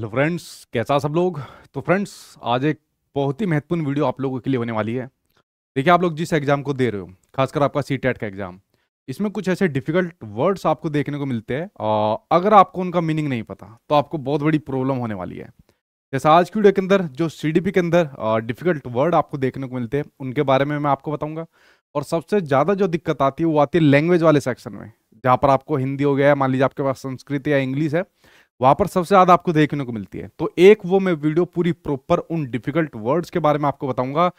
Hello friends कैसा सब लोग तो फ्रेंड्स आज एक बहुत ही महत्वपूर्ण वीडियो आप लोगों के लिए होने वाली है देखिए आप लोग जिस एग्ज़ाम को दे रहे हो खासकर आपका सी का एग्ज़ाम इसमें कुछ ऐसे डिफ़िकल्ट वर्ड्स आपको देखने को मिलते हैं अगर आपको उनका मीनिंग नहीं पता तो आपको बहुत बड़ी प्रॉब्लम होने वाली है जैसा आज की वीडियो के अंदर जो सी के अंदर डिफ़िकल्ट वर्ड आपको देखने को मिलते हैं उनके बारे में मैं आपको बताऊँगा और सबसे ज़्यादा जो दिक्कत आती है वो आती है लैंग्वेज वाले सेक्शन में जहाँ पर आपको हिंदी हो गया मान लीजिए आपके पास संस्कृत या इंग्लिश है वहां पर सबसे ज्यादा आपको देखने को मिलती है तो एक वो मैं वीडियो पूरी प्रॉपर उन डिफिकल्ट वर्ड्स के बारे में आपको बताऊंगा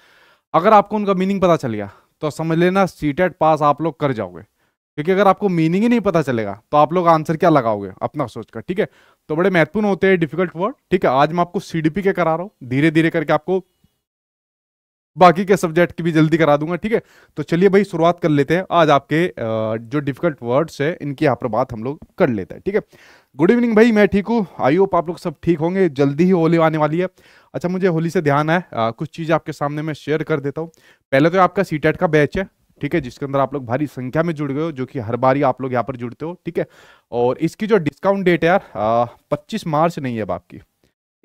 अगर आपको उनका मीनिंग पता चल गया तो समझ लेना सीटेट पास आप लोग कर जाओगे क्योंकि अगर आपको मीनिंग ही नहीं पता चलेगा तो आप लोग आंसर क्या लगाओगे अपना सोच ठीक है तो बड़े महत्वपूर्ण होते हैं डिफिकल्ट वर्ड ठीक है आज मैं आपको सीडीपी के करा रहा हूँ धीरे धीरे करके आपको बाकी के सब्जेक्ट की भी जल्दी करा दूंगा ठीक है तो चलिए भाई शुरुआत कर लेते हैं आज आपके जो डिफिकल्ट वर्ड्स है इनकी यहाँ पर बात हम लोग कर लेते हैं ठीक है गुड इवनिंग भाई मैं ठीक हूँ आई होप आप लोग सब ठीक होंगे जल्दी ही होली आने वाली है अच्छा मुझे होली से ध्यान है आ, कुछ चीज़ आपके सामने मैं शेयर कर देता हूँ पहले तो आपका सी का बैच है ठीक है जिसके अंदर आप लोग भारी संख्या में जुड़ गए हो जो कि हर बार ही आप लोग यहाँ पर जुड़ते हो ठीक है और इसकी जो डिस्काउंट डेट है यार पच्चीस मार्च नहीं है अब आपकी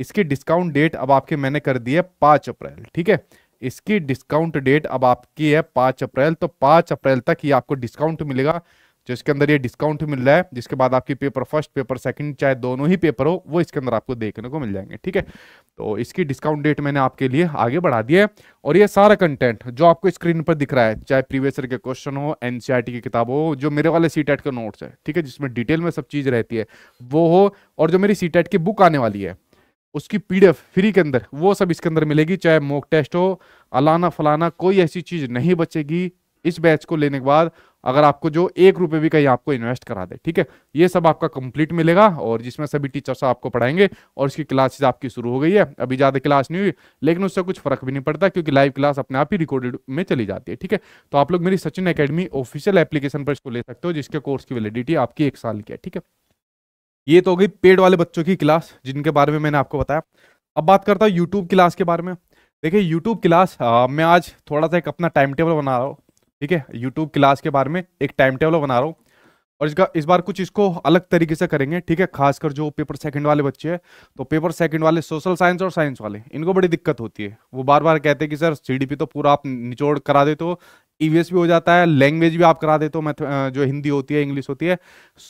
इसकी डिस्काउंट डेट अब आपके मैंने कर दी है पाँच अप्रैल ठीक है इसकी डिस्काउंट डेट अब आपकी है पाँच अप्रैल तो पाँच अप्रैल तक ये आपको डिस्काउंट मिलेगा जिसके अंदर ये डिस्काउंट मिल रहा है जिसके बाद आपके पेपर फर्स्ट पेपर सेकंड चाहे दोनों ही पेपर हो वो इसके अंदर आपको देखने को मिल जाएंगे ठीक है तो इसकी डिस्काउंट डेट मैंने आपके लिए आगे बढ़ा दिया है और ये सारा कंटेंट जो आपको स्क्रीन पर दिख रहा है चाहे प्रीवियस के क्वेश्चन हो एनसीईआरटी e की किताब हो जो मेरे वाले सी e के नोट्स है ठीक है जिसमें डिटेल में सब चीज़ रहती है वो हो और जो मेरी सी e की बुक आने वाली है उसकी पीडीएफ फ्री के अंदर वो सब इसके अंदर मिलेगी चाहे मोक टेस्ट हो अलाना फलाना कोई ऐसी चीज़ नहीं बचेगी इस बैच को लेने के बाद अगर आपको जो एक रुपये भी कहीं आपको इन्वेस्ट करा दे ठीक है ये सब आपका कंप्लीट मिलेगा और जिसमें सभी टीचर्स आपको पढ़ाएंगे और उसकी क्लासेस आपकी शुरू हो गई है अभी ज़्यादा क्लास नहीं हुई लेकिन उससे कुछ फर्क भी नहीं पड़ता क्योंकि लाइव क्लास अपने आप ही रिकॉर्डेड में चली जाती है ठीक है तो आप लोग मेरी सचिन अकेडमी ऑफिशियल एप्लीकेशन पर इसको ले सकते हो जिसके कोर्स की वैलिडिटी आपकी एक साल की है ठीक है ये तो हो गई पेड वाले बच्चों की क्लास जिनके बारे में मैंने आपको बताया अब बात करता हूँ यूट्यूब क्लास के बारे में देखिए यूट्यूब क्लास आ, मैं आज थोड़ा सा एक अपना टाइम टेबल बना रहा हूँ ठीक है यूट्यूब क्लास के बारे में एक टाइम टेबल बना रहा हूँ और इसका इस बार कुछ इसको अलग तरीके से करेंगे ठीक है खासकर जो पेपर सेकंड वाले बच्चे हैं तो पेपर सेकंड वाले सोशल साइंस और साइंस वाले इनको बड़ी दिक्कत होती है वो बार बार कहते हैं कि सर सीडीपी तो पूरा आप निचोड़ करा देते हो ईवीएस e भी हो जाता है लैंग्वेज भी आप करा देते हो मैथ जो हिंदी होती है इंग्लिश होती है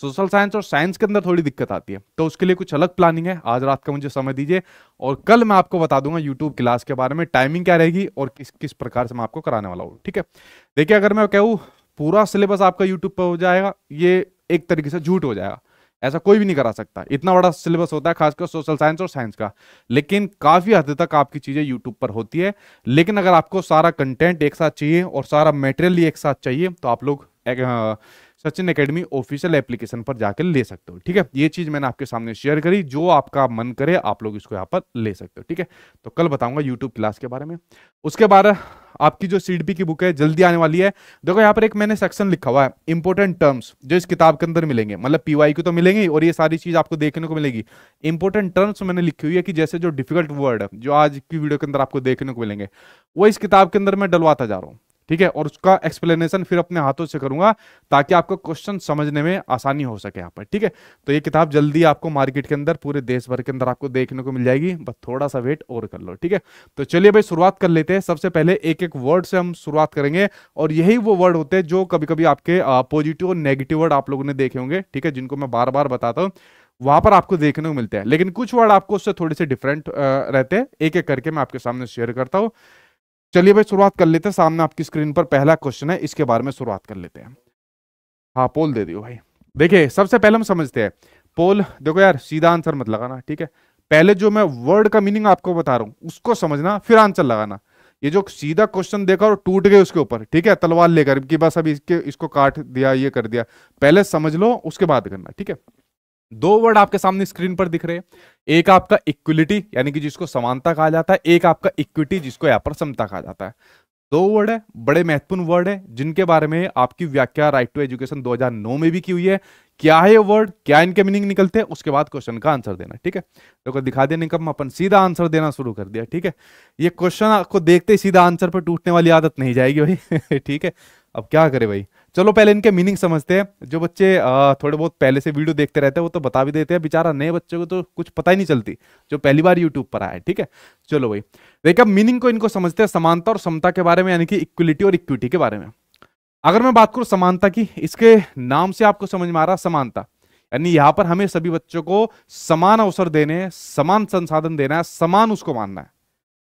सोशल साइंस और साइंस के अंदर थोड़ी दिक्कत आती है तो उसके लिए कुछ अलग प्लानिंग है आज रात का मुझे समय दीजिए और कल मैं आपको बता दूंगा यूट्यूब क्लास के बारे में टाइमिंग क्या रहेगी और किस किस प्रकार से मैं आपको कराने वाला हूँ ठीक है देखिए अगर मैं कहूँ पूरा सिलेबस आपका यूट्यूब पर हो जाएगा ये एक तरीके से झूठ हो जाएगा ऐसा कोई भी नहीं करा सकता इतना बड़ा सिलेबस होता है खासकर सोशल साइंस और साइंस का लेकिन काफ़ी हद तक आपकी चीज़ें यूट्यूब पर होती है लेकिन अगर आपको सारा कंटेंट एक साथ चाहिए और सारा मेटेरियल एक साथ चाहिए तो आप लोग हाँ, सचिन एकेडमी ऑफिशियल एप्लीकेशन पर जाकर ले सकते हो ठीक है ये चीज मैंने आपके सामने शेयर करी जो आपका मन करे आप लोग इसको यहाँ पर ले सकते हो ठीक है तो कल बताऊंगा यूट्यूब क्लास के बारे में उसके बाद आपकी जो सीडपी की बुक है जल्दी आने वाली है देखो यहाँ पर एक मैंने सेक्शन लिखा हुआ है इंपोर्टेंट टर्म्स जो इस किताब के अंदर मिलेंगे मतलब पीवाई की तो मिलेंगे और ये सारी चीज आपको देखने को मिलेगी इंपोर्टेंट टर्म्स मैंने लिखी हुई है कि जैसे जो डिफिकल्ट वर्ड जो आज की वीडियो के अंदर आपको देखने को मिलेंगे वो इस किताब के अंदर मैं डलवाता जा रहा हूँ ठीक है और उसका एक्सप्लेनेशन फिर अपने हाथों से करूंगा ताकि आपको क्वेश्चन समझने में आसानी हो सके यहाँ पर ठीक है तो ये किताब जल्दी आपको मार्केट के अंदर पूरे देश भर के अंदर आपको देखने को मिल जाएगी बस थोड़ा सा वेट और कर लो ठीक है तो चलिए भाई शुरुआत कर लेते हैं सबसे पहले एक एक वर्ड से हम शुरुआत करेंगे और यही वो वर्ड होते हैं जो कभी कभी आपके पॉजिटिव और नेगेटिव वर्ड आप लोगों ने देखे होंगे ठीक है जिनको मैं बार बार बताता हूँ वहां पर आपको देखने को मिलते हैं लेकिन कुछ वर्ड आपको उससे थोड़े से डिफरेंट रहते हैं एक एक करके मैं आपके सामने शेयर करता हूँ चलिए भाई शुरुआत कर लेते हैं सामने आपकी स्क्रीन पर पहला क्वेश्चन है इसके बारे में शुरुआत कर लेते हैं हाँ पोल दे दियो भाई देखिए सबसे पहले हम समझते हैं पोल देखो यार सीधा आंसर मत लगाना ठीक है पहले जो मैं वर्ड का मीनिंग आपको बता रहा हूं उसको समझना फिर आंसर लगाना ये जो सीधा क्वेश्चन देखा और टूट गए उसके ऊपर ठीक है तलवार लेकर कि बस अभी इसके इसको काट दिया ये कर दिया पहले समझ लो उसके बाद करना ठीक है दो वर्ड आपके सामने स्क्रीन पर दिख रहे हैं एक आपका इक्वलिटी यानी कि जिसको समानता कहा जाता है एक आपका इक्विटी जिसको यहाँ पर समता कहा जाता है दो वर्ड है बड़े महत्वपूर्ण वर्ड है जिनके बारे में आपकी व्याख्या राइट टू एजुकेशन 2009 में भी की हुई है क्या है ये वर्ड क्या इनके मीनिंग निकलते हैं उसके बाद क्वेश्चन का आंसर देना ठीक है देखो तो दिखा देने का अपन सीधा आंसर देना शुरू कर दिया ठीक है ये क्वेश्चन आपको देखते ही सीधा आंसर पर टूटने वाली आदत नहीं जाएगी भाई ठीक है अब क्या करे भाई चलो पहले इनके मीनिंग समझते हैं जो बच्चे थोड़े बहुत पहले से वीडियो देखते रहते हैं वो तो बता भी देते हैं बेचारा नए बच्चों को तो कुछ पता ही नहीं चलती जो पहली बार यूट्यूब पर आए ठीक है चलो भाई देखिए अब मीनिंग को इनको समझते हैं समानता और समता के बारे में यानी कि इक्वलिटी और इक्विटी के बारे में अगर मैं बात करूँ समानता की इसके नाम से आपको समझ में आ रहा समानता यानी यहाँ पर हमें सभी बच्चों को समान अवसर देने समान संसाधन देना है समान उसको मानना है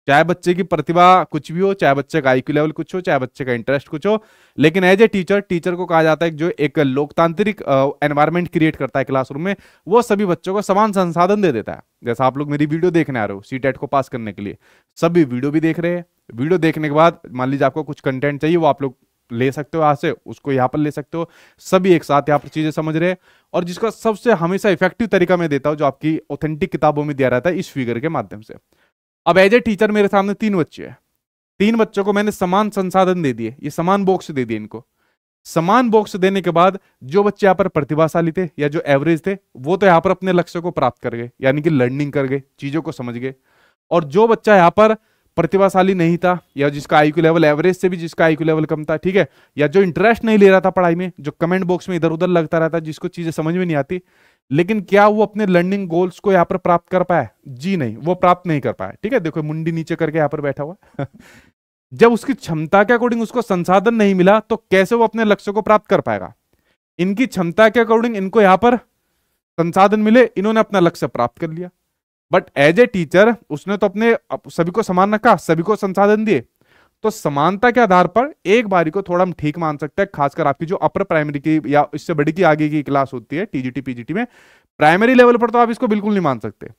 चाहे बच्चे की प्रतिभा कुछ भी हो चाहे बच्चे का आईक्यू लेवल कुछ हो चाहे बच्चे का इंटरेस्ट कुछ हो लेकिन एज ए टीचर टीचर को कहा जाता है जो एक लोकतांत्रिक एनवायरमेंट क्रिएट करता है क्लासरूम में वो सभी बच्चों को समान संसाधन दे देता है जैसा आप लोग मेरी वीडियो देखने आ रहे हो सी e को पास करने के लिए सभी वीडियो भी देख रहे हैं वीडियो देखने के बाद मान लीजिए आपको कुछ कंटेंट चाहिए वो आप लोग ले सकते हो यहाँ से उसको यहाँ पर ले सकते हो सभी एक साथ यहाँ पर चीज़ें समझ रहे हैं और जिसका सबसे हमेशा इफेक्टिव तरीका मैं देता हूँ जो आपकी ऑथेंटिक किताबों में दिया रहता है इस फिगर के माध्यम से अब एज ए टीचर मेरे सामने तीन बच्चे हैं तीन बच्चों को मैंने समान संसाधन दे दिए ये समान बॉक्स दे दिए इनको समान बॉक्स देने के बाद जो बच्चे यहाँ पर प्रतिभाशाली थे या जो एवरेज थे वो तो यहाँ पर अपने लक्ष्य को प्राप्त कर गए यानी कि लर्निंग कर गए चीजों को समझ गए और जो बच्चा यहाँ पर प्रतिभाशाली नहीं था या जिसका आई लेवल एवरेज से भी जिसका आई लेवल कम था ठीक है या जो इंटरेस्ट नहीं ले रहा था पढ़ाई में जो कमेंट बॉक्स में इधर उधर लगता रहता जिसको चीजें समझ में नहीं आती लेकिन क्या वो अपने लर्निंग गोल्स को यहाँ पर प्राप्त कर पाया जी नहीं वो प्राप्त नहीं कर पाया ठीक है देखो मुंडी नीचे करके यहाँ पर बैठा हुआ जब उसकी क्षमता के अकॉर्डिंग उसको संसाधन नहीं मिला तो कैसे वो अपने लक्ष्य को प्राप्त कर पाएगा इनकी क्षमता के अकॉर्डिंग इनको यहाँ पर संसाधन मिले इन्होंने अपना लक्ष्य प्राप्त कर लिया बट एज ए टीचर उसने तो अपने सभी को समान रखा सभी को संसाधन दिए तो समानता के आधार पर एक बारी को थोड़ा हम ठीक मान सकते हैं खासकर आपकी जो अपर प्राइमरी की या इससे बड़ी की आगे की क्लास होती है टीजीटी पीजीटी में प्राइमरी लेवल पर तो आप इसको बिल्कुल नहीं मान सकते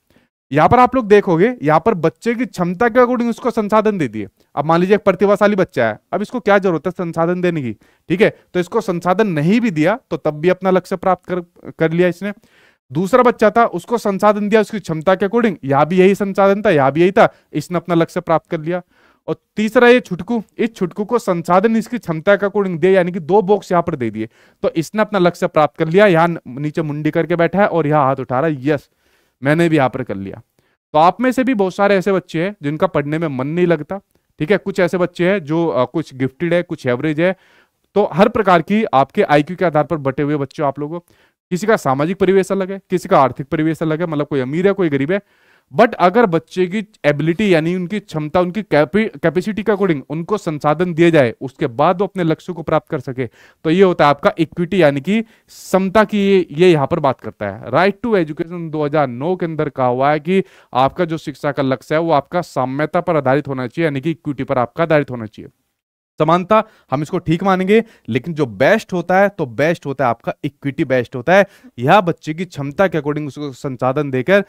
यहां पर आप लोग देखोगे यहां पर बच्चे की क्षमता के अकॉर्डिंग उसको संसाधन दे दिए अब मान लीजिए एक प्रतिभाशाली बच्चा है अब इसको क्या जरूरत है संसाधन देने की ठीक है तो इसको संसाधन नहीं भी दिया तो तब भी अपना लक्ष्य प्राप्त कर कर लिया इसने दूसरा बच्चा था उसको संसाधन दिया उसकी क्षमता के अकॉर्डिंग या भी यही संसाधन था यहां भी यही था इसने अपना लक्ष्य प्राप्त कर लिया और तीसरा ये छुटकू इस छुटकू को संसाधन इसकी क्षमता का अकॉर्डिंग दे यानी कि दो बॉक्स यहाँ पर दे दिए तो इसने अपना लक्ष्य प्राप्त कर लिया यहाँ नीचे मुंडी करके बैठा है और यहाँ हाथ उठा रहा है यस मैंने भी यहाँ पर कर लिया तो आप में से भी बहुत सारे ऐसे बच्चे हैं जिनका पढ़ने में मन नहीं लगता ठीक है कुछ ऐसे बच्चे हैं जो आ, कुछ गिफ्टेड है कुछ एवरेज है तो हर प्रकार की आपके आईक्यू के आधार पर बटे हुए बच्चे आप लोगों किसी का सामाजिक परिवेश अलग है किसी का आर्थिक परिवेश अलग है मतलब कोई अमीर है कोई गरीब है बट अगर बच्चे की एबिलिटी यानी उनकी क्षमता उनकी कैपेसिटी के अकॉर्डिंग उनको संसाधन दिए जाए उसके बाद वो अपने लक्ष्य को प्राप्त कर सके तो ये होता है आपका इक्विटी यानी कि समता की ये, यह यहाँ पर बात करता है राइट टू एजुकेशन 2009 के अंदर कहा हुआ है कि आपका जो शिक्षा का लक्ष्य है वो आपका साम्यता पर आधारित होना चाहिए यानी कि इक्विटी पर आपका आधारित होना चाहिए समानता हम इसको ठीक मानेंगे लेकिन जो बेस्ट होता है तो बेस्ट होता है आपका इक्विटी बेस्ट होता है यह बच्चे की क्षमता के अकॉर्डिंग उसको संसाधन देकर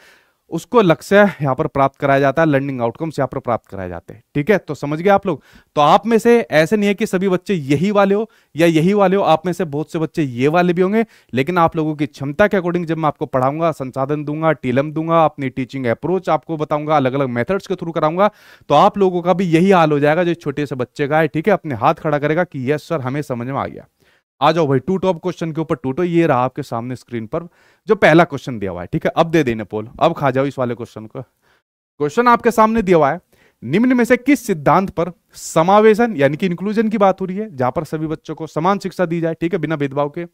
उसको लक्ष्य यहाँ पर प्राप्त कराया जाता है लर्निंग आउटकम्स यहाँ पर प्राप्त कराए जाते हैं ठीक है तो समझ गए आप लोग तो आप में से ऐसे नहीं है कि सभी बच्चे यही वाले हो या यही वाले हो आप में से बहुत से बच्चे ये वाले भी होंगे लेकिन आप लोगों की क्षमता के अकॉर्डिंग जब मैं आपको पढ़ाऊंगा संसाधन दूंगा टीलम दूंगा अपनी टीचिंग अप्रोच आपको बताऊंगा अलग अलग मेथड्स के थ्रू कराऊंगा तो आप लोगों का भी यही हाल हो जाएगा जो छोटे से बच्चे का है ठीक है अपने हाथ खड़ा करेगा कि यस सर हमें समझ में आ गया आ जाओ भाई टू टॉप क्वेश्चन के ऊपर टूटो ये रहा आपके सामने स्क्रीन पर जो पहला क्वेश्चन दिया हुआ है ठीक है अब दे देने पोल अब खा जाओ इस वाले क्वेश्चन को क्वेश्चन आपके सामने दिया हुआ है निम्न में से किस सिद्धांत पर समावेशन यानी कि इंक्लूजन की बात हो रही है जहां पर सभी बच्चों को समान शिक्षा दी जाए ठीक है बिना भेदभाव के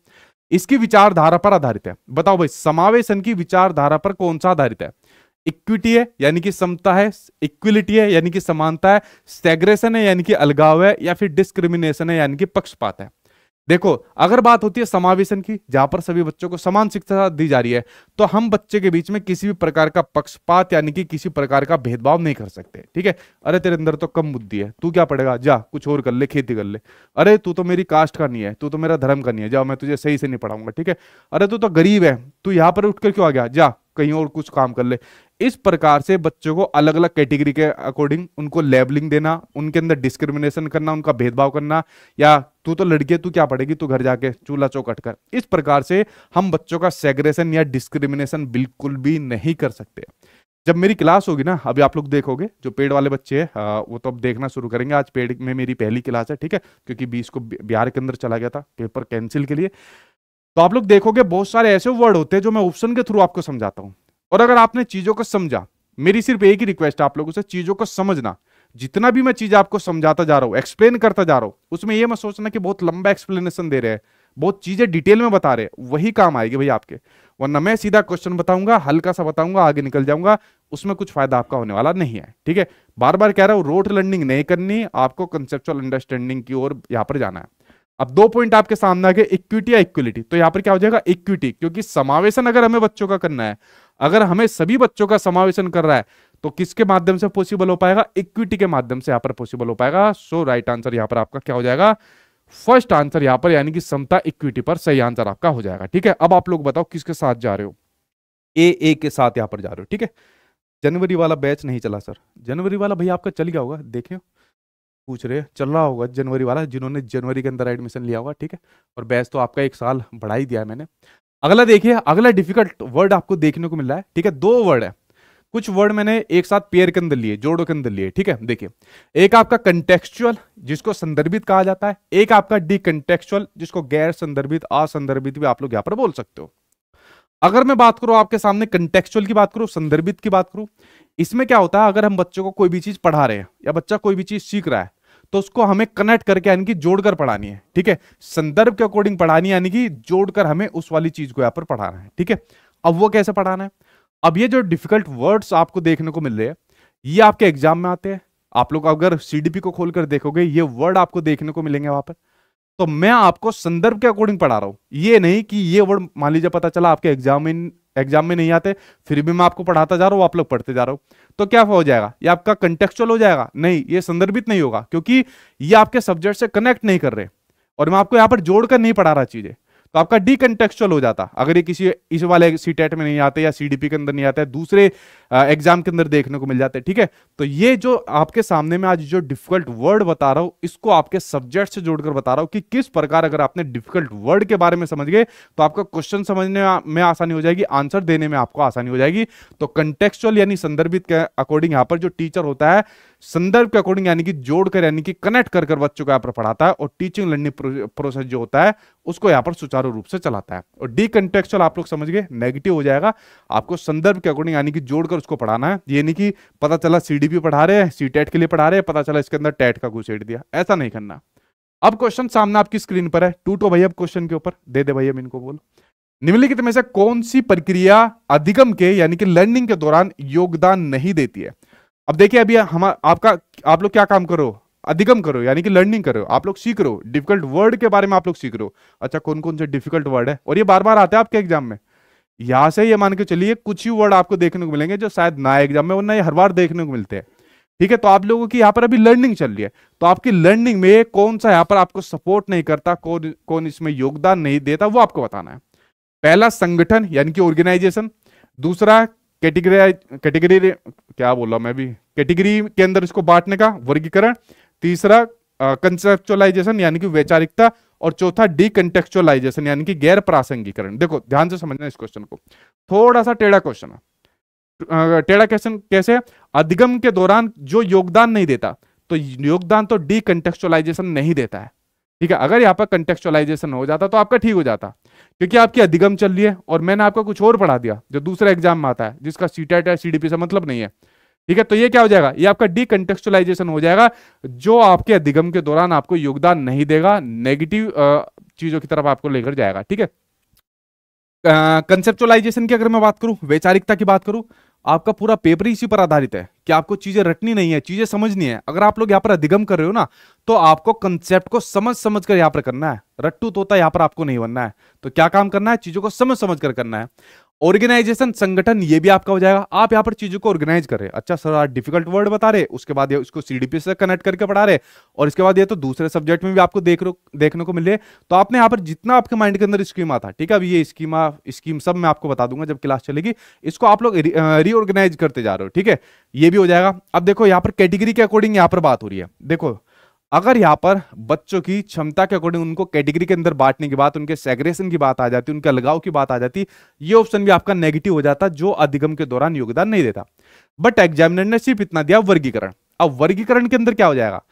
इसकी विचारधारा पर आधारित है बताओ भाई समावेशन की विचारधारा पर कौन सा आधारित है इक्विटी है यानी कि समता है इक्विलिटी है यानी कि समानता है सेग्रेशन है यानी कि अलगाव है या फिर डिस्क्रिमिनेशन है यानी कि पक्षपात है देखो अगर बात होती है समावेशन की जहां पर सभी बच्चों को समान शिक्षा दी जा रही है तो हम बच्चे के बीच में किसी भी प्रकार का पक्षपात यानी कि किसी प्रकार का भेदभाव नहीं कर सकते ठीक है अरे तेरे अंदर तो कम बुद्धि है तू क्या पढ़ेगा जा कुछ और कर ले खेती कर ले अरे तू तो मेरी कास्ट का नहीं है तू तो मेरा धर्म का नहीं है जाओ मैं तुझे सही से नहीं पढ़ाऊंगा ठीक है अरे तू तो गरीब है तू यहाँ पर उठकर क्यों आ गया जा कहीं और कुछ काम कर ले इस प्रकार से बच्चों को अलग अलग कैटेगरी के अकॉर्डिंग उनको लेबलिंग देना उनके अंदर डिस्क्रिमिनेशन करना उनका भेदभाव करना या तू तो लड़की तू क्या पढ़ेगी तू घर जाके चूल्हा चौकट कर इस प्रकार से हम बच्चों का सेग्रेशन या डिस्क्रिमिनेशन बिल्कुल भी नहीं कर सकते जब मेरी क्लास होगी ना अभी आप लोग देखोगे जो पेड़ वाले बच्चे हैं हाँ, वो तो अब देखना शुरू करेंगे आज पेड़ में मेरी पहली क्लास है ठीक है क्योंकि बीस को बिहार के अंदर चला गया था पेपर कैंसिल के लिए तो आप लोग देखोगे बहुत सारे ऐसे वर्ड होते हैं जो मैं ऑप्शन के थ्रू आपको समझाता हूँ और अगर आपने चीज़ों को समझा मेरी सिर्फ एक ही रिक्वेस्ट है आप लोगों से चीज़ों को समझना जितना भी मैं चीज़ आपको समझाता जा रहा हूं एक्सप्लेन करता जा रहा हूं उसमें यह मैं सोचना कि बहुत लंबा एक्सप्लेनेशन दे रहे हैं बहुत चीज़ें डिटेल में बता रहे हैं वही काम आएगी भाई आपके वरना मैं सीधा क्वेश्चन बताऊंगा हल्का सा बताऊंगा आगे निकल जाऊंगा उसमें कुछ फायदा आपका होने वाला नहीं है ठीक है बार बार कह रहा हूँ रोड लर्निंग नहीं करनी आपको कंसेप्चुअल अंडरस्टैंडिंग की ओर यहाँ पर जाना है अब दो पॉइंट आपके सामने आ गए इक्विटी या इक्वलिटी तो यहाँ पर क्या हो जाएगा इक्विटी क्योंकि समावेशन अगर हमें बच्चों का करना है अगर हमें सभी बच्चों का समावेशन कर रहा है तो किसके माध्यम से पॉसिबल हो पाएगा इक्विटी के माध्यम से यहाँ पर पॉसिबल हो पाएगा सो राइट आंसर यहाँ पर आपका क्या हो जाएगा फर्स्ट आंसर यहाँ पर यानी कि समता इक्विटी पर सही आंसर आपका हो जाएगा ठीक है अब आप लोग बताओ किसके साथ जा रहे हो ए ए के साथ यहाँ पर जा रहे हो ठीक है जनवरी वाला बैच नहीं चला सर जनवरी वाला भैया आपका चल गया होगा देखिए पूछ रहे चल रहा होगा जनवरी वाला जिन्होंने जनवरी के अंदर एडमिशन लिया होगा ठीक है और बैच तो आपका एक साल बढ़ा ही दिया है मैंने अगला देखिए अगला डिफिकल्ट वर्ड आपको देखने को मिल रहा है ठीक है दो वर्ड है कुछ वर्ड मैंने एक साथ पेयर के अंदर लिए जोड़ों के अंदर लिए ठीक है देखिए एक आपका कंटेक्चुअल जिसको संदर्भित कहा जाता है एक आपका डी जिसको गैर संदर्भित असंदर्भित भी आप लोग यहाँ पर बोल सकते हो अगर मैं बात करूं आपके सामने कंटेक्चुअल की बात करूं संदर्भित की बात करूं इसमें क्या होता है अगर हम बच्चों को कोई भी चीज पढ़ा रहे हैं या बच्चा कोई भी चीज सीख रहा है तो उसको हमें कनेक्ट करके यानी कि जोड़कर पढ़ानी है ठीक है संदर्भ के अकॉर्डिंग पढ़ानी यानी कि जोड़कर हमें उस वाली चीज को यहाँ पर पढ़ाना है ठीक है अब वो कैसे पढ़ाना है अब ये जो डिफिकल्ट वर्ड्स आपको देखने को मिल रहे हैं ये आपके एग्जाम में आते हैं आप लोग अगर सी को खोलकर देखोगे ये वर्ड आपको देखने को मिलेंगे वहां पर तो मैं आपको संदर्भ के अकॉर्डिंग पढ़ा रहा हूं ये नहीं कि ये वर्ड मान लीजिए पता चला आपके एग्जाम में एग्जाम में नहीं आते फिर भी मैं आपको पढ़ाता जा रहा हूं आप लोग पढ़ते जा रहा हूं तो क्या हो जाएगा ये आपका कंटेक्चुअल हो जाएगा नहीं ये संदर्भित नहीं होगा क्योंकि ये आपके सब्जेक्ट से कनेक्ट नहीं कर रहे और मैं आपको यहां पर जोड़कर नहीं पढ़ा रहा चीजें तो आपका डीकंटेक्चुअल हो जाता अगर ये किसी इस वाले सी टेट में नहीं आते या सीडीपी के अंदर नहीं आते दूसरे एग्जाम के अंदर देखने को मिल जाते ठीक है तो ये जो आपके सामने में आज जो डिफिकल्ट वर्ड बता रहा हूं इसको आपके सब्जेक्ट से जोड़कर बता रहा हूँ कि किस प्रकार अगर आपने डिफिकल्ट वर्ड के बारे में समझ गए तो आपका क्वेश्चन समझने में आसानी हो जाएगी आंसर देने में आपको आसानी हो जाएगी तो कंटेक्चुअल यानी संदर्भित के अकॉर्डिंग यहाँ पर जो टीचर होता है संदर्भ के अकॉर्डिंग यानी कि जोड़कर यानी कि कनेक्ट कर कर बच्चों को यहाँ पर पढ़ाता है और टीचिंग लर्निंग प्रोसेस जो होता है उसको यहाँ पर सुचारू रूप से चलाता है और डी कंटेक्चुअल आप लोग समझ गए नेगेटिव हो जाएगा आपको संदर्भ के अकॉर्डिंग यानी कि जोड़कर उसको पढ़ाना है ये नहीं कि पता चला सी पढ़ा रहे हैं सी e के लिए पढ़ा रहे हैं पता चला इसके अंदर टेट e का घुसेट दिया ऐसा नहीं करना अब क्वेश्चन सामने आपकी स्क्रीन पर है टूटो भैया क्वेश्चन के ऊपर दे दे भैया इनको बोलो निम्नलिखित में से कौन सी प्रक्रिया अधिगम के यानी कि लर्निंग के दौरान योगदान नहीं देती है अब देखिए अभी हम आपका आप लोग क्या काम करो अधिगम करो यानी कि लर्निंग करो आप लोग सीख रहे हो डिफिकल्ट वर्ड के बारे में आप लोग सीख रहे हो अच्छा कौन कौन से डिफिकल्ट वर्ड है और ये बार बार आते हैं आपके एग्जाम में यहां से ये मान के चलिए कुछ ही वर्ड आपको देखने को मिलेंगे जो शायद ना एग्जाम में ना ये हर बार देखने को मिलते हैं ठीक है तो आप लोगों की यहाँ पर अभी लर्निंग चल रही है तो आपकी लर्निंग में कौन सा यहाँ पर आपको सपोर्ट नहीं करता कौन कौन इसमें योगदान नहीं देता वो आपको बताना है पहला संगठन यानी कि ऑर्गेनाइजेशन दूसरा कैटेगरी कैटेगरी क्या बोला मैं भी कैटेगरी के अंदर इसको बांटने का वर्गीकरण तीसरा कंसेप्चुअलाइजेशन यानी कि वैचारिकता और चौथा डी कंटेक्चुअलाइजेशन यानी कि गैर प्रासंगिकरण देखो ध्यान से समझना इस क्वेश्चन को थोड़ा सा टेढ़ा क्वेश्चन टेढ़ा क्वेश्चन कैसे अधिगम के दौरान जो योगदान नहीं देता तो योगदान तो डी कंटेक्चुअलाइजेशन नहीं देता है ठीक है अगर यहाँ पर कंटेक्चुअलाइजेशन हो जाता तो आपका ठीक हो जाता क्योंकि आपकी अधिगम चल रही है और मैंने आपको कुछ और पढ़ा दिया जो दूसरा एग्जाम में आता है जिसका सीटेट है सी से मतलब नहीं है ठीक है तो ये क्या हो जाएगा ये आपका डिकंटेक्चुअलाइजेशन हो जाएगा जो आपके अधिगम के दौरान आपको योगदान नहीं देगा नेगेटिव चीजों की तरफ आपको लेकर जाएगा ठीक है कंसेप्चुअलाइजेशन की अगर मैं बात करूं वैचारिकता की बात करूं आपका पूरा पेपर इसी पर आधारित है कि आपको चीजें रटनी नहीं है चीजें समझनी है अगर आप लोग यहाँ पर अधिगम कर रहे हो ना तो आपको कंसेप्ट को समझ समझ कर यहाँ पर करना है रट्टू तोता यहाँ पर आपको नहीं बनना है तो क्या काम करना है चीजों को समझ समझ कर करना है ऑर्गेनाइजेशन संगठन ये भी आपका हो जाएगा आप यहाँ पर चीजों को ऑर्गेनाइज कर रहे हैं अच्छा सर आप डिफिकल्ट वर्ड बता रहे उसके बाद ये उसको सीडीपी से कनेक्ट करके पढ़ा रहे और इसके बाद ये तो दूसरे सब्जेक्ट में भी आपको देख देखने को मिले तो आपने यहाँ पर जितना आपके माइंड के अंदर स्कीम आता ठीक है अब ये स्कीम स्कीम सब मैं आपको बता दूंगा जब क्लास चलेगी इसको आप लोग रीऑर्गेनाइज करते जा रहे हो ठीक है ये भी हो जाएगा अब देखो यहाँ पर कैटेगरी के अकॉर्डिंग यहाँ पर बात हो रही है देखो अगर यहाँ पर बच्चों की क्षमता के अकॉर्डिंग उनको कैटेगरी के अंदर बांटने की बात उनके सेग्रेशन की बात आ जाती उनके लगाव की बात आ जाती ये ऑप्शन भी आपका नेगेटिव हो जाता जो अधिगम के दौरान योगदान नहीं देता बट एग्जामिनर ने सिर्फ इतना दिया वर्गीकरण अब वर्गीकरण के अंदर क्या हो जाएगा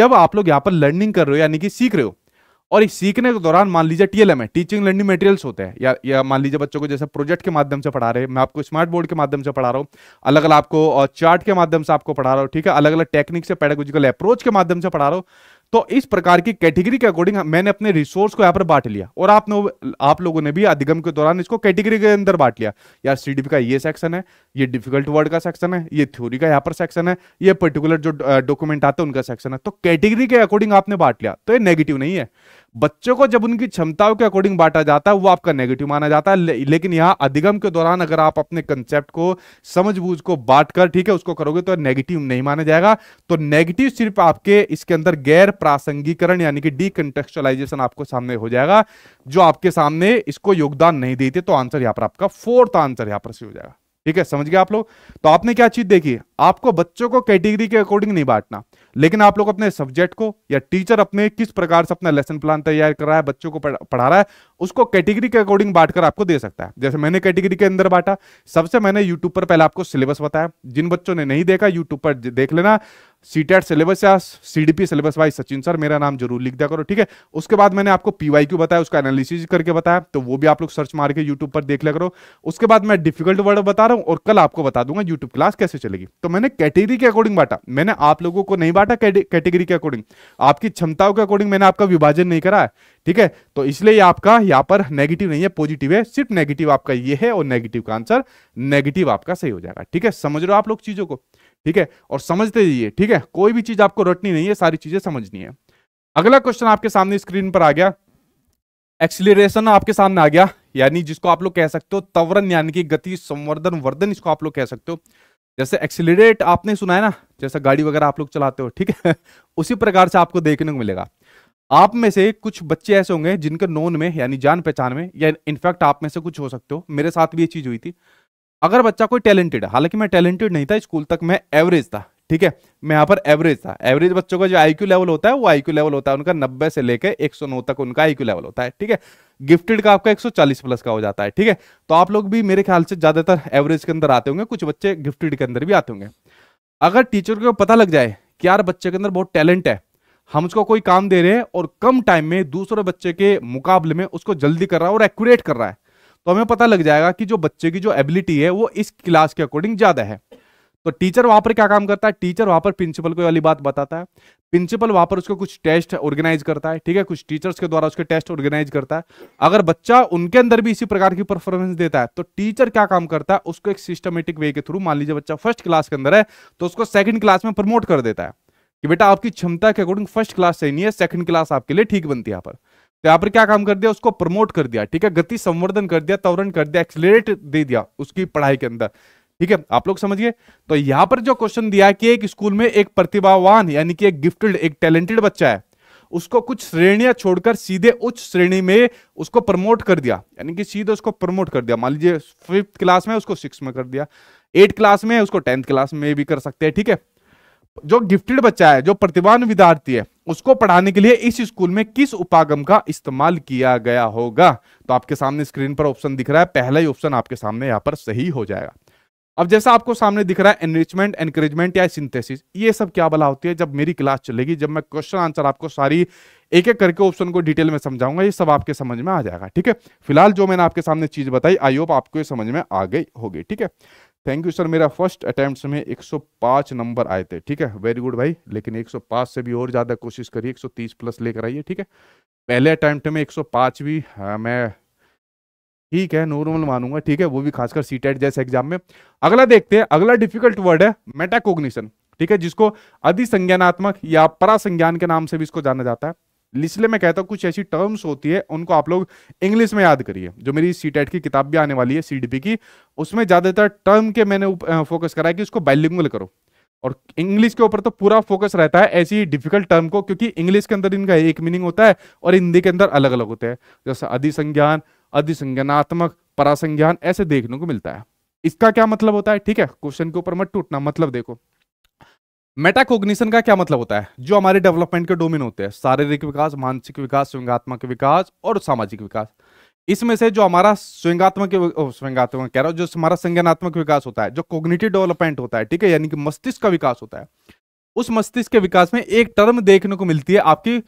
जब आप लोग यहाँ पर लर्निंग कर रहे हो यानी कि सीख रहे हो और इस सीखने के दौरान मान लीजिए टीएलएम है टीचिंग लर्निंग मटेरियल्स होते हैं या या मान लीजिए बच्चों को जैसे प्रोजेक्ट के माध्यम से पढ़ा रहे हैं मैं आपको स्मार्ट बोर्ड के माध्यम से पढ़ा रहा हूँ अलग अलग आपको चार्ट के माध्यम से आपको पढ़ा रहा हूँ ठीक है अलग अलग टेक्निक से पेडागोजिकल अप्रोच के माध्यम से पढ़ा रहा हूँ तो इस प्रकार की कैटेगरी के अकॉर्डिंग मैंने अपने रिसोर्स को यहाँ पर बांट लिया और आपने आप लोगों ने भी अधिगम के दौरान इसको कैटेगरी के अंदर बांट लिया यार सीडीपी का ये सेक्शन है ये डिफिकल्ट वर्ड का सेक्शन है ये थ्योरी का यहाँ पर सेक्शन है ये पर्टिकुलर जो डॉक्यूमेंट आते हैं उनका सेक्शन है तो कैटेगरी के अकॉर्डिंग आपने बांट लिया तो ये नेगेटिव नहीं है बच्चों को जब उनकी क्षमताओं के अकॉर्डिंग बांटा जाता है वो आपका नेगेटिव माना जाता है ले, लेकिन यहां अधिगम के दौरान अगर आप अपने कंसेप्ट को समझबूझ को बांट कर ठीक है उसको करोगे तो नेगेटिव नहीं माना जाएगा तो नेगेटिव सिर्फ आपके इसके अंदर गैर प्रासंगिकरण यानी कि डीकंटेक्चुअलाइजेशन आपको सामने हो जाएगा जो आपके सामने इसको योगदान नहीं देते तो आंसर यहां पर आपका फोर्थ आंसर यहां पर हो जाएगा ठीक है समझ गए आप लोग तो आपने क्या चीज देखी आपको बच्चों को कैटेगरी के अकॉर्डिंग नहीं बांटना लेकिन आप लोग अपने सब्जेक्ट को या टीचर अपने किस प्रकार से अपना लेसन प्लान तैयार कर रहा है बच्चों को पढ़ा रहा है उसको कैटेगरी के अकॉर्डिंग बांटकर आपको दे सकता है जैसे मैंने कैटेगरी के अंदर बांटा सबसे मैंने यूट्यूब पर पहले आपको सिलेबस बताया जिन बच्चों ने नहीं देखा यूट्यूब पर देख लेना सी टेट सिलेबस या CDP syllabus wise Sachin sir मेरा नाम जरूर लिख दिया करो ठीक है उसके बाद मैंने आपको पीवाई क्यू बताया उसका एनालिसिस करके बताया तो वो भी आप लोग सर्च मार के यूट्यूब पर देख लिया करो उसके बाद मैं डिफिकल्ट वर्ड बता रहा हूँ और कल आपको बता दूंगा यूट्यूब क्लास कैसे चलेगी तो मैंने कैटेगरी के अकॉर्डिंग बांटा मैंने आप लोगों को नहीं बांटा कैटेगरी के अकॉर्डिंग आपकी क्षमताओं के अकॉर्डिंग मैंने आपका विभाजन नहीं करा है ठीक है तो इसलिए आपका यहाँ पर नेगेटिव नहीं है पॉजिटिव है सिर्फ नेगेटिव आपका ये है और नेगेटिव का आंसर नेगेटिव आपका सही हो जाएगा ठीक है समझ रहे हो आप लोग चीजों को ठीक है और समझते जाइए ठीक है कोई भी चीज आपको रटनी नहीं है सारी चीजें समझनी है अगला क्वेश्चन आपके सामने स्क्रीन पर आ गया एक्सिलेशन आपके सामने आ गया यानी जिसको आप लोग कह सकते हो तवरन यानी कि गति संवर्धन वर्धन इसको आप लोग कह सकते हो जैसे एक्सिलेट आपने सुना है ना जैसा गाड़ी वगैरह आप लोग चलाते हो ठीक है उसी प्रकार से आपको देखने को मिलेगा आप में से कुछ बच्चे ऐसे होंगे जिनके नोन में यानी जान पहचान में या इनफैक्ट आप में से कुछ हो सकते हो मेरे साथ भी ये चीज हुई थी अगर बच्चा कोई टैलेंटेड है हालांकि मैं टैलेंटेड नहीं था स्कूल तक मैं एवरेज था ठीक है मैं यहाँ पर एवरेज था एवरेज बच्चों का जो आईक्यू लेवल होता है वो आईक्यू लेवल होता है उनका 90 से लेकर 109 तक उनका आईक्यू लेवल होता है ठीक है गिफ्टेड का आपका 140 प्लस का हो जाता है ठीक है तो आप लोग भी मेरे ख्याल से ज्यादातर एवरेज के अंदर आते होंगे कुछ बच्चे गिफ्टेड के अंदर भी आते होंगे अगर टीचर को पता लग जाए कि यार बच्चे के अंदर बहुत टैलेंट है हम उसको कोई काम दे रहे हैं और कम टाइम में दूसरे बच्चे के मुकाबले में उसको जल्दी कर रहा है और एक्यूरेट कर रहा है तो हमें पता लग जाएगा कि जो बच्चे की जो एबिलिटी है वो इस क्लास के अकॉर्डिंग ज़्यादा है तो टीचर वहां पर क्या काम करता है टीचर वहां पर प्रिंसिपल को वाली बात बताता है प्रिंसिपल वहां पर उसको कुछ टेस्ट ऑर्गेनाइज करता है ठीक है कुछ टीचर्स के द्वारा उसके टेस्ट ऑर्गेनाइज करता है अगर बच्चा उनके अंदर भी इसी प्रकार की परफॉर्मेंस देता है तो टीचर क्या काम करता है उसको एक सिस्टमेटिक वे के थ्रू मान लीजिए बच्चा फर्स्ट क्लास के अंदर है तो उसको सेकंड क्लास में प्रमोट कर देता है कि बेटा आपकी क्षमता के अकॉर्डिंग फर्स्ट क्लास सही नहीं है सेकंड क्लास आपके लिए ठीक बनती है यहाँ पर तो यहाँ पर क्या काम कर दिया उसको प्रमोट कर दिया ठीक है गति संवर्धन कर दिया तवरण कर दिया एक्सलेट दे दिया उसकी पढ़ाई के अंदर ठीक है आप लोग समझिए तो यहाँ पर जो क्वेश्चन दिया कि एक स्कूल में एक प्रतिभावान यानी कि एक गिफ्टेड एक टैलेंटेड बच्चा है उसको कुछ श्रेणियां छोड़कर सीधे उच्च श्रेणी में उसको प्रमोट कर दिया यानी कि सीधे उसको प्रमोट कर दिया मान लीजिए फिफ्थ क्लास में उसको सिक्स में कर दिया एट क्लास में उसको टेंथ क्लास में भी कर सकते हैं ठीक है थीके? जो गिफ्टेड बच्चा है जो प्रतिभान विद्यार्थी है उसको पढ़ाने के लिए इस स्कूल में किस उपागम का इस्तेमाल किया गया होगा तो आपके सामने स्क्रीन पर ऑप्शन दिख रहा है पहला ही ऑप्शन आपके सामने यहाँ पर सही हो जाएगा अब जैसा आपको सामने दिख रहा है एनरिचमेंट एनकरेजमेंट या सिंथेसिस ये सब क्या बला होती है जब मेरी क्लास चलेगी जब मैं क्वेश्चन आंसर आपको सारी एक एक करके ऑप्शन को डिटेल में समझाऊंगा ये सब आपके समझ में आ जाएगा ठीक है फिलहाल जो मैंने आपके सामने चीज बताई आई होप आपको ये समझ में आ गई होगी ठीक है थैंक यू सर मेरा फर्स्ट अटैम्प्ट में 105 नंबर आए थे ठीक है वेरी गुड भाई लेकिन 105 से भी और ज़्यादा कोशिश करिए 130 प्लस लेकर आइए ठीक है पहले अटैम्प्ट में 105 भी आ, हाँ, मैं ठीक है नॉर्मल मानूंगा ठीक है वो भी खासकर सी टेट e जैसे एग्जाम में अगला देखते हैं अगला डिफिकल्ट वर्ड है मेटाकोग्निशन ठीक है जिसको अधिसंज्ञानात्मक या परासंज्ञान के नाम से भी इसको जाना जाता है इसलिए मैं कहता हूँ कुछ ऐसी टर्म्स होती है उनको आप लोग इंग्लिश में याद करिए जो मेरी सी e की किताब भी आने वाली है सी की उसमें ज़्यादातर टर्म के मैंने फोकस करा है कि उसको बाइलिंगल करो और इंग्लिश के ऊपर तो पूरा फोकस रहता है ऐसी डिफिकल्ट टर्म को क्योंकि इंग्लिश के अंदर इनका एक मीनिंग होता है और हिंदी के अंदर अलग अलग होते हैं जैसे अधिसंज्ञान अधिसंज्ञानात्मक परासंज्ञान ऐसे देखने को मिलता है इसका क्या मतलब होता है ठीक है क्वेश्चन के ऊपर मत टूटना मतलब देखो मेटाकोग्निशन का क्या मतलब होता है जो हमारे डेवलपमेंट के डोमेन होते हैं शारीरिक विकास मानसिक विकास स्वयंगात्मक विकास और सामाजिक विकास इसमें से जो हमारा स्वयंगात्मक स्वयंगात्मक कह रहा हूँ जो हमारा संज्ञानात्मक विकास होता है जो कोग्निटिव डेवलपमेंट होता है ठीक है यानी कि मस्तिष्क का विकास होता है उस मस्तिष्क के विकास में एक टर्म देखने को मिलती है आपकी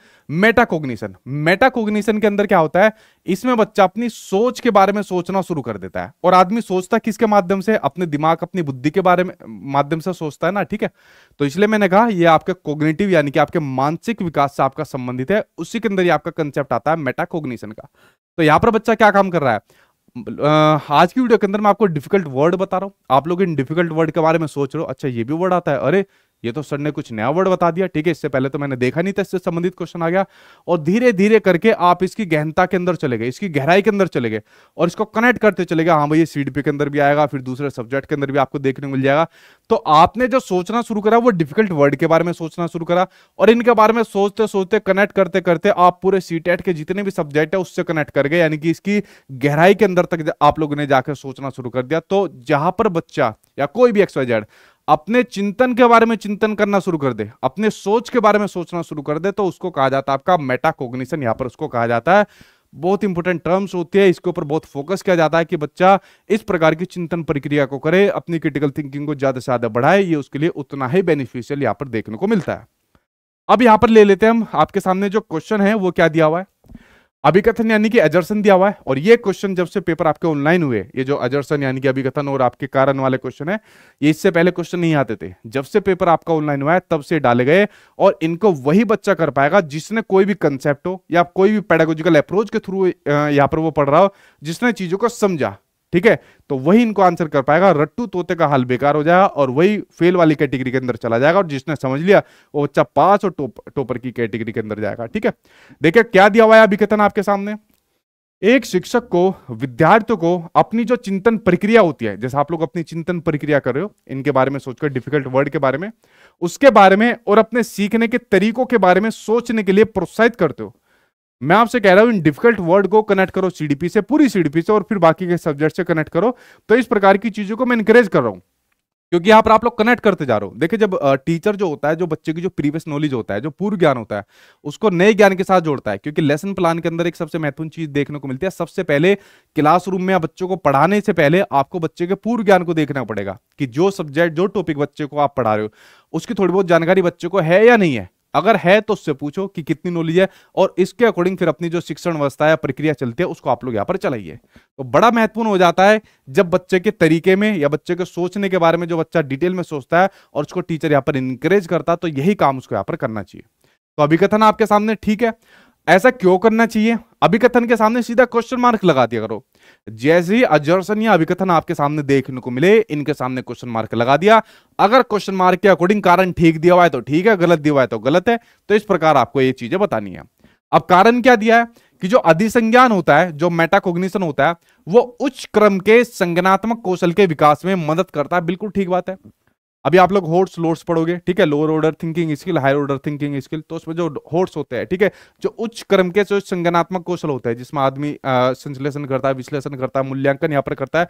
मेटाकोग्निशन मेटाकोग्निशन के अंदर क्या होता है इसमें बच्चा अपनी सोच के बारे में सोचना शुरू कर देता है और आदमी सोचता है किसके माध्यम से अपने दिमाग अपनी बुद्धि के बारे में माध्यम से सोचता है ना ठीक है तो इसलिए मैंने कहा यह आपके कोग्नेटिव यानी कि आपके मानसिक विकास से आपका संबंधित है उसी के अंदर ही आपका कंसेप्ट आता है मेटाकोग्निशन का तो यहां पर बच्चा क्या काम कर रहा है आज की वीडियो के अंदर मैं आपको डिफिकल्ट वर्ड बता रहा हूँ आप लोग इन डिफिकल्ट वर्ड के बारे में सोच रहे हो अच्छा ये भी वर्ड आता है अरे ये तो सर ने कुछ नया वर्ड बता दिया ठीक है इससे पहले तो मैंने देखा नहीं था इससे संबंधित क्वेश्चन आ गया और धीरे धीरे करके आप इसकी गहनता के अंदर चले गए इसकी गहराई के अंदर चले गए और इसको कनेक्ट करते चले गए हाँ भाई ये पी के अंदर भी आएगा फिर दूसरे सब्जेक्ट के अंदर भी आपको देखने को मिल जाएगा तो आपने जो सोचना शुरू करा वो डिफिकल्ट वर्ड के बारे में सोचना शुरू करा और इनके बारे में सोचते सोचते कनेक्ट करते करते आप पूरे सी e के जितने भी सब्जेक्ट है उससे कनेक्ट कर गए यानी कि इसकी गहराई के अंदर तक आप लोगों ने जाकर सोचना शुरू कर दिया तो जहां पर बच्चा या कोई भी एक्सवाइजेड अपने चिंतन के बारे में चिंतन करना शुरू कर दे अपने सोच के बारे में सोचना शुरू कर दे तो उसको कहा जाता है आपका मेटाकोग्निशन यहां पर उसको कहा जाता है बहुत इंपॉर्टेंट टर्म्स होती है इसके ऊपर बहुत फोकस किया जाता है कि बच्चा इस प्रकार की चिंतन प्रक्रिया को करे अपनी क्रिटिकल थिंकिंग को ज्यादा से ज्यादा बढ़ाए ये उसके लिए उतना ही बेनिफिशियल यहाँ पर देखने को मिलता है अब यहाँ पर ले लेते हैं हम आपके सामने जो क्वेश्चन है वो क्या दिया हुआ है अभिकथन यानी कि एजर्सन दिया हुआ है और ये क्वेश्चन जब से पेपर आपके ऑनलाइन हुए ये जो एजर्सन यानी कि अभिकथन और आपके कारण वाले क्वेश्चन है ये इससे पहले क्वेश्चन नहीं आते थे जब से पेपर आपका ऑनलाइन हुआ है तब से डाले गए और इनको वही बच्चा कर पाएगा जिसने कोई भी कंसेप्ट हो या कोई भी पेडागोजिकल अप्रोच के थ्रू यहाँ पर वो पढ़ रहा हो जिसने चीजों को समझा ठीक है तो वही इनको आंसर कर पाएगा रट्टू तोते का हाल बेकार हो जाएगा और वही फेल वाली कैटेगरी के अंदर चला जाएगा और जिसने समझ लिया वो बच्चा पास और टोप, टोपर की कैटेगरी के अंदर जाएगा ठीक है देखिए क्या दिया हुआ है कथन आपके सामने एक शिक्षक को विद्यार्थियों को अपनी जो चिंतन प्रक्रिया होती है जैसे आप लोग अपनी चिंतन प्रक्रिया कर रहे हो इनके बारे में सोचकर डिफिकल्ट वर्ड के बारे में उसके बारे में और अपने सीखने के तरीकों के बारे में सोचने के लिए प्रोत्साहित करते हो मैं आपसे कह रहा हूं इन डिफिकल्ट वर्ड को कनेक्ट करो सीडीपी से पूरी सीडीपी से और फिर बाकी के सब्जेक्ट से कनेक्ट करो तो इस प्रकार की चीजों को मैं इंकरेज कर रहा हूं क्योंकि यहाँ पर आप लोग कनेक्ट करते जा रहे हो देखिए जब टीचर जो होता है जो बच्चे की जो प्रीवियस नॉलेज होता है जो पूर्व ज्ञान होता है उसको नए ज्ञान के साथ जोड़ता है क्योंकि लेसन प्लान के अंदर एक सबसे महत्वपूर्ण चीज देखने को मिलती है सबसे पहले क्लासरूम में बच्चों को पढ़ाने से पहले आपको बच्चे के पूर्व ज्ञान को देखना पड़ेगा कि जो सब्जेक्ट जो टॉपिक बच्चे को आप पढ़ा रहे हो उसकी थोड़ी बहुत जानकारी बच्चे को है या नहीं है अगर है तो उससे पूछो कि कितनी नॉलेज है और इसके अकॉर्डिंग फिर अपनी जो शिक्षण व्यवस्था या प्रक्रिया चलती है उसको आप लोग यहाँ पर चलाइए तो बड़ा महत्वपूर्ण हो जाता है जब बच्चे के तरीके में या बच्चे के सोचने के बारे में जो बच्चा डिटेल में सोचता है और उसको टीचर यहाँ पर इंकरेज करता है तो यही काम उसको यहाँ पर करना चाहिए तो अभिकथन आपके सामने ठीक है ऐसा क्यों करना चाहिए अभिकथन के सामने सीधा क्वेश्चन मार्क लगा दिया करो जैसे ही अजर्सन या अभिकथन आपके सामने देखने को मिले इनके सामने क्वेश्चन मार्क लगा दिया अगर क्वेश्चन मार्क के अकॉर्डिंग कारण ठीक दिया हुआ है तो ठीक है गलत दिया हुआ है तो गलत है तो इस प्रकार आपको ये चीजें बतानी है अब कारण क्या दिया है कि जो अधिसंज्ञान होता है जो मेटाकोग्निशन होता है वो उच्च क्रम के संज्ञानात्मक कौशल के विकास में मदद करता है बिल्कुल ठीक बात है अभी आप लोग होर्स लोर्स पढ़ोगे ठीक है lower order thinking skill higher order thinking skill तो उसमें जो होर्स होते हैं ठीक है जो उच्च क्रम के जो संगनात्मक कौशल होते हैं जिसमें आदमी संश्लेषण करता है विश्लेषण करता है मूल्यांकन यहाँ पर करता है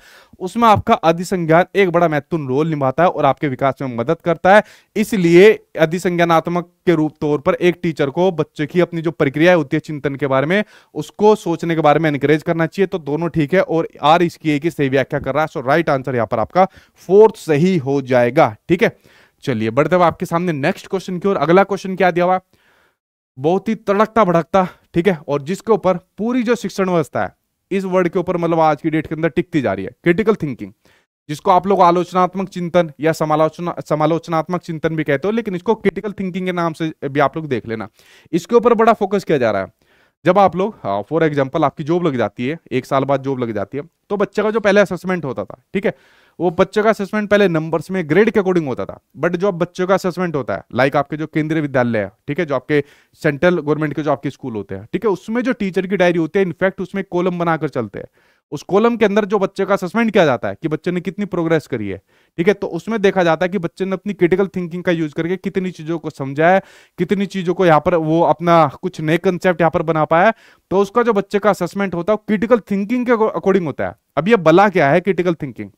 उसमें आपका अधिसंज्ञान एक बड़ा महत्वपूर्ण रोल निभाता है और आपके विकास में मदद करता है इसलिए अधिसंज्ञानात्मक के रूप तौर पर एक टीचर को बच्चे की अपनी जो प्रक्रिया होती है चिंतन के बारे में उसको सोचने के बारे में इनकरेज करना चाहिए तो दोनों ठीक है और आर इसकी एक ही सही व्याख्या कर रहा है सो राइट आंसर यहाँ पर आपका फोर्थ सही हो जाएगा ठीक है चलिए बढ़ते हुए आपके सामने नेक्स्ट क्वेश्चन की ओर अगला क्वेश्चन क्या दिया हुआ बहुत ही तड़कता भड़कता ठीक है और जिसके ऊपर पूरी जो शिक्षण व्यवस्था है इस वर्ड के ऊपर मतलब आज की डेट के अंदर टिकती जा रही है क्रिटिकल थिंकिंग जिसको आप लोग आलोचनात्मक चिंतन या समालोचना समालोचनात्मक चिंतन भी कहते हो लेकिन इसको क्रिटिकल थिंकिंग के नाम से भी आप लोग देख लेना इसके ऊपर बड़ा फोकस किया जा रहा है जब आप लोग फॉर हाँ, एग्जाम्पल आपकी जॉब लग जाती है एक साल बाद जॉब लग जाती है तो बच्चे का जो पहले असेसमेंट होता था ठीक है वो बच्चों का असेसमेंट पहले नंबर्स में ग्रेड के अकॉर्डिंग होता था बट जो अब बच्चों का असेसमेंट होता है लाइक आपके जो केंद्रीय विद्यालय है ठीक है जो आपके सेंट्रल गवर्नमेंट के जो आपके स्कूल होते हैं ठीक है उसमें जो टीचर की डायरी होती है इनफैक्ट उसमें कॉलम बनाकर चलते हैं उस कॉलम के अंदर जो बच्चे का असेसमेंट किया जाता है कि बच्चे ने कितनी प्रोग्रेस करी है ठीक है तो उसमें देखा जाता है कि बच्चे ने अपनी क्रिटिकल थिंकिंग का यूज करके कितनी चीजों को समझा है कितनी चीजों को यहाँ पर वो अपना कुछ नए कंसेप्ट यहाँ पर बना पाया तो उसका जो बच्चे का असेसमेंट होता है क्रिटिकल थिंकिंग के अकॉर्डिंग होता है अब यह बला क्या है क्रिटिकल थिंकिंग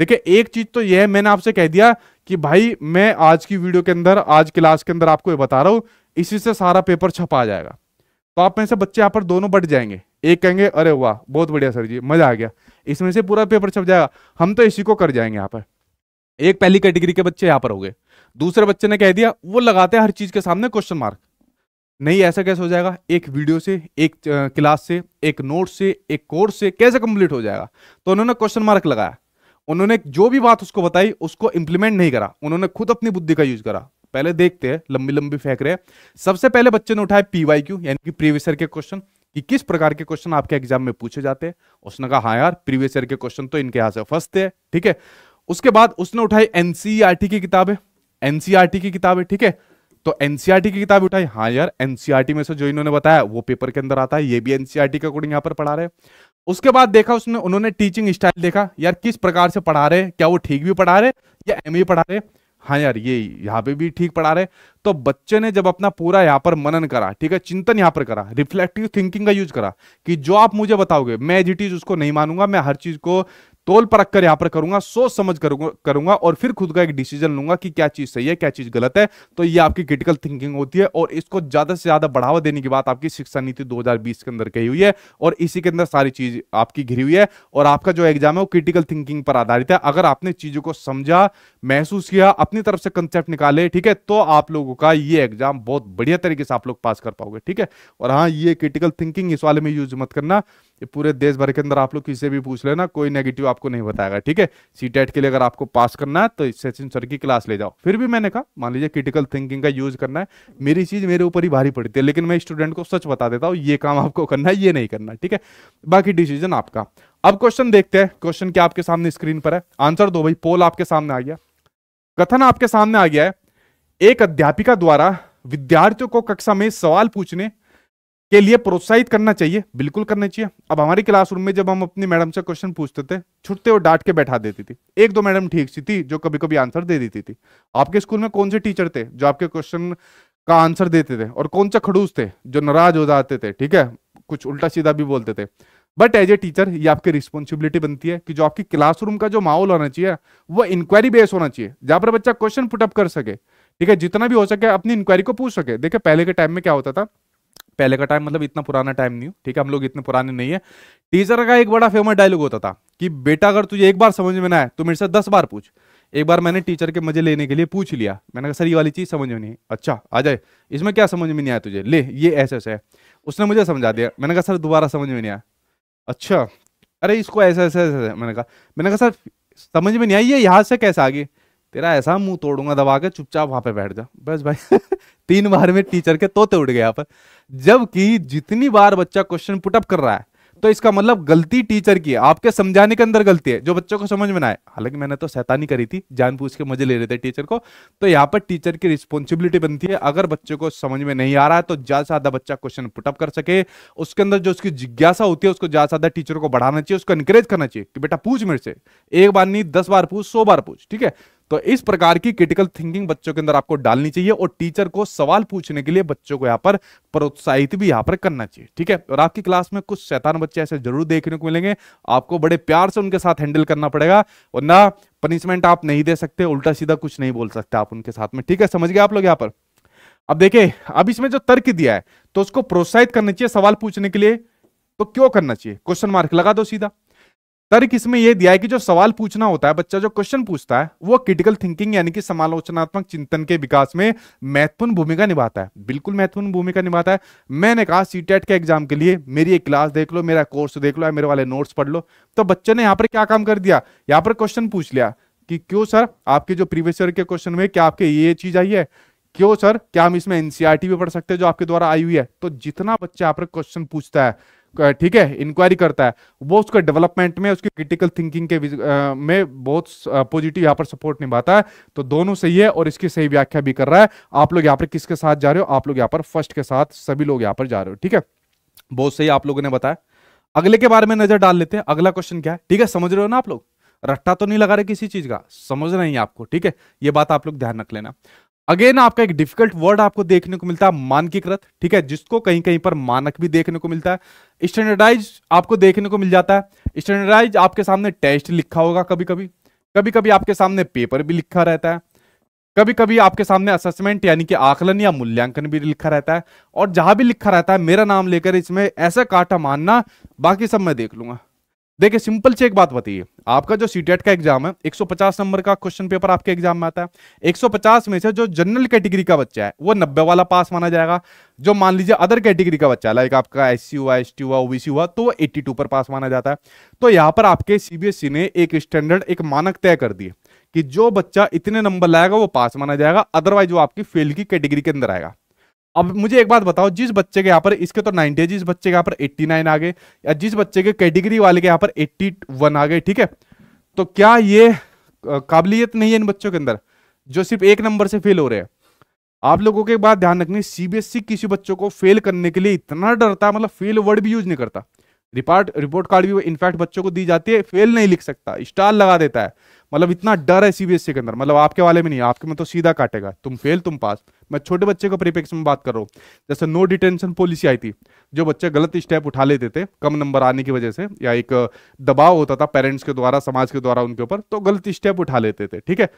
देखिए एक चीज तो यह है मैंने आपसे कह दिया कि भाई मैं आज की वीडियो के अंदर आज क्लास के अंदर आपको ये बता रहा हूं इसी से सारा पेपर छपा जाएगा तो आप में से बच्चे यहाँ पर दोनों बट जाएंगे एक कहेंगे अरे वाह बहुत बढ़िया सर जी मजा आ गया इसमें से पूरा पेपर छप जाएगा हम तो इसी को कर जाएंगे यहाँ पर एक पहली कैटेगरी के बच्चे यहाँ पर हो गए दूसरे बच्चे ने कह दिया वो लगाते हैं हर चीज के सामने क्वेश्चन मार्क नहीं ऐसा कैसे हो जाएगा एक वीडियो से एक क्लास से एक नोट से एक कोर्स से कैसे कंप्लीट हो जाएगा तो उन्होंने क्वेश्चन मार्क लगाया उन्होंने जो भी बात उसको बताई उसको इंप्लीमेंट नहीं करा उन्होंने खुद अपनी बुद्धि का यूज करा पहले देखते हैं लंबी लंबी फेंक रहे हैं सबसे पहले बच्चे ने उठाया पीवाई क्यू यानी कि प्रीवियस ईयर के क्वेश्चन कि किस प्रकार के क्वेश्चन आपके एग्जाम में पूछे जाते हैं उसने कहा हाँ यार प्रीवियस ईयर के क्वेश्चन तो इनके यहां से फर्स्ट थे ठीक है उसके बाद उसने उठाई एनसीईआरटी e की किताब है एनसीईआरटी e की किताब है ठीक है तो एनसीईआरटी e की किताब उठाई हाँ यार एनसीईआरटी में से जो इन्होंने बताया वो पेपर के अंदर आता है ये भी एनसीईआरटी के अकॉर्डिंग यहां पर पढ़ा रहे उसके बाद देखा उसने उन्होंने टीचिंग स्टाइल देखा यार किस प्रकार से पढ़ा रहे क्या वो ठीक भी पढ़ा रहे या एम ही पढ़ा रहे हाँ यार ये यहाँ पे भी ठीक पढ़ा रहे तो बच्चे ने जब अपना पूरा यहाँ पर मनन करा ठीक है चिंतन यहाँ पर करा रिफ्लेक्टिव थिंकिंग का यूज करा कि जो आप मुझे बताओगे मैं एज इट इज उसको नहीं मानूंगा मैं हर चीज को तोल परख कर यहां पर करूंगा सोच समझ करूंगा और फिर खुद का एक डिसीजन लूंगा कि क्या चीज सही है क्या चीज गलत है तो ये आपकी क्रिटिकल थिंकिंग होती है और इसको ज्यादा से ज्यादा बढ़ावा देने की बात आपकी शिक्षा नीति 2020 के अंदर कही हुई है और इसी के अंदर सारी चीज आपकी घिरी हुई है और आपका जो एग्जाम है वो क्रिटिकल थिंकिंग पर आधारित है अगर आपने चीजों को समझा महसूस किया अपनी तरफ से कंसेप्ट निकाले ठीक है तो आप लोगों का ये एग्जाम बहुत बढ़िया तरीके से आप लोग पास कर पाओगे ठीक है और हाँ ये क्रिटिकल थिंकिंग इस वाले में यूज मत करना ये पूरे देश भर के अंदर आप लोग किसी भी पूछ लेना कोई नेगेटिव आपको नहीं बताएगा ठीक है सी e के लिए अगर आपको पास करना है तो सचिन सर की क्लास ले जाओ फिर भी मैंने कहा मान लीजिए क्रिटिकल थिंकिंग का यूज करना है मेरी चीज मेरे ऊपर ही भारी पड़ती है लेकिन मैं स्टूडेंट को सच बता देता हूँ ये काम आपको करना है ये नहीं करना ठीक है बाकी डिसीजन आपका अब क्वेश्चन देखते हैं क्वेश्चन क्या आपके सामने स्क्रीन पर है आंसर दो भाई पोल आपके सामने आ गया कथन आपके सामने आ गया है एक अध्यापिका द्वारा विद्यार्थियों को कक्षा में सवाल पूछने के लिए प्रोत्साहित करना चाहिए बिल्कुल करना चाहिए अब हमारी क्लासरूम में जब हम अपनी मैडम से क्वेश्चन पूछते थे छुटते और डांट के बैठा देती थी एक दो मैडम ठीक सी थी जो कभी कभी आंसर दे देती थी आपके स्कूल में कौन से टीचर थे जो आपके क्वेश्चन का आंसर देते थे और कौन सा खड़ूस थे जो नाराज हो जाते थे ठीक है कुछ उल्टा सीधा भी बोलते थे बट एज ए टीचर ये आपकी रिस्पॉन्सिबिलिटी बनती है कि जो आपकी क्लासरूम का जो माहौल होना चाहिए वो इंक्वायरी बेस होना चाहिए जहां पर बच्चा क्वेश्चन पुटअप कर सके ठीक है जितना भी हो सके अपनी इंक्वायरी को पूछ सके देखिए पहले के टाइम में क्या होता था पहले का टाइम मतलब इतना पुराना टाइम नहीं ठीक है हम लोग इतने पुराने नहीं है टीचर का एक बड़ा फेमस डायलॉग होता था कि बेटा अगर तुझे एक बार समझ में ना आए तो मेरे से दस बार पूछ एक बार मैंने टीचर के मजे लेने के लिए पूछ लिया मैंने कहा सर ये वाली चीज़ समझ में नहीं अच्छा आ जाए इसमें क्या समझ में नहीं आया तुझे ले ये ऐसे ऐसे है उसने मुझे समझा दिया मैंने कहा सर दोबारा समझ में नहीं आया अच्छा अरे इसको ऐसे ऐसे ऐसे मैंने कहा मैंने कहा सर समझ में नहीं आई ये यहाँ से कैसे आ गई तेरा ऐसा मुंह तोड़ूंगा दबा के चुपचाप वहां पे बैठ जा बस भाई तीन बार में टीचर के तोते उड़ गया पर जबकि जितनी बार बच्चा क्वेश्चन पुटअप कर रहा है तो इसका मतलब गलती टीचर की है आपके समझाने के अंदर गलती है जो बच्चों को समझ में ना आए हालांकि मैंने तो सैतानी करी थी जान पूछ के मजे ले रहे थे टीचर को तो यहाँ पर टीचर की रिस्पॉन्सिबिलिटी बनती है अगर बच्चे को समझ में नहीं आ रहा है तो ज्यादा से ज्यादा बच्चा क्वेश्चन पुटअप कर सके उसके अंदर जो उसकी जिज्ञासा होती है उसको ज्यादा से ज्यादा टीचर को बढ़ाना चाहिए उसको इंकरेज करना चाहिए कि बेटा पूछ मेरे से एक बार नहीं दस बार पूछ सौ बार पूछ ठीक है तो इस प्रकार की क्रिटिकल थिंकिंग बच्चों के अंदर आपको डालनी चाहिए और टीचर को सवाल पूछने के लिए बच्चों को यहाँ पर प्रोत्साहित भी यहाँ पर करना चाहिए ठीक है और आपकी क्लास में कुछ शैतान बच्चे ऐसे जरूर देखने को मिलेंगे आपको बड़े प्यार से उनके साथ हैंडल करना पड़ेगा और ना पनिशमेंट आप नहीं दे सकते उल्टा सीधा कुछ नहीं बोल सकते आप उनके साथ में ठीक है समझ गए आप लोग यहाँ पर अब देखिए अब इसमें जो तर्क दिया है तो उसको प्रोत्साहित करना चाहिए सवाल पूछने के लिए तो क्यों करना चाहिए क्वेश्चन मार्क लगा दो सीधा तर्क इसमें यह दिया है कि जो सवाल पूछना होता है बच्चा जो क्वेश्चन पूछता है वो क्रिटिकल थिंकिंग यानी कि समालोचनात्मक चिंतन के विकास में महत्वपूर्ण भूमिका निभाता है बिल्कुल महत्वपूर्ण भूमिका निभाता है मैंने कहा सी e के एग्जाम के लिए मेरी एक क्लास देख लो मेरा कोर्स देख लो मेरे वाले नोट्स पढ़ लो तो बच्चे ने यहाँ पर क्या काम कर दिया यहाँ पर क्वेश्चन पूछ लिया कि क्यों सर आपके जो प्रीवियस ईयर के क्वेश्चन में क्या आपके ये चीज आई है क्यों सर क्या हम इसमें एनसीआरटी e भी पढ़ सकते हैं जो आपके द्वारा आई हुई है तो जितना बच्चा यहाँ पर क्वेश्चन पूछता है ठीक है इंक्वायरी करता है वो उसके डेवलपमेंट में उसकी क्रिटिकल थिंकिंग के आ, में बहुत पॉजिटिव यहाँ पर सपोर्ट निभाता है तो दोनों सही है और इसकी सही व्याख्या भी कर रहा है आप लोग यहाँ पर किसके साथ जा रहे हो आप लोग यहाँ पर फर्स्ट के साथ सभी लोग यहाँ पर जा रहे हो ठीक है बहुत सही आप लोगों ने बताया अगले के बारे में नजर डाल लेते हैं अगला क्वेश्चन क्या है ठीक है समझ रहे हो ना आप लोग रट्टा तो नहीं लगा रहे किसी चीज का समझ रहे हैं आपको ठीक है ये बात आप लोग ध्यान रख लेना अगेन आपका एक डिफिकल्ट वर्ड आपको देखने को मिलता है मानकीकृत ठीक है जिसको कहीं कहीं पर मानक भी देखने को मिलता है स्टैंडर्डाइज आपको देखने को मिल जाता है स्टैंडर्डाइज आपके सामने टेस्ट लिखा होगा कभी कभी कभी कभी आपके सामने पेपर भी लिखा रहता है कभी कभी आपके सामने असेसमेंट यानी कि आकलन या मूल्यांकन भी लिखा रहता है और जहां भी लिखा रहता है मेरा नाम लेकर इसमें ऐसा काटा मानना बाकी सब मैं देख लूंगा देखिए सिंपल से एक बात बताइए आपका जो सीटेट e का एग्जाम है 150 नंबर का क्वेश्चन पेपर आपके एग्जाम में आता है 150 में से जो जनरल कैटेगरी का बच्चा है वो 90 वाला पास माना जाएगा जो मान लीजिए अदर कैटेगरी का बच्चा है लाइक आपका एस सी हुआ एस हुआ ओबीसी हुआ तो वो 82 पर पास माना जाता है तो यहाँ पर आपके सीबीएसई e ने एक स्टैंडर्ड एक मानक तय कर दिए कि जो बच्चा इतने नंबर लाएगा वो पास माना जाएगा अदरवाइज वो आपकी फेल की कैटेगरी के अंदर आएगा अब मुझे एक बात बताओ जिस बच्चे के यहाँ पर इसके तो 90 जिस बच्चे के यहाँ पर 89 आ गए या जिस बच्चे के कैटेगरी वाले के यहाँ पर 81 आ गए ठीक है तो क्या ये काबिलियत नहीं है इन बच्चों के अंदर जो सिर्फ एक नंबर से फेल हो रहे हैं आप लोगों के बात ध्यान रखनी सीबीएसई e किसी बच्चों को फेल करने के लिए इतना डरता मतलब फेल वर्ड भी यूज नहीं करता रिपोर्ट रिपोर्ट कार्ड भी इनफैक्ट बच्चों को दी जाती है फेल नहीं लिख सकता स्टार लगा देता है मतलब इतना डर है सीबीएसई के अंदर मतलब आपके वाले में नहीं आपके में तो सीधा काटेगा तुम फेल तुम पास मैं छोटे बच्चे को परिपेक्ष में बात कर रहा हूँ जैसे नो डिटेंशन पॉलिसी आई थी जो बच्चे गलत स्टेप उठा लेते थे कम नंबर आने की वजह से या एक दबाव होता था पेरेंट्स के द्वारा समाज के द्वारा उनके ऊपर तो गलत स्टेप उठा लेते थे ठीक है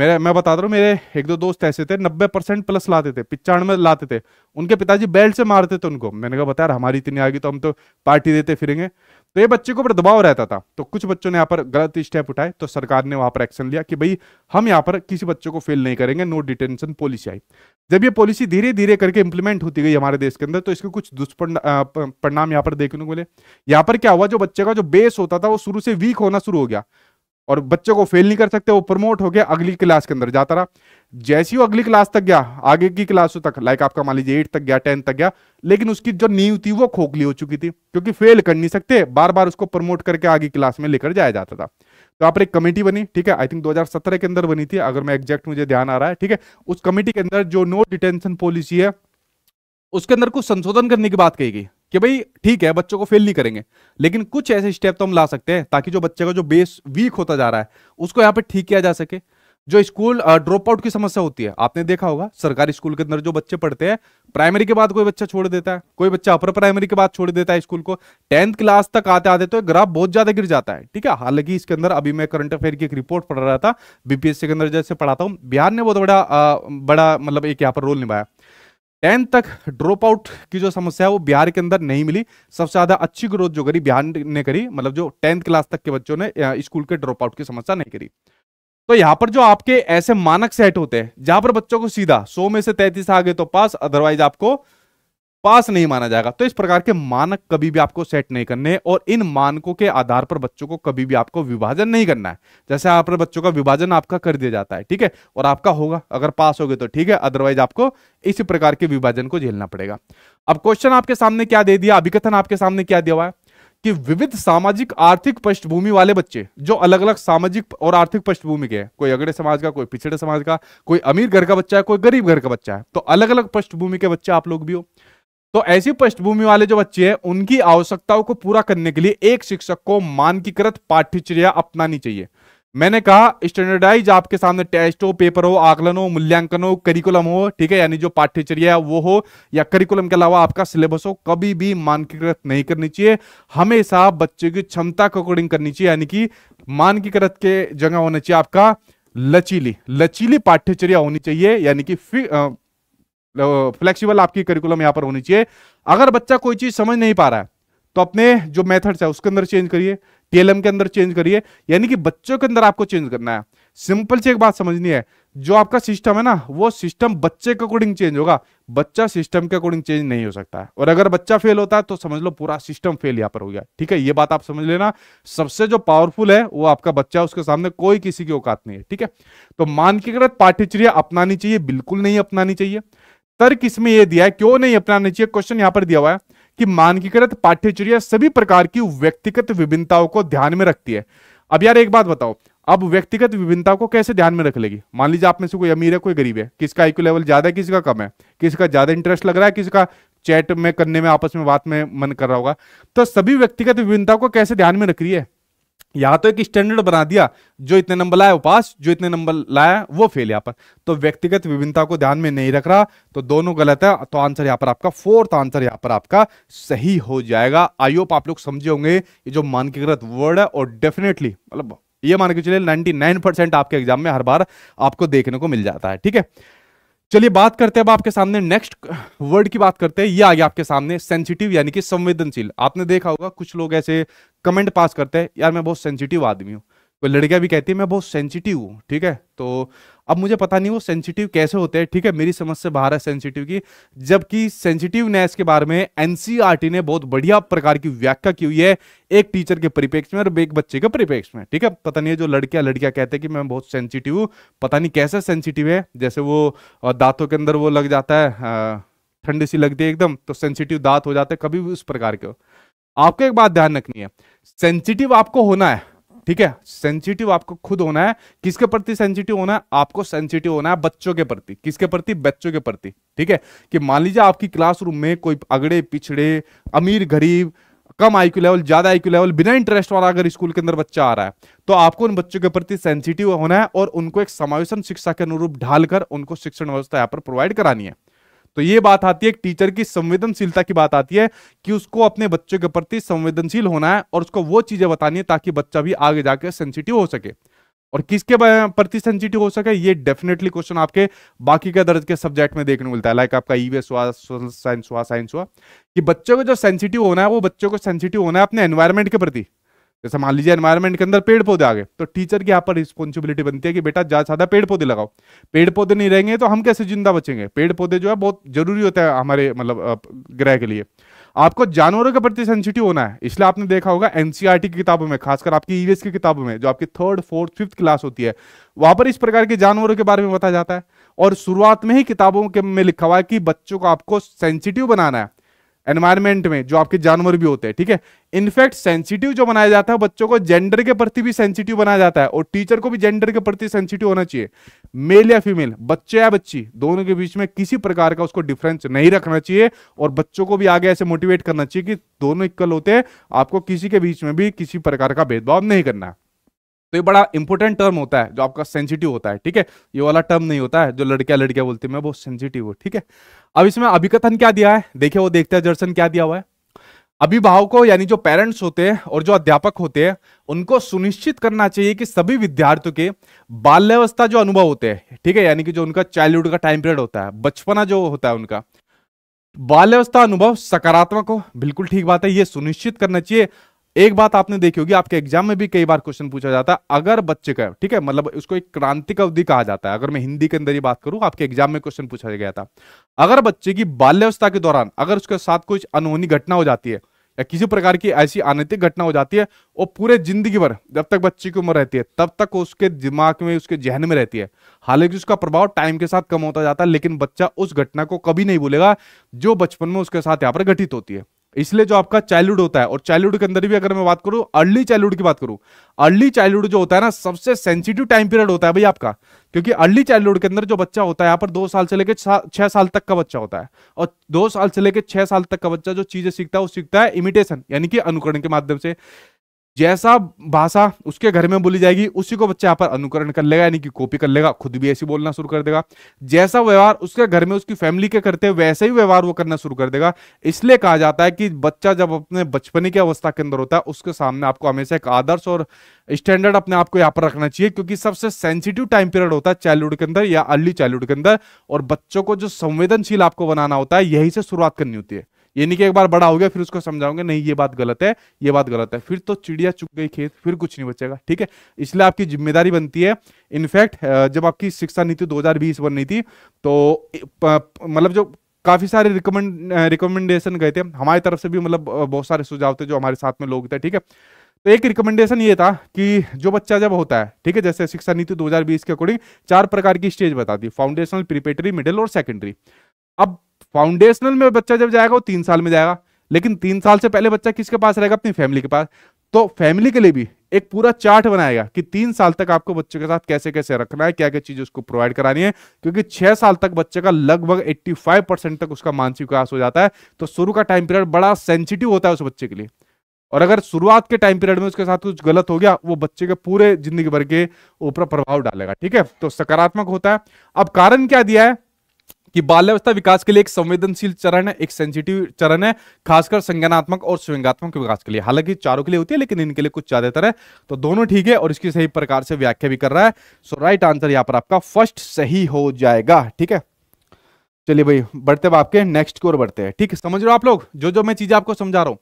मेरे मैं बता रहा हूँ मेरे एक दो दोस्त ऐसे थे नब्बे परसेंट प्लस लाते थे पिचानवे लाते थे उनके पिताजी बेल्ट से मारते थे उनको मैंने कहा बताया हमारी इतनी आ गई तो हम तो पार्टी देते फिरेंगे तो ये बच्चे के ऊपर दबाव रहता था तो कुछ बच्चों ने यहाँ पर गलत स्टेप उठाए तो सरकार ने वहां पर एक्शन लिया कि भाई हम यहाँ पर किसी बच्चों को फेल नहीं करेंगे नो डिटेंशन पॉलिसी आई जब ये पॉलिसी धीरे धीरे करके इंप्लीमेंट होती गई हमारे देश के अंदर तो इसके कुछ दुष्परिणाम यहाँ पर देखने को मिले यहाँ पर क्या हुआ जो बच्चे का जो बेस होता था वो शुरू से वीक होना शुरू हो गया और बच्चों को फेल नहीं कर सकते वो प्रमोट हो गया अगली क्लास के अंदर जाता रहा जैसी वो अगली क्लास तक गया आगे की क्लासों तक लाइक आपका मान लीजिए एट तक गया टेंथ तक गया लेकिन उसकी जो नींव थी वो खोखली हो चुकी थी क्योंकि फेल कर नहीं सकते बार बार उसको प्रमोट करके आगे क्लास में लेकर जाया जाता था तो आप एक कमेटी बनी ठीक है आई थिंक 2017 के अंदर बनी थी अगर मैं एग्जैक्ट मुझे ध्यान आ रहा है ठीक है उस कमेटी के अंदर जो नो डिटेंशन पॉलिसी है उसके अंदर कुछ संशोधन करने की बात कही गई कि भाई ठीक है बच्चों को फेल नहीं करेंगे लेकिन कुछ ऐसे स्टेप तो हम ला सकते हैं ताकि जो बच्चे का जो बेस वीक होता जा रहा है उसको यहाँ पे ठीक किया जा सके जो स्कूल ड्रॉप आउट की समस्या होती है आपने देखा होगा सरकारी स्कूल के अंदर जो बच्चे पढ़ते हैं प्राइमरी के बाद कोई बच्चा छोड़ देता है कोई बच्चा अपर प्राइमरी के बाद छोड़ देता है स्कूल को टेंथ क्लास तक आते आते तो ग्राफ बहुत ज्यादा गिर जाता है ठीक है हालांकि इसके अंदर अभी मैं करंट अफेयर की एक रिपोर्ट पढ़ रहा था बीपीएससी के अंदर जैसे पढ़ाता हूँ बिहार ने बहुत बड़ा बड़ा मतलब एक यहाँ पर रोल निभाया टेंथ तक ड्रॉप आउट की जो समस्या है वो बिहार के अंदर नहीं मिली सबसे ज्यादा अच्छी ग्रोथ जो करी बिहार ने करी मतलब जो टेंथ क्लास तक के बच्चों ने स्कूल के ड्रॉप आउट की समस्या नहीं करी तो यहाँ पर जो आपके ऐसे मानक सेट होते हैं जहां पर बच्चों को सीधा सो में से तैतीस आगे तो पास अदरवाइज आपको पास नहीं माना जाएगा तो इस प्रकार के मानक कभी भी आपको सेट नहीं करने और इन मानकों के आधार पर बच्चों को कभी भी आपको विभाजन नहीं करना है जैसे आप पर बच्चों का विभाजन आपका कर दिया जाता है ठीक है और आपका होगा अगर पास हो गए तो ठीक है अदरवाइज आपको इसी प्रकार के विभाजन को झेलना पड़ेगा अब क्वेश्चन आपके सामने क्या दे दिया अभिकथन आपके सामने क्या दिया हुआ है कि विविध सामाजिक आर्थिक पृष्ठभूमि वाले बच्चे जो अलग अलग सामाजिक और आर्थिक पृष्ठभूमि के हैं कोई अगड़े समाज का कोई पिछड़े समाज का कोई अमीर घर का बच्चा है कोई गरीब घर का बच्चा है तो अलग अलग पृष्ठभूमि के बच्चे आप लोग भी हो तो ऐसी पृष्ठभूमि वाले जो बच्चे हैं उनकी आवश्यकताओं को पूरा करने के लिए एक शिक्षक को मानकीकृत पाठ्यचर्या अपनानी चाहिए मैंने कहा स्टैंडर्डाइज आपके सामने टेस्ट हो पेपर हो आकलन हो मूल्यांकन हो करिकुलम हो ठीक है यानी जो पाठ्यचर्या वो हो या करिकुलम के अलावा आपका सिलेबस हो कभी भी मानकीकृत नहीं करनी चाहिए हमेशा बच्चे की क्षमता के अकॉर्डिंग करनी चाहिए यानी कि मानकीकृत के जगह होना चाहिए आपका लचीली लचीली पाठ्यचर्या होनी चाहिए यानी कि फ्लेक्सीबल आपकी करिकुलम यहाँ पर होनी चाहिए अगर बच्चा कोई चीज समझ नहीं पा रहा है तो अपने जो मेथड्स है उसके अंदर चेंज करिए टीएलएम के अंदर चेंज करिए यानी कि बच्चों के अंदर आपको चेंज करना है सिंपल से एक बात समझनी है जो आपका सिस्टम है ना वो सिस्टम बच्चे के अकॉर्डिंग चेंज होगा बच्चा सिस्टम के अकॉर्डिंग चेंज नहीं हो सकता है और अगर बच्चा फेल होता है तो समझ लो पूरा सिस्टम फेल यहाँ पर हो गया ठीक है ये बात आप समझ लेना सबसे जो पावरफुल है वो आपका बच्चा उसके सामने कोई किसी की औकात नहीं है ठीक है तो मानकीकृत पाठ्यचर्या अपनानी चाहिए बिल्कुल नहीं अपनानी चाहिए तर्क इसमें यह दिया है क्यों नहीं अपनानी चाहिए क्वेश्चन यहाँ पर दिया हुआ है कि मानकीकृत पाठ्यचर्या सभी प्रकार की व्यक्तिगत विभिन्नताओं को ध्यान में रखती है अब यार एक बात बताओ अब व्यक्तिगत विभिन्नता को कैसे ध्यान में रख लेगी मान लीजिए आप में से कोई अमीर है कोई गरीब है किसका आईक्यू लेवल ज्यादा है किसका कम है किसका ज्यादा इंटरेस्ट लग रहा है किसका चैट में करने में आपस में बात में मन कर रहा होगा तो सभी व्यक्तिगत विभिन्नता को कैसे ध्यान में रख रही है यहाँ तो एक स्टैंडर्ड बना दिया जो इतने नंबर लाया वो पास जो इतने नंबर लाया वो फेल यहाँ पर तो व्यक्तिगत विभिन्नता को ध्यान में नहीं रख रहा तो दोनों गलत है तो आंसर यहाँ पर आपका फोर्थ आंसर यहाँ पर आपका सही हो जाएगा आई होप आप लोग समझे होंगे ये जो मानकीकृत वर्ड है और डेफिनेटली मतलब ये मान के चलिए नाइनटी परसेंट आपके एग्जाम में हर बार आपको देखने को मिल जाता है ठीक है चलिए बात करते हैं अब आपके सामने नेक्स्ट वर्ड की बात करते हैं ये आ गया आपके सामने सेंसिटिव यानी कि संवेदनशील आपने देखा होगा कुछ लोग ऐसे कमेंट पास करते हैं यार मैं बहुत सेंसिटिव आदमी हूँ वो लड़कियाँ भी कहती है मैं बहुत सेंसिटिव हूँ ठीक है तो अब मुझे पता नहीं वो सेंसिटिव कैसे होते हैं ठीक है मेरी समझ से बाहर है सेंसिटिव की जबकि सेंसिटिवनेस के बारे में एनसीईआरटी e ने बहुत बढ़िया प्रकार की व्याख्या की हुई है एक टीचर के परिपेक्ष में और एक बच्चे के परिपेक्ष में ठीक है पता नहीं है जो लड़कियां लड़कियां कहते हैं कि मैं बहुत सेंसिटिव हूँ पता नहीं कैसे सेंसिटिव है जैसे वो दांतों के अंदर वो लग जाता है ठंडी सी लगती है एकदम तो सेंसिटिव दांत हो जाते हैं कभी भी उस प्रकार के आपको एक बात ध्यान रखनी है सेंसिटिव आपको होना है ठीक है सेंसिटिव आपको खुद होना है किसके प्रति सेंसिटिव होना है आपको सेंसिटिव होना है बच्चों के प्रति किसके प्रति बच्चों के प्रति ठीक है कि मान लीजिए आपकी क्लासरूम में कोई अगड़े पिछड़े अमीर गरीब कम आईक्यू लेवल ज्यादा आईक्यू लेवल बिना इंटरेस्ट वाला अगर स्कूल के अंदर बच्चा आ रहा है तो आपको उन बच्चों के प्रति सेंसिटिव होना है और उनको एक समावेशन शिक्षा के अनुरूप ढालकर उनको शिक्षण व्यवस्था यहाँ पर प्रोवाइड करानी है तो ये बात आती है एक टीचर की संवेदनशीलता की बात आती है कि उसको अपने बच्चे के प्रति संवेदनशील होना है और उसको वो चीजें बतानी है ताकि बच्चा भी आगे जाकर सेंसिटिव हो सके और किसके प्रति सेंसिटिव हो सके ये डेफिनेटली क्वेश्चन आपके बाकी के दर्ज के सब्जेक्ट में देखने को मिलता है लाइक आपका ईवीएस e हुआ साइंस हुआ साइंस हुआ कि बच्चों को जो सेंसिटिव होना है वो बच्चों को सेंसिटिव होना है अपने एनवायरमेंट के प्रति जैसे मान लीजिए एनवायरमेंट के अंदर पेड़ पौधे आ गए तो टीचर की यहाँ पर रिस्पॉन्सिबिलिटी बनती है कि बेटा ज्यादा ज्यादा पेड़ पौधे लगाओ पेड़ पौधे नहीं रहेंगे तो हम कैसे जिंदा बचेंगे पेड़ पौधे जो है बहुत जरूरी होता है हमारे मतलब ग्रह के लिए आपको जानवरों के प्रति सेंसिटिव होना है इसलिए आपने देखा होगा एनसीआरटी e की किताबों में खासकर आपकी ईवीएस e की किताबों में जो आपकी थर्ड फोर्थ फिफ्थ क्लास होती है वहां पर इस प्रकार के जानवरों के बारे में बताया जाता है और शुरुआत में ही किताबों के में लिखा हुआ है कि बच्चों को आपको सेंसिटिव बनाना है एनवायरमेंट में जो आपके जानवर भी होते हैं ठीक है इनफैक्ट सेंसिटिव जो बनाया जाता है बच्चों को जेंडर के प्रति भी सेंसिटिव बनाया जाता है और टीचर को भी जेंडर के प्रति सेंसिटिव होना चाहिए मेल या फीमेल बच्चे या बच्ची दोनों के बीच में किसी प्रकार का उसको डिफरेंस नहीं रखना चाहिए और बच्चों को भी आगे ऐसे मोटिवेट करना चाहिए कि दोनों इक्वल होते हैं आपको किसी के बीच में भी किसी प्रकार का भेदभाव नहीं करना है तो ये बड़ा इंपॉर्टेंट टर्म होता है जो आपका सेंसिटिव होता है ठीक है ये वाला टर्म नहीं होता है जो लड़कियां लड़कियां बोलती है मैं बहुत सेंसिटिव हूँ ठीक है अब इसमें अभिकथन क्या दिया है देखिए वो देखते हैं जर्सन क्या दिया हुआ है अभिभावकों यानी जो पेरेंट्स होते हैं और जो अध्यापक होते हैं उनको सुनिश्चित करना चाहिए कि सभी विद्यार्थियों के बाल्यावस्था जो अनुभव होते हैं ठीक है यानी कि जो उनका चाइल्डहुड का टाइम पीरियड होता है बचपना जो होता है उनका बाल्यावस्था अनुभव सकारात्मक हो बिल्कुल ठीक बात है ये सुनिश्चित करना चाहिए एक बात आपने देखी होगी आपके एग्जाम में भी कई बार क्वेश्चन पूछा जाता है अगर बच्चे का ठीक है मतलब उसको एक क्रांतिक अवधि कहा जाता है अगर मैं हिंदी के अंदर ही बात करूं आपके एग्जाम में क्वेश्चन पूछा गया था अगर बच्चे की बाल्यावस्था के दौरान अगर उसके साथ कुछ अनहोनी घटना हो जाती है या किसी प्रकार की ऐसी अनैतिक घटना हो जाती है वो पूरे जिंदगी भर जब तक बच्चे की उम्र रहती है तब तक उसके दिमाग में उसके जहन में रहती है हालांकि उसका प्रभाव टाइम के साथ कम होता जाता है लेकिन बच्चा उस घटना को कभी नहीं भूलेगा जो बचपन में उसके साथ यहाँ पर घटित होती है इसलिए जो आपका चाइल्डहुड होता है और चाइल्डहुड के अंदर भी अगर मैं बात करूं अर्ली चाइल्डहुड की बात करूं अर्ली चाइल्डहुड जो होता है ना सबसे सेंसिटिव टाइम पीरियड होता है भाई आपका क्योंकि अर्ली चाइल्डहुड के अंदर जो बच्चा होता है यहाँ पर दो साल से लेकर छह साल तक का बच्चा होता है और दो साल से लेकर छह साल तक का बच्चा जो चीजें सीखता है वो सीखता है इमिटेशन यानी कि अनुकरण के माध्यम से जैसा भाषा उसके घर में बोली जाएगी उसी को बच्चा यहाँ पर अनुकरण कर लेगा यानी कि कॉपी कर लेगा खुद भी ऐसी बोलना शुरू कर देगा जैसा व्यवहार उसके घर में उसकी फैमिली के करते वैसे ही व्यवहार वो करना शुरू कर देगा इसलिए कहा जाता है कि बच्चा जब अपने बचपने की अवस्था के अंदर होता है उसके सामने आपको हमेशा एक आदर्श और स्टैंडर्ड अपने आपको यहाँ पर रखना चाहिए क्योंकि सबसे सेंसिटिव टाइम पीरियड होता है चाइल्डहुड के अंदर या अर्ली चाइल्डहुड के अंदर और बच्चों को जो संवेदनशील आपको बनाना होता है यही से शुरुआत करनी होती है ये नहीं कि एक बार बड़ा हो गया फिर उसको समझाओगे नहीं ये बात गलत है ये बात गलत है फिर तो चिड़िया चुक गई खेत फिर कुछ नहीं बचेगा ठीक है इसलिए आपकी जिम्मेदारी बनती है इनफैक्ट जब आपकी शिक्षा नीति 2020 बीस बननी थी तो मतलब जो काफ़ी सारे रिकमेंड रिकमेंडेशन गए थे हमारी तरफ से भी मतलब बहुत सारे सुझाव थे जो हमारे साथ में लोग थे ठीक है तो एक रिकमेंडेशन ये था कि जो बच्चा जब होता है ठीक है जैसे शिक्षा नीति 2020 के अकॉर्डिंग चार प्रकार की स्टेज बताती फाउंडेशनल प्रिपेटरी मिडिल और सेकेंडरी अब फाउंडेशनल में बच्चा जब जाएगा वो तीन साल में जाएगा लेकिन तीन साल से पहले बच्चा किसके पास रहेगा अपनी फैमिली के पास तो फैमिली के लिए भी एक पूरा चार्ट बनाएगा कि तीन साल तक आपको बच्चे के साथ कैसे कैसे रखना है क्या क्या चीज उसको प्रोवाइड करानी है क्योंकि छह साल तक बच्चे का लगभग 85 परसेंट तक उसका मानसिक विकास हो जाता है तो शुरू का टाइम पीरियड बड़ा सेंसिटिव होता है उस बच्चे के लिए और अगर शुरुआत के टाइम पीरियड में उसके साथ कुछ गलत हो गया वो बच्चे के पूरे जिंदगी भर के ऊपर प्रभाव डालेगा ठीक है तो सकारात्मक होता है अब कारण क्या दिया है कि बाल्यावस्था विकास के लिए एक संवेदनशील चरण है एक सेंसिटिव चरण है खासकर संज्ञानात्मक और स्वयंगात्मक विकास के लिए हालांकि चारों के लिए होती है लेकिन इनके लिए कुछ ज्यादातर है तो दोनों ठीक है और इसकी सही प्रकार से व्याख्या भी कर रहा है सो राइट आंसर यहाँ पर आपका फर्स्ट सही हो जाएगा ठीक है चलिए भाई बढ़ते हैं आपके नेक्स्ट की ओर बढ़ते हैं ठीक है समझ रहे हो आप लोग जो जो मैं चीजें आपको समझा रहा हूँ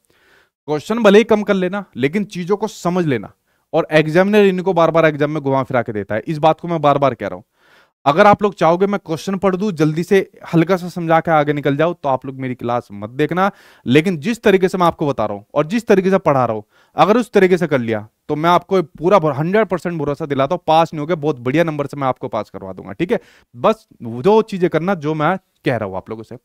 क्वेश्चन भले ही कम कर लेना लेकिन चीजों को समझ लेना और एग्जामिनर इनको बार बार एग्जाम में घुमा फिरा के देता है इस बात को मैं बार बार कह रहा हूं अगर आप लोग चाहोगे मैं क्वेश्चन पढ़ दूं जल्दी से हल्का सा समझा के आगे निकल जाओ तो आप लोग मेरी क्लास मत देखना लेकिन जिस तरीके से मैं आपको बता रहा हूं और जिस तरीके से पढ़ा रहा हूं अगर उस तरीके से कर लिया तो मैं आपको पूरा हंड्रेड परसेंट भरोसा दिलाता हूं पास नहीं हो गया बहुत बढ़िया नंबर से मैं आपको पास करवा दूंगा ठीक है बस जो चीजें करना जो मैं कह रहा हूं आप लोगों से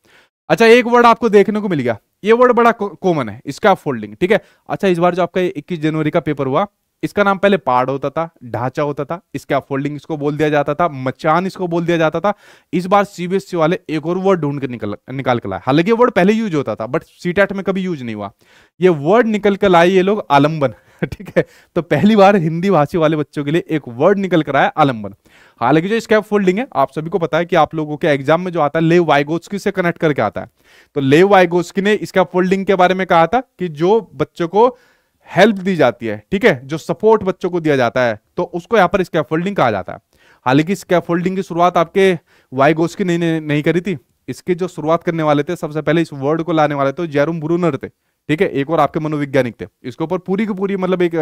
अच्छा एक वर्ड आपको देखने को मिल गया ये वर्ड बड़ा कॉमन है इसका फोल्डिंग ठीक है अच्छा इस बार जो आपका इक्कीस जनवरी का पेपर हुआ इसका नाम पहले पहाड़ होता था ढांचा होता था इसका फोल्डिंग इसको बोल दिया जाता था मचान इसको बोल दिया जाता था इस बार सीबीएसई वाले एक और वर्ड ढूंढ कर निकल निकाल कर लाया हालांकि वर्ड पहले यूज होता था बट सीटेट में कभी यूज नहीं हुआ ये वर्ड निकल कर लाए ये लोग आलम्बन ठीक है तो पहली बार हिंदी भाषी वाले बच्चों के लिए एक वर्ड निकल कर आया आलम्बन हालांकि जो स्कैप फोल्डिंग है आप सभी को पता है कि आप लोगों के एग्जाम में जो आता है लेव वाइगोस्की से कनेक्ट करके आता है तो लेव वाइगोस्की ने स्कैप फोल्डिंग के बारे में कहा था कि जो बच्चों को हेल्प दी जाती है ठीक है जो सपोर्ट बच्चों को दिया जाता है तो उसको यहाँ पर स्कैफोल्डिंग कहा जाता है हालांकि स्कैफोल्डिंग की शुरुआत आपके वाई गोस की नहीं, नहीं, नहीं करी थी इसकी जो शुरुआत करने वाले थे सबसे पहले इस वर्ड को लाने वाले थे जैरूम ब्रूनर थे ठीक है एक और आपके मनोवैज्ञानिक थे इसके ऊपर पूरी की पूरी मतलब एक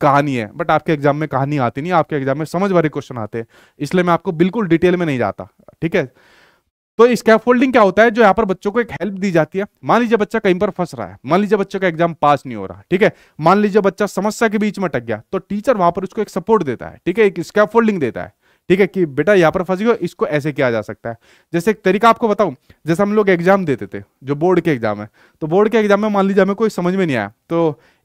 कहानी है बट आपके एग्जाम में कहानी आती नहीं आपके एग्जाम में समझ वाले क्वेश्चन आते हैं इसलिए मैं आपको बिल्कुल डिटेल में नहीं जाता ठीक है तो स्कैप क्या होता है जो यहाँ पर बच्चों को एक हेल्प दी जाती है मान लीजिए बच्चा कहीं पर फंस रहा है मान लीजिए बच्चे का एग्जाम पास नहीं हो रहा ठीक है मान लीजिए बच्चा समस्या के बीच में टक गया तो टीचर वहां पर उसको एक सपोर्ट देता है ठीक है एक स्कैप देता है ठीक है कि बेटा यहाँ पर फंस गया इसको ऐसे किया जा सकता है जैसे एक तरीका आपको बताऊं जैसे हम लोग एग्जाम देते थे जो बोर्ड के एग्जाम है तो बोर्ड के एग्जाम में मान लीजिए हमें कोई समझ में नहीं आया तो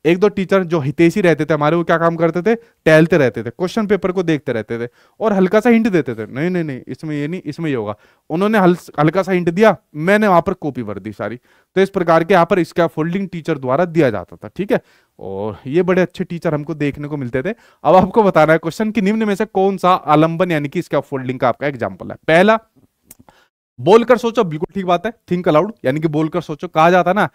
एक दो टीचर जो हितेशी रहते थे हमारे वो क्या काम करते थे टहलते रहते थे क्वेश्चन पेपर को देखते रहते थे और हल्का सा हिंट देते थे नहीं नहीं नहीं इसमें ये नहीं इसमें ये होगा उन्होंने हल्का सा हिंट दिया मैंने वहां पर कॉपी भर दी सारी तो इस प्रकार के यहाँ पर इसका फोल्डिंग टीचर द्वारा दिया जाता था ठीक है और ये बड़े अच्छे टीचर हमको देखने को मिलते थे अब आपको बताना है क्वेश्चन की निम्न में से कौन सा आलंबन यानी कि इसका फोल्डिंग का आपका एग्जाम्पल है पहला बोलकर सोचो बिल्कुल ठीक बात है थिंक अलाउड यानी कि बोलकर सोचो कहा जाता ना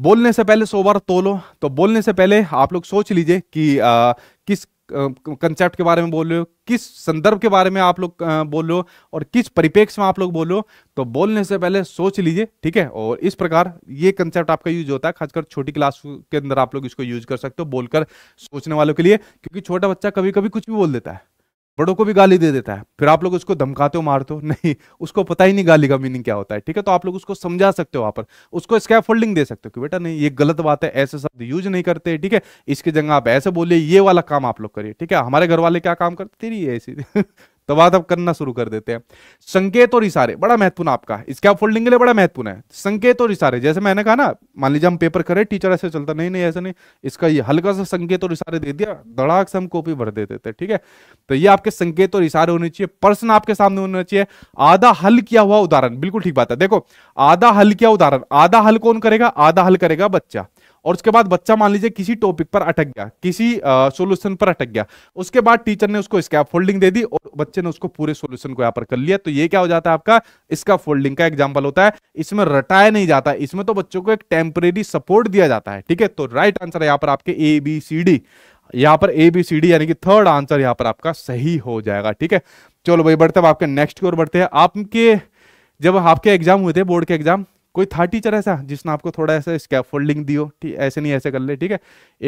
बोलने से पहले सो बार तोलो तो बोलने से पहले आप लोग सोच लीजिए कि आ, किस कंसेप्ट के बारे में बोल रहे हो किस संदर्भ के बारे में आप लोग बोल रहे हो और किस परिपेक्ष में आप लोग बोलो तो बोलने से पहले सोच लीजिए ठीक है और इस प्रकार ये कंसेप्ट आपका यूज होता है खासकर छोटी क्लास के अंदर आप लोग इसको यूज कर सकते हो बोलकर सोचने वालों के लिए क्योंकि छोटा बच्चा कभी कभी कुछ भी बोल देता है बड़ों को भी गाली दे देता है फिर आप लोग उसको धमकाते हो मारते हो नहीं उसको पता ही नहीं गाली का मीनिंग क्या होता है ठीक है तो आप लोग उसको समझा सकते हो वहां पर उसको स्कैप फोल्डिंग दे सकते हो कि बेटा नहीं ये गलत बात है ऐसे शब्द यूज नहीं करते ठीक है इसकी जगह आप ऐसे बोलिए ये वाला काम आप लोग करिए ठीक है हमारे घर वाले क्या काम करते तेरी ऐसी तो अब करना शुरू कर देते हैं संकेत और इशारे बड़ा महत्वपूर्ण आपका इसका फोल्डिंग के लिए बड़ा महत्वपूर्ण है संकेत और इशारे जैसे मैंने कहा ना मान लीजिए हम पेपर करें टीचर ऐसे चलता नहीं नहीं ऐसा नहीं इसका ये हल्का सा संकेत और इशारे दे दिया धड़ाक से हम कॉपी भर दे देते ठीक है तो ये आपके संकेत और इशारे होने चाहिए पर्सन आपके सामने होना चाहिए आधा हल किया हुआ उदाहरण बिल्कुल ठीक बात है देखो आधा हल किया उदाहरण आधा हल कौन करेगा आधा हल करेगा बच्चा और उसके बाद बच्चा मान लीजिए किसी टॉपिक पर अटक गया किसी सोल्यूशन पर अटक गया उसके बाद टीचर ने उसको स्कैप फोल्डिंग दे दी और बच्चे ने उसको पूरे सोल्यूशन को यहाँ पर कर लिया तो ये क्या हो जाता है आपका इसका फोल्डिंग का एग्जाम्पल होता है इसमें रटाया नहीं जाता इसमें तो बच्चों को एक टेम्परेरी सपोर्ट दिया जाता है ठीक है तो राइट आंसर है यहाँ पर आपके ए बी सी डी यहाँ पर ए बी सी डी यानी कि थर्ड आंसर यहाँ पर आपका सही हो जाएगा ठीक है चलो भाई बढ़ते हैं आपके नेक्स्ट की ओर बढ़ते हैं आपके जब आपके एग्जाम हुए थे बोर्ड के एग्जाम कोई था टीचर ऐसा जिसने आपको थोड़ा ऐसा स्कैफोल्डिंग दी हो ठीक ऐसे नहीं ऐसे कर ले ठीक है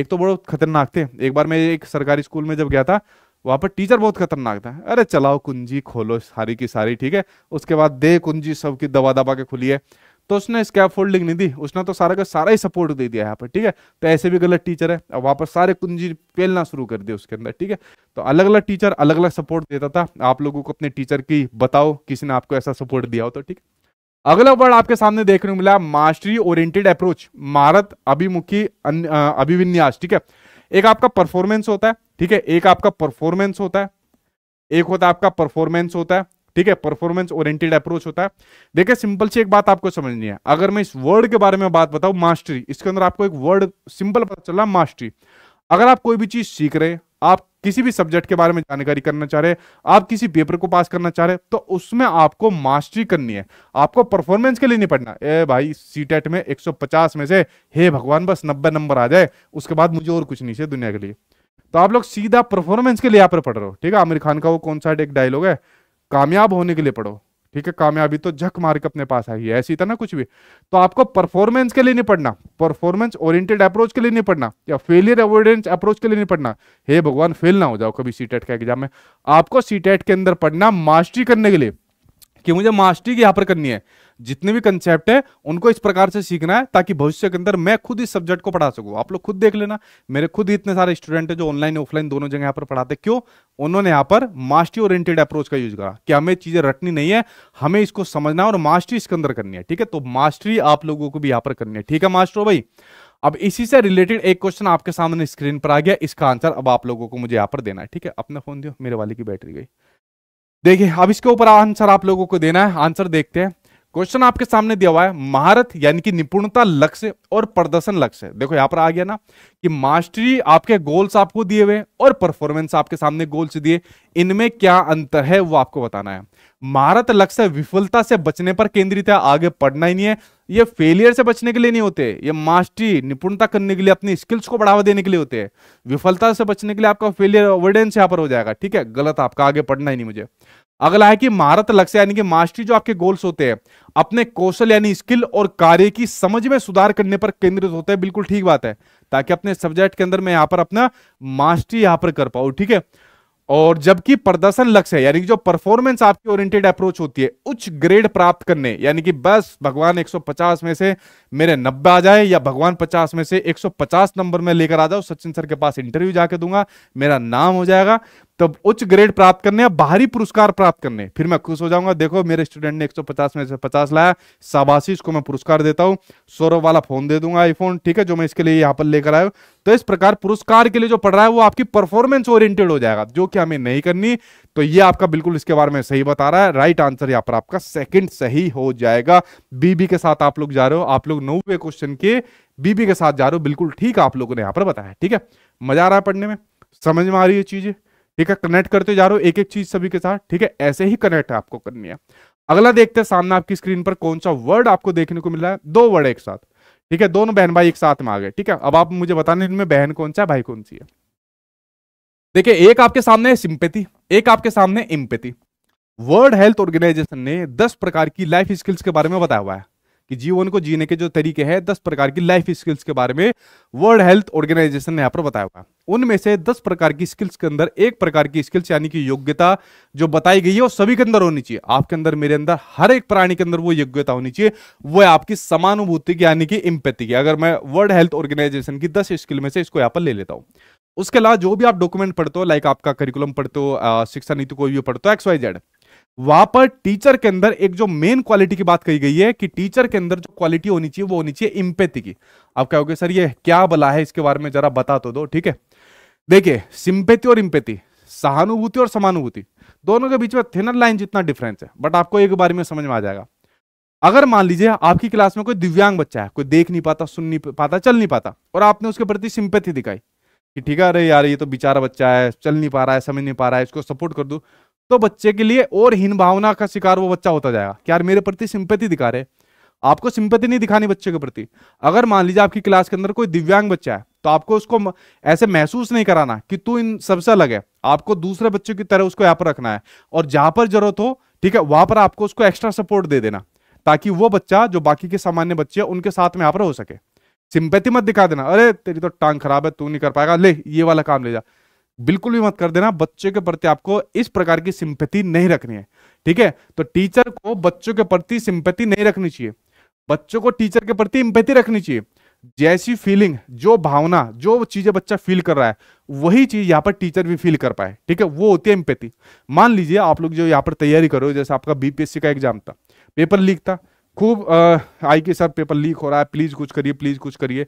एक तो बड़े खतरनाक थे एक बार मैं एक सरकारी स्कूल में जब गया था वहाँ पर टीचर बहुत खतरनाक था अरे चलाओ कुंजी खोलो सारी की सारी ठीक है उसके बाद दे कुंजी सबकी दबा दबा के खुली है तो उसने स्कैप फोल्डिंग नहीं दी उसने तो सारा का सारा ही सपोर्ट दे दिया यहाँ पर ठीक है तो ऐसे भी गलत टीचर है अब वहाँ पर सारे कुंजी फेलना शुरू कर दिया उसके अंदर ठीक है तो अलग अलग टीचर अलग अलग सपोर्ट देता था आप लोगों को अपने टीचर की बताओ किसी ने आपको ऐसा सपोर्ट दिया हो तो ठीक है अगला वर्ड आपके सामने देखने को मिला मास्टरी ओरिएंटेड अप्रोच मारत अभिमुखी अभिविन्यास ठीक है एक आपका परफॉर्मेंस होता है ठीक है एक आपका परफॉर्मेंस होता है एक होता है आपका परफॉर्मेंस होता है ठीक है परफॉर्मेंस ओरिएंटेड अप्रोच होता है देखिए सिंपल सी एक बात आपको समझनी है अगर मैं इस वर्ड के बारे में बात बताऊं मास्टरी इसके अंदर आपको एक वर्ड सिंपल पता चल रहा मास्टरी अगर आप कोई भी चीज सीख रहे आप किसी भी सब्जेक्ट के बारे में जानकारी करना चाह रहे हैं आप किसी पेपर को पास करना चाह रहे हैं तो उसमें आपको मास्टरी करनी है आपको परफॉर्मेंस के लिए नहीं पढ़ना ए भाई सी टेट e में 150 में से हे भगवान बस 90 नंबर आ जाए उसके बाद मुझे और कुछ नहीं चाहिए दुनिया के लिए तो आप लोग सीधा परफॉर्मेंस के लिए यहाँ पर पढ़ रहे हो ठीक है आमिर खान का वो कौन सा एक डायलॉग है कामयाब होने के लिए पढ़ो ठीक है कामयाबी तो झक मार के अपने पास आई है ऐसी था तो ना कुछ भी तो आपको परफॉर्मेंस के लिए नहीं पढ़ना परफॉर्मेंस ओरिएंटेड अप्रोच के लिए नहीं पढ़ना या फेलियर अवॉइडेंस अप्रोच के लिए नहीं पढ़ना हे भगवान फेल ना हो जाओ कभी सी का एग्जाम में आपको सी e के अंदर पढ़ना मास्टरी करने के लिए कि मुझे मास्टरी यहाँ पर करनी है जितने भी कंसेप्ट है उनको इस प्रकार से सीखना है ताकि भविष्य के अंदर मैं खुद इस सब्जेक्ट को पढ़ा सकूं आप लोग खुद देख लेना मेरे खुद इतने सारे स्टूडेंट है जो ऑनलाइन ऑफलाइन दोनों जगह यहाँ पर पढ़ाते क्यों उन्होंने यहाँ पर मास्टरी ओरिएंटेड अप्रोच का यूज करा कि हमें चीजें रटनी नहीं है हमें इसको समझना और मास्टरी इसके अंदर करनी है ठीक है तो मास्टरी आप लोगों को भी यहाँ पर करनी है ठीक है मास्टर भाई अब इसी से रिलेटेड एक क्वेश्चन आपके सामने स्क्रीन पर आ गया इसका आंसर अब आप लोगों को मुझे यहाँ पर देना है ठीक है अपना फोन दियो मेरे वाले की बैटरी गई देखिए अब इसके ऊपर आंसर आप लोगों को देना है आंसर देखते हैं क्वेश्चन आपके सामने दिया हुआ है महारत यानी कि निपुणता लक्ष्य और प्रदर्शन लक्ष्य देखो यहां पर आ गया ना कि मास्टरी आपके गोल्स आपको दिए हुए और परफॉर्मेंस आपके सामने गोल्स दिए इनमें क्या अंतर है वो आपको बताना है महारत लक्ष्य विफलता से बचने पर केंद्रित है आगे पढ़ना ही नहीं है ये फेलियर से बचने के लिए नहीं होते ये मास्टरी निपुणता करने के लिए अपनी स्किल्स को बढ़ावा देने के लिए होते हैं विफलता से बचने के लिए आपका फेलियर अवॉइडेंस यहां पर हो जाएगा ठीक है गलत आपका आगे पढ़ना ही नहीं मुझे अगला है कि महारत लक्ष्य यानी कि मास्टरी जो आपके गोल्स होते हैं अपने कौशल यानी स्किल और कार्य की समझ में सुधार करने पर केंद्रित होता है बिल्कुल ठीक बात है ताकि अपने सब्जेक्ट के अंदर मैं यहां पर अपना मास्टरी यहां पर कर पाऊं ठीक है और जबकि प्रदर्शन लक्ष्य यानी कि जो परफॉर्मेंस आपकी ओरिएंटेड अप्रोच होती है उच्च ग्रेड प्राप्त करने यानी कि बस भगवान 150 में से मेरे नब्बे आ जाए या भगवान पचास में से 150 नंबर में लेकर आ जाओ सचिन सर के पास इंटरव्यू जाके दूंगा मेरा नाम हो जाएगा तब उच्च ग्रेड प्राप्त करने या बाहरी पुरस्कार प्राप्त करने फिर मैं खुश हो जाऊंगा देखो मेरे स्टूडेंट ने 150 में से 50 लाया शाबाशी इसको मैं पुरस्कार देता हूँ सौरभ वाला फोन दे दूंगा आईफोन ठीक है जो मैं इसके लिए यहाँ पर लेकर आया तो इस प्रकार पुरस्कार के लिए जो पढ़ रहा है वो आपकी परफॉर्मेंस ओरिएंटेड हो जाएगा जो कि हमें नहीं करनी तो ये आपका बिल्कुल इसके बारे में सही बता रहा है राइट आंसर यहाँ पर आपका सेकंड सही हो जाएगा बीबी के साथ आप लोग जा रहे हो आप लोग नौवे क्वेश्चन के बीबी के साथ जा रहे हो बिल्कुल ठीक आप लोगों ने यहाँ पर बताया ठीक है मजा आ रहा है पढ़ने में समझ में आ रही है चीजें ठीक है कनेक्ट करते जा रहे हो एक एक चीज सभी के साथ ठीक है ऐसे ही कनेक्ट आपको करनी है अगला देखते हैं सामने आपकी स्क्रीन पर कौन सा वर्ड आपको देखने को मिल रहा है दो वर्ड एक साथ ठीक है दोनों बहन भाई एक साथ में आ गए ठीक है अब आप मुझे बताने इनमें बहन कौन सा है भाई कौन सी है देखिए एक आपके सामने है सिंपैथी एक आपके सामने इम्पेथी वर्ल्ड हेल्थ ऑर्गेनाइजेशन ने दस प्रकार की लाइफ स्किल्स के बारे में बताया हुआ है कि जीवन को जीने के जो तरीके हैं दस प्रकार की लाइफ स्किल्स के बारे में वर्ल्ड हेल्थ ऑर्गेनाइजेशन ने यहाँ पर बताया हुआ है उनमें से दस प्रकार की स्किल्स के अंदर एक प्रकार की स्किल्स यानी कि योग्यता जो बताई गई है वो सभी के अंदर होनी चाहिए आपके अंदर मेरे अंदर हर एक प्राणी के अंदर वो योग्यता होनी चाहिए वो है आपकी समानुभूति की यानी कि इम्पेति की अगर मैं वर्ल्ड हेल्थ ऑर्गेनाइजेशन की दस स्किल में से इसको यहाँ पर ले लेता हूँ उसके अलावा जो भी आप डॉक्यूमेंट पढ़ते हो लाइक आपका करिकुलम पढ़ते हो शिक्षा नीति कोई भी पढ़ते हो एक्स वाई जेड वहां पर टीचर के अंदर एक जो मेन क्वालिटी की बात कही गई है कि टीचर के अंदर जो क्वालिटी होनी चाहिए वो होनी चाहिए इम्पेथी की आप कहोगे सर ये क्या बला है इसके बारे में जरा बता तो दो ठीक है देखिए सिंपेथी और इम्पेथी सहानुभूति और समानुभूति दोनों के बीच में थिनर लाइन जितना डिफरेंस है बट आपको एक बार में समझ में आ जाएगा अगर मान लीजिए आपकी क्लास में कोई दिव्यांग बच्चा है कोई देख नहीं पाता सुन नहीं पाता चल नहीं पाता और आपने उसके प्रति सिंपेथी दिखाई कि ठीक है अरे यार ये तो बेचारा बच्चा है चल नहीं पा रहा है समझ नहीं पा रहा है इसको सपोर्ट कर दू तो बच्चे के लिए और हीन भावना का शिकार वो बच्चा होता जाएगा कि यार मेरे प्रति सिंपति दिखा रहे आपको सिंपति नहीं दिखानी बच्चे के प्रति अगर मान लीजिए आपकी क्लास के अंदर कोई दिव्यांग बच्चा है तो आपको उसको ऐसे महसूस नहीं कराना कि तू इन सबसे अलग है आपको दूसरे बच्चों की तरह उसको यहाँ पर रखना है और जहां पर जरूरत हो ठीक है वहां पर आपको उसको एक्स्ट्रा सपोर्ट दे देना ताकि वो बच्चा जो बाकी के सामान्य बच्चे हैं उनके साथ में यहाँ पर हो सके सिंपैथी मत दिखा देना अरे तेरी तो टांग खराब है तू नहीं कर पाएगा ले ये वाला काम ले जा बिल्कुल भी मत कर देना बच्चे के प्रति आपको इस प्रकार की सिंपैथी नहीं रखनी है ठीक है तो टीचर को बच्चों के प्रति सिंपैथी नहीं रखनी चाहिए बच्चों को टीचर के प्रति इम्पैथी रखनी चाहिए जैसी फीलिंग जो भावना जो चीजें बच्चा फील कर रहा है वही चीज यहाँ पर टीचर भी फील कर पाए ठीक है वो होती है एम्पैथी मान लीजिए आप लोग जो यहाँ पर तैयारी करो जैसे आपका बीपीएससी का एग्जाम था पेपर लीक था खूब आई के सर पेपर लीक हो रहा है प्लीज कुछ करिए प्लीज कुछ करिए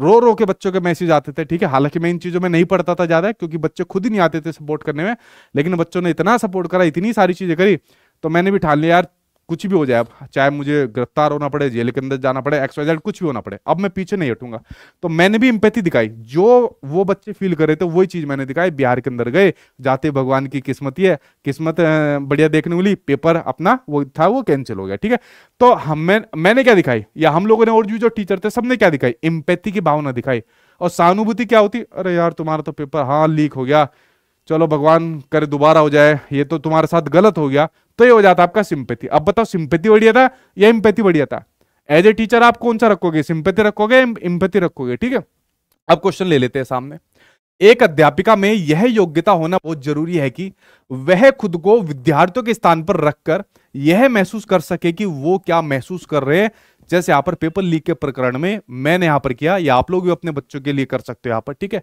रो रो के बच्चों के मैसेज आते थे ठीक है हालांकि मैं इन चीज़ों में नहीं पढ़ता था ज़्यादा क्योंकि बच्चे खुद ही नहीं आते थे सपोर्ट करने में लेकिन बच्चों ने इतना सपोर्ट करा इतनी सारी चीज़ें करी तो मैंने भी ठान लिया यार कुछ भी हो जाए चाहे मुझे गिरफ्तार होना पड़े जेल के अंदर जाना पड़े एक्स वाइजेड कुछ भी होना पड़े अब मैं पीछे नहीं हटूंगा तो मैंने भी इम्पैथी दिखाई जो वो बच्चे फील कर रहे थे वही चीज मैंने दिखाई बिहार के अंदर गए जाते भगवान की किस्मत ही है किस्मत बढ़िया देखने मिली पेपर अपना वो था वो कैंसिल हो गया ठीक है तो हम मैं, मैंने क्या दिखाई या हम लोगों ने और जो टीचर थे सबने क्या दिखाई इम्पैथी की भावना दिखाई और सहानुभूति क्या होती अरे यार तुम्हारा तो पेपर हाँ लीक हो गया चलो भगवान करे दोबारा हो जाए ये तो तुम्हारे साथ गलत हो गया तो ये हो जाता आपका सिंपैथी अब बताओ सिंपैथी बढ़िया था या इम्पैथी बढ़िया था एज ए टीचर आप कौन सा रखोगे सिंपैथी रखोगे इम्पैथी रखोगे ठीक है अब क्वेश्चन ले लेते हैं सामने एक अध्यापिका में यह योग्यता होना बहुत जरूरी है कि वह खुद को विद्यार्थियों के स्थान पर रखकर यह महसूस कर सके कि वो क्या महसूस कर रहे हैं जैसे यहां पर पेपर लीक के प्रकरण में मैंने यहां पर किया या आप लोग भी अपने बच्चों के लिए कर सकते हो यहां पर ठीक है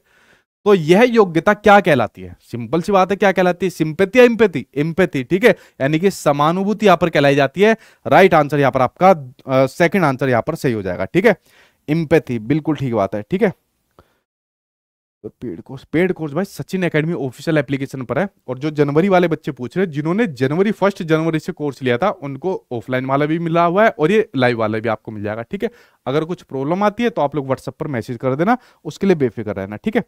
तो यह योग्यता क्या कहलाती है सिंपल सी बात है क्या कहलाती है सिंपेथी या इम्पेथी इम्पेथी ठीक है यानी कि समानुभूति यहां पर कहलाई जाती है राइट आंसर यहां पर आपका सेकंड आंसर यहां पर सही हो जाएगा ठीक है इम्पेथी बिल्कुल ठीक बात है ठीक है पेड कोर्स पेड कोर्स भाई सचिन एकेडमी ऑफिशियल एप्लीकेशन पर है और जो जनवरी वाले बच्चे पूछ रहे हैं जिन्होंने जनवरी फर्स्ट जनवरी से कोर्स लिया था उनको ऑफलाइन वाला भी मिला हुआ है और ये लाइव वाला भी आपको मिल जाएगा ठीक है अगर कुछ प्रॉब्लम आती है तो आप लोग व्हाट्सएप पर मैसेज कर देना उसके लिए बेफिक्र रहना ठीक है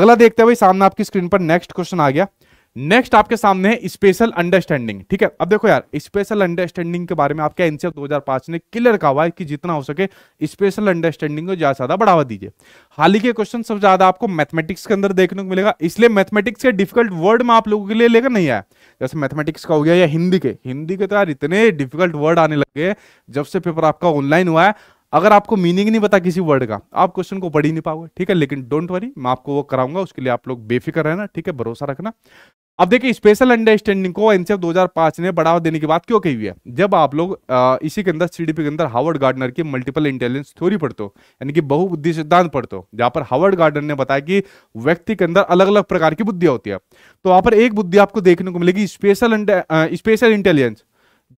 अगला देखते हैं भाई सामने आपकी स्क्रीन पर नेक्स्ट क्वेश्चन आ गया नेक्स्ट आपके सामने है स्पेशल अंडरस्टैंडिंग ठीक है अब देखो यार स्पेशल अंडरस्टैंडिंग के बारे में आपके एनसीएफ 2005 ने क्लियर कहा हुआ है कि जितना हो सके स्पेशल अंडरस्टैंडिंग को ज्यादा ज्यादा बढ़ावा दीजिए हाल ही के क्वेश्चन सबसे ज्यादा आपको मैथमेटिक्स के अंदर देखने को मिलेगा इसलिए मैथमेटिक्स के डिफिकल्ट वर्ड में आप लोगों के लिए लेकर नहीं आया जैसे मैथमेटिक्स का हो गया या हिंदी के हिंदी के तो यार इतने डिफिकल्ट वर्ड आने लगे जब से पेपर आपका ऑनलाइन हुआ है अगर आपको मीनिंग नहीं पता किसी वर्ड का आप क्वेश्चन को पढ़ ही नहीं पाओगे ठीक है लेकिन डोंट वरी मैं आपको वो कराऊंगा उसके लिए आप लोग बेफिक्र रहना ठीक है भरोसा रखना अब देखिए स्पेशल अंडरस्टैंडिंग को एनसीएफ 2005 ने बढ़ावा देने की बात क्यों कही हुई है जब आप लोग इसी के अंदर सीडीपी के अंदर हार्वर्ड गार्डनर की मल्टीपल इंटेलिजेंस थ्योरी पढ़ते हो यानी कि बहुबुद्धि सिद्धांत पढ़ते हो जहां पर हार्वर्ड गार्डनर ने बताया कि व्यक्ति के अंदर अलग अलग प्रकार की बुद्धियां होती है तो वहां पर एक बुद्धि आपको देखने को मिलेगी स्पेशल स्पेशल इंटेलिजेंस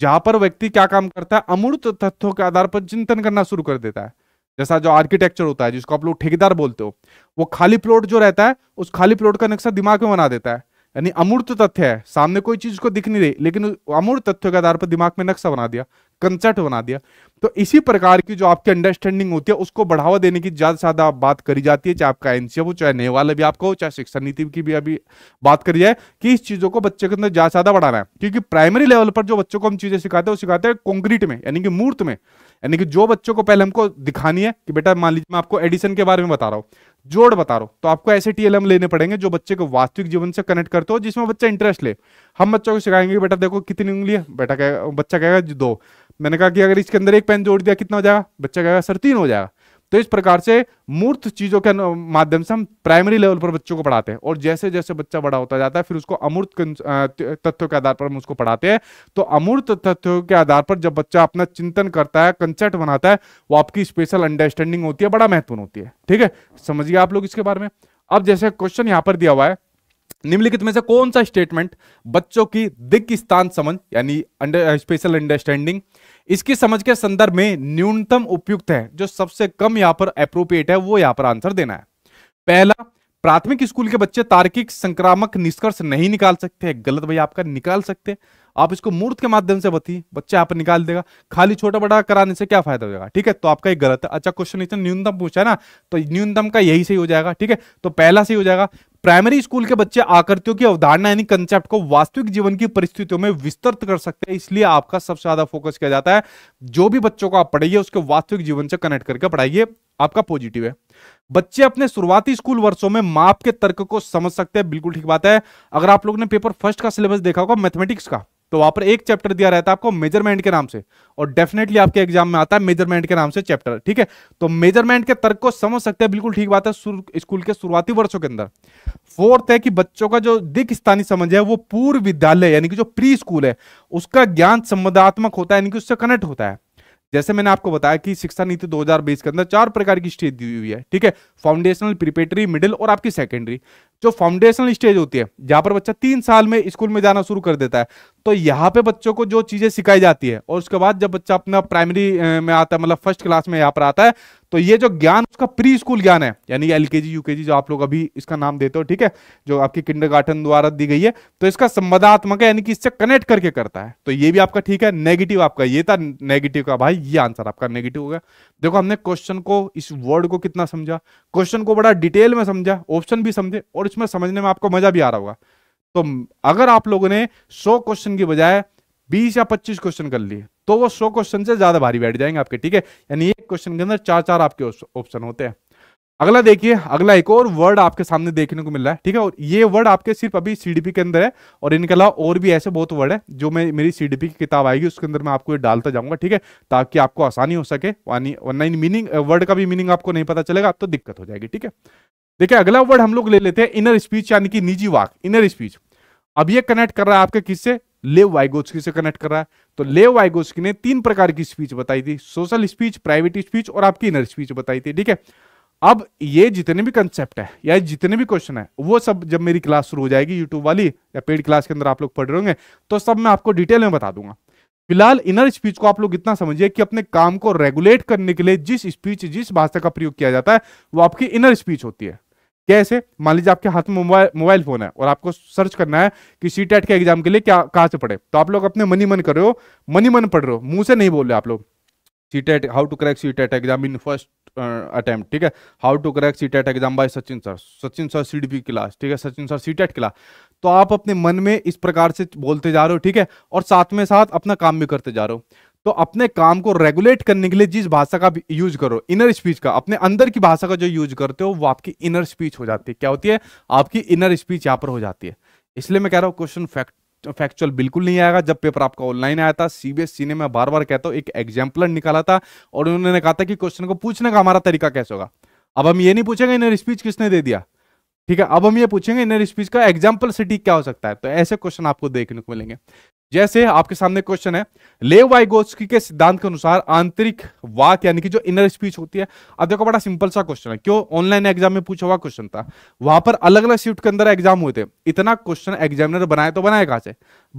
जहां पर व्यक्ति क्या काम करता है अमूर्त तथ्यों के आधार पर चिंतन करना शुरू कर देता है जैसा जो आर्किटेक्चर होता है जिसको आप लोग ठेकेदार बोलते हो वो खाली प्लॉट जो रहता है उस खाली प्लॉट का नक्शा दिमाग में बना देता है यानी अमूर्त तथ्य है सामने कोई चीज को दिख नहीं रही लेकिन अमूर्त तथ्य के आधार पर दिमाग में नक्शा बना दिया कंसेप्ट बना दिया तो इसी प्रकार की जो आपकी अंडरस्टैंडिंग होती है उसको बढ़ावा देने की ज्यादा से ज्यादा बात करी जाती है चाहे आपका एनसीएफ हो चाहे नए वाले भी आपका हो चाहे शिक्षा नीति की भी अभी बात करी जाए कि इस चीजों को बच्चे के अंदर ज्यादा से ज्यादा बढ़ाना है क्योंकि प्राइमरी लेवल पर जो बच्चों को हम चीजें सिखाते हैं वो सिखाते हैं कॉन्क्रीट में यानी कि मूर्त में यानी कि जो बच्चों को पहले हमको दिखानी है कि बेटा मान लीजिए मैं आपको एडिशन के बारे में बता रहा हूँ जोड़ बता रहा तो आपको ऐसे टीएलएम लेने पड़ेंगे जो बच्चे को वास्तविक जीवन से कनेक्ट करते हो जिसमें बच्चा इंटरेस्ट ले हम बच्चों को सिखाएंगे बेटा देखो कितनी उंगली बेटा कहेगा बच्चा कहेगा दो मैंने कहा कि अगर इसके अंदर एक पेन जोड़ दिया कितना हो जाएगा बच्चा कहेगा सर तीन हो जाएगा तो इस प्रकार से मूर्त चीजों के माध्यम से हम प्राइमरी लेवल पर बच्चों को पढ़ाते हैं और जैसे जैसे बच्चा बड़ा होता जाता है फिर उसको अमूर्त तथ्यों के आधार पर हम उसको पढ़ाते हैं तो अमूर्त तथ्यों के आधार पर जब बच्चा अपना चिंतन करता है कंसेप्ट बनाता है वो आपकी स्पेशल अंडरस्टैंडिंग होती है बड़ा महत्वपूर्ण होती है ठीक है समझिए आप लोग इसके बारे में अब जैसे क्वेश्चन यहां पर दिया हुआ है निम्नलिखित में से कौन सा स्टेटमेंट बच्चों की दिग्ग स्थान समझ यानी स्पेशल अंडरस्टैंडिंग uh, इसकी समझ के संदर्भ में न्यूनतम उपयुक्त है जो सबसे कम यहां पर अप्रोप्रिएट है वो यहां पर आंसर देना है पहला प्राथमिक स्कूल के बच्चे तार्किक संक्रामक निष्कर्ष नहीं निकाल सकते गलत भाई आपका निकाल सकते आप इसको मूर्त के माध्यम से बती बच्चा आप निकाल देगा खाली छोटा बड़ा कराने से क्या फायदा होगा ठीक है तो आपका ये गलत है अच्छा क्वेश्चन न्यूनतम पूछा है ना तो न्यूनतम का यही सही हो जाएगा ठीक है तो पहला सही हो जाएगा प्राइमरी स्कूल के बच्चे आकृतियों की अवधारणा यानी कंसेप्ट को वास्तविक जीवन की परिस्थितियों में विस्तृत कर सकते हैं इसलिए आपका सबसे ज्यादा फोकस किया जाता है जो भी बच्चों को आप पढ़ाइए उसके वास्तविक जीवन से कनेक्ट करके पढ़ाइए आपका पॉजिटिव है बच्चे अपने शुरुआती स्कूल वर्षों में माप के तर्क को समझ सकते हैं बिल्कुल ठीक बात है अगर आप लोग ने पेपर फर्स्ट का सिलेबस देखा होगा मैथमेटिक्स का तो वहां पर एक चैप्टर दिया रहता है आपको मेजरमेंट के नाम से और डेफिनेटली आपके एग्जाम में आता है मेजरमेंट के नाम से चैप्टर ठीक है तो मेजरमेंट के तर्क को समझ सकते हैं बिल्कुल ठीक बात है स्कूल के शुरुआती वर्षों के अंदर फोर्थ है कि बच्चों का जो दिख स्थानीय समझ है वो पूर्व विद्यालय यानी कि जो प्री स्कूल है उसका ज्ञान संबंधात्मक होता है यानी कि उससे कनेक्ट होता है जैसे मैंने आपको बताया कि शिक्षा नीति 2020 के अंदर चार प्रकार की स्टेज दी हुई है ठीक है फाउंडेशनल प्रिपेटरी मिडिल और आपकी सेकेंडरी जो फाउंडेशनल स्टेज होती है जहां पर बच्चा तीन साल में स्कूल में जाना शुरू कर देता है तो यहाँ पे बच्चों को जो चीजें सिखाई जाती है और उसके बाद जब बच्चा अपना प्राइमरी में आता है मतलब फर्स्ट क्लास में यहाँ पर आता है तो ये जो ज्ञान उसका प्री स्कूल ज्ञान है यानी एल के जी जो आप लोग अभी इसका नाम देते हो ठीक है जो आपकी किंडर द्वारा दी गई है तो इसका संवादात्मक है यानी कि इससे कनेक्ट करके करता है तो ये भी आपका ठीक है नेगेटिव आपका ये था नेगेटिव का भाई ये आंसर आपका नेगेटिव होगा देखो हमने क्वेश्चन को इस वर्ड को कितना समझा क्वेश्चन को बड़ा डिटेल में समझा ऑप्शन भी समझे और और इसमें समझने में आपको मजा भी आ रहा होगा तो अगर आप लोगों ने 100 क्वेश्चन की बजाय 20 या 25 क्वेश्चन कर लिए तो वो 100 क्वेश्चन से ज्यादा भारी बैठ जाएंगे आपके ठीक है यानी एक क्वेश्चन के अंदर चार चार आपके ऑप्शन होते हैं अगला देखिए अगला एक और वर्ड आपके सामने देखने को मिल रहा है ठीक है और ये वर्ड आपके सिर्फ अभी सीडीपी के अंदर है और इनके अलावा और भी ऐसे बहुत वर्ड है जो मैं मेरी सीडीपी की किताब आएगी उसके अंदर मैं आपको ये डालता जाऊंगा ठीक है ताकि आपको आसानी हो सके वरना मीनिंग वर्ड का भी मीनिंग आपको नहीं पता चलेगा तो दिक्कत हो जाएगी ठीक है देखिए अगला वर्ड हम लोग ले लेते हैं इनर स्पीच यानी कि निजी वाक इनर स्पीच अब ये कनेक्ट कर रहा है आपके किससे लेव वाइगोस्की से कनेक्ट कर रहा है तो लेव वाइगोस्की ने तीन प्रकार की स्पीच बताई थी सोशल स्पीच प्राइवेट स्पीच और आपकी इनर स्पीच बताई थी ठीक है अब ये जितने भी कंसेप्ट है या जितने भी क्वेश्चन है वो सब जब मेरी क्लास शुरू हो जाएगी यूट्यूब वाली या पेड क्लास के अंदर आप लोग पढ़ रहे होंगे तो सब मैं आपको डिटेल में बता दूंगा फिलहाल इनर स्पीच को आप लोग इतना समझिए कि अपने काम को रेगुलेट करने के लिए जिस स्पीच जिस भाषा का प्रयोग किया जाता है वो आपकी इनर स्पीच होती है कैसे मान लीजिए आपके हाथ में मोबाइल फोन है और आपको सर्च करना है कि सी टेट के एग्जाम के लिए क्या कहाँ से पढ़े तो आप लोग अपने मनी मन कर रहे हो मनी मन पढ़ रहे हो मुंह से नहीं बोल रहे आप लोग CTET how to correct CTET exam in first attempt ठीक है how to correct CTET exam by Sachin sir Sachin sir C D class ठीक है Sachin sir CTET class तो आप अपने मन में इस प्रकार से बोलते जा रहे हो ठीक है और साथ में साथ अपना काम भी करते जा रहे हो तो अपने काम को रेगुलेट करने के लिए जिस भाषा का यूज करो इनर स्पीच का अपने अंदर की भाषा का जो यूज करते हो वो आपकी इनर स्पीच हो जाती है क्या होती है आपकी इनर स्पीच यहाँ पर हो जाती है इसलिए मैं कह रहा हूँ क्वेश्चन फैक्ट फैक्चुअल बिल्कुल नहीं आएगा जब पेपर आपका ऑनलाइन आया था सीबीएसई ने मैं बार बार कहता हूँ एक एग्जाम्पलर निकाला था और उन्होंने कहा था कि क्वेश्चन को पूछने का हमारा तरीका कैसे होगा अब हम ये नहीं पूछेंगे इनर स्पीच किसने दे दिया ठीक है अब हम ये पूछेंगे इनर स्पीच का एग्जाम्पल सिटी क्या हो सकता है तो ऐसे क्वेश्चन आपको देखने को मिलेंगे जैसे आपके सामने क्वेश्चन है लेव वाइगोस्की के सिद्धांत के अनुसार आंतरिक वाक यानी कि जो इनर स्पीच होती है अब देखो बड़ा सिंपल सा क्वेश्चन है क्यों ऑनलाइन एग्जाम में पूछा हुआ क्वेश्चन था वहां पर अलग अलग शिफ्ट के अंदर एग्जाम हुए थे इतना क्वेश्चन एग्जामिनर बनाए तो बनाए कहा से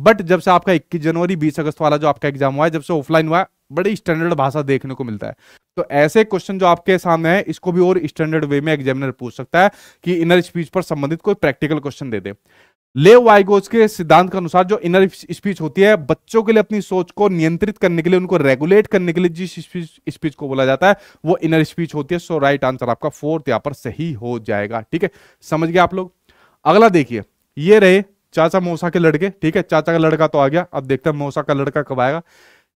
बट जब से आपका इक्कीस जनवरी बीस अगस्त वाला जो आपका एग्जाम हुआ है जब से ऑफलाइन हुआ है बड़ी स्टैंडर्ड भाषा देखने को मिलता है तो ऐसे क्वेश्चन जो आपके सामने है इसको भी और स्टैंडर्ड वे में एग्जामिनर पूछ सकता है कि इनर स्पीच पर संबंधित कोई प्रैक्टिकल क्वेश्चन दे दे लेव वाइगोज के सिद्धांत के अनुसार जो इनर स्पीच होती है बच्चों के लिए अपनी सोच को नियंत्रित करने के लिए उनको रेगुलेट करने के लिए जिस स्पीच स्पीच को बोला जाता है वो इनर स्पीच होती है सो राइट आंसर आपका फोर्थ यहां पर सही हो जाएगा ठीक है समझ गया आप लोग अगला देखिए ये रहे चाचा मोसा के लड़के ठीक है चाचा का लड़का तो आ गया अब देखते हैं मौसा का लड़का कब आएगा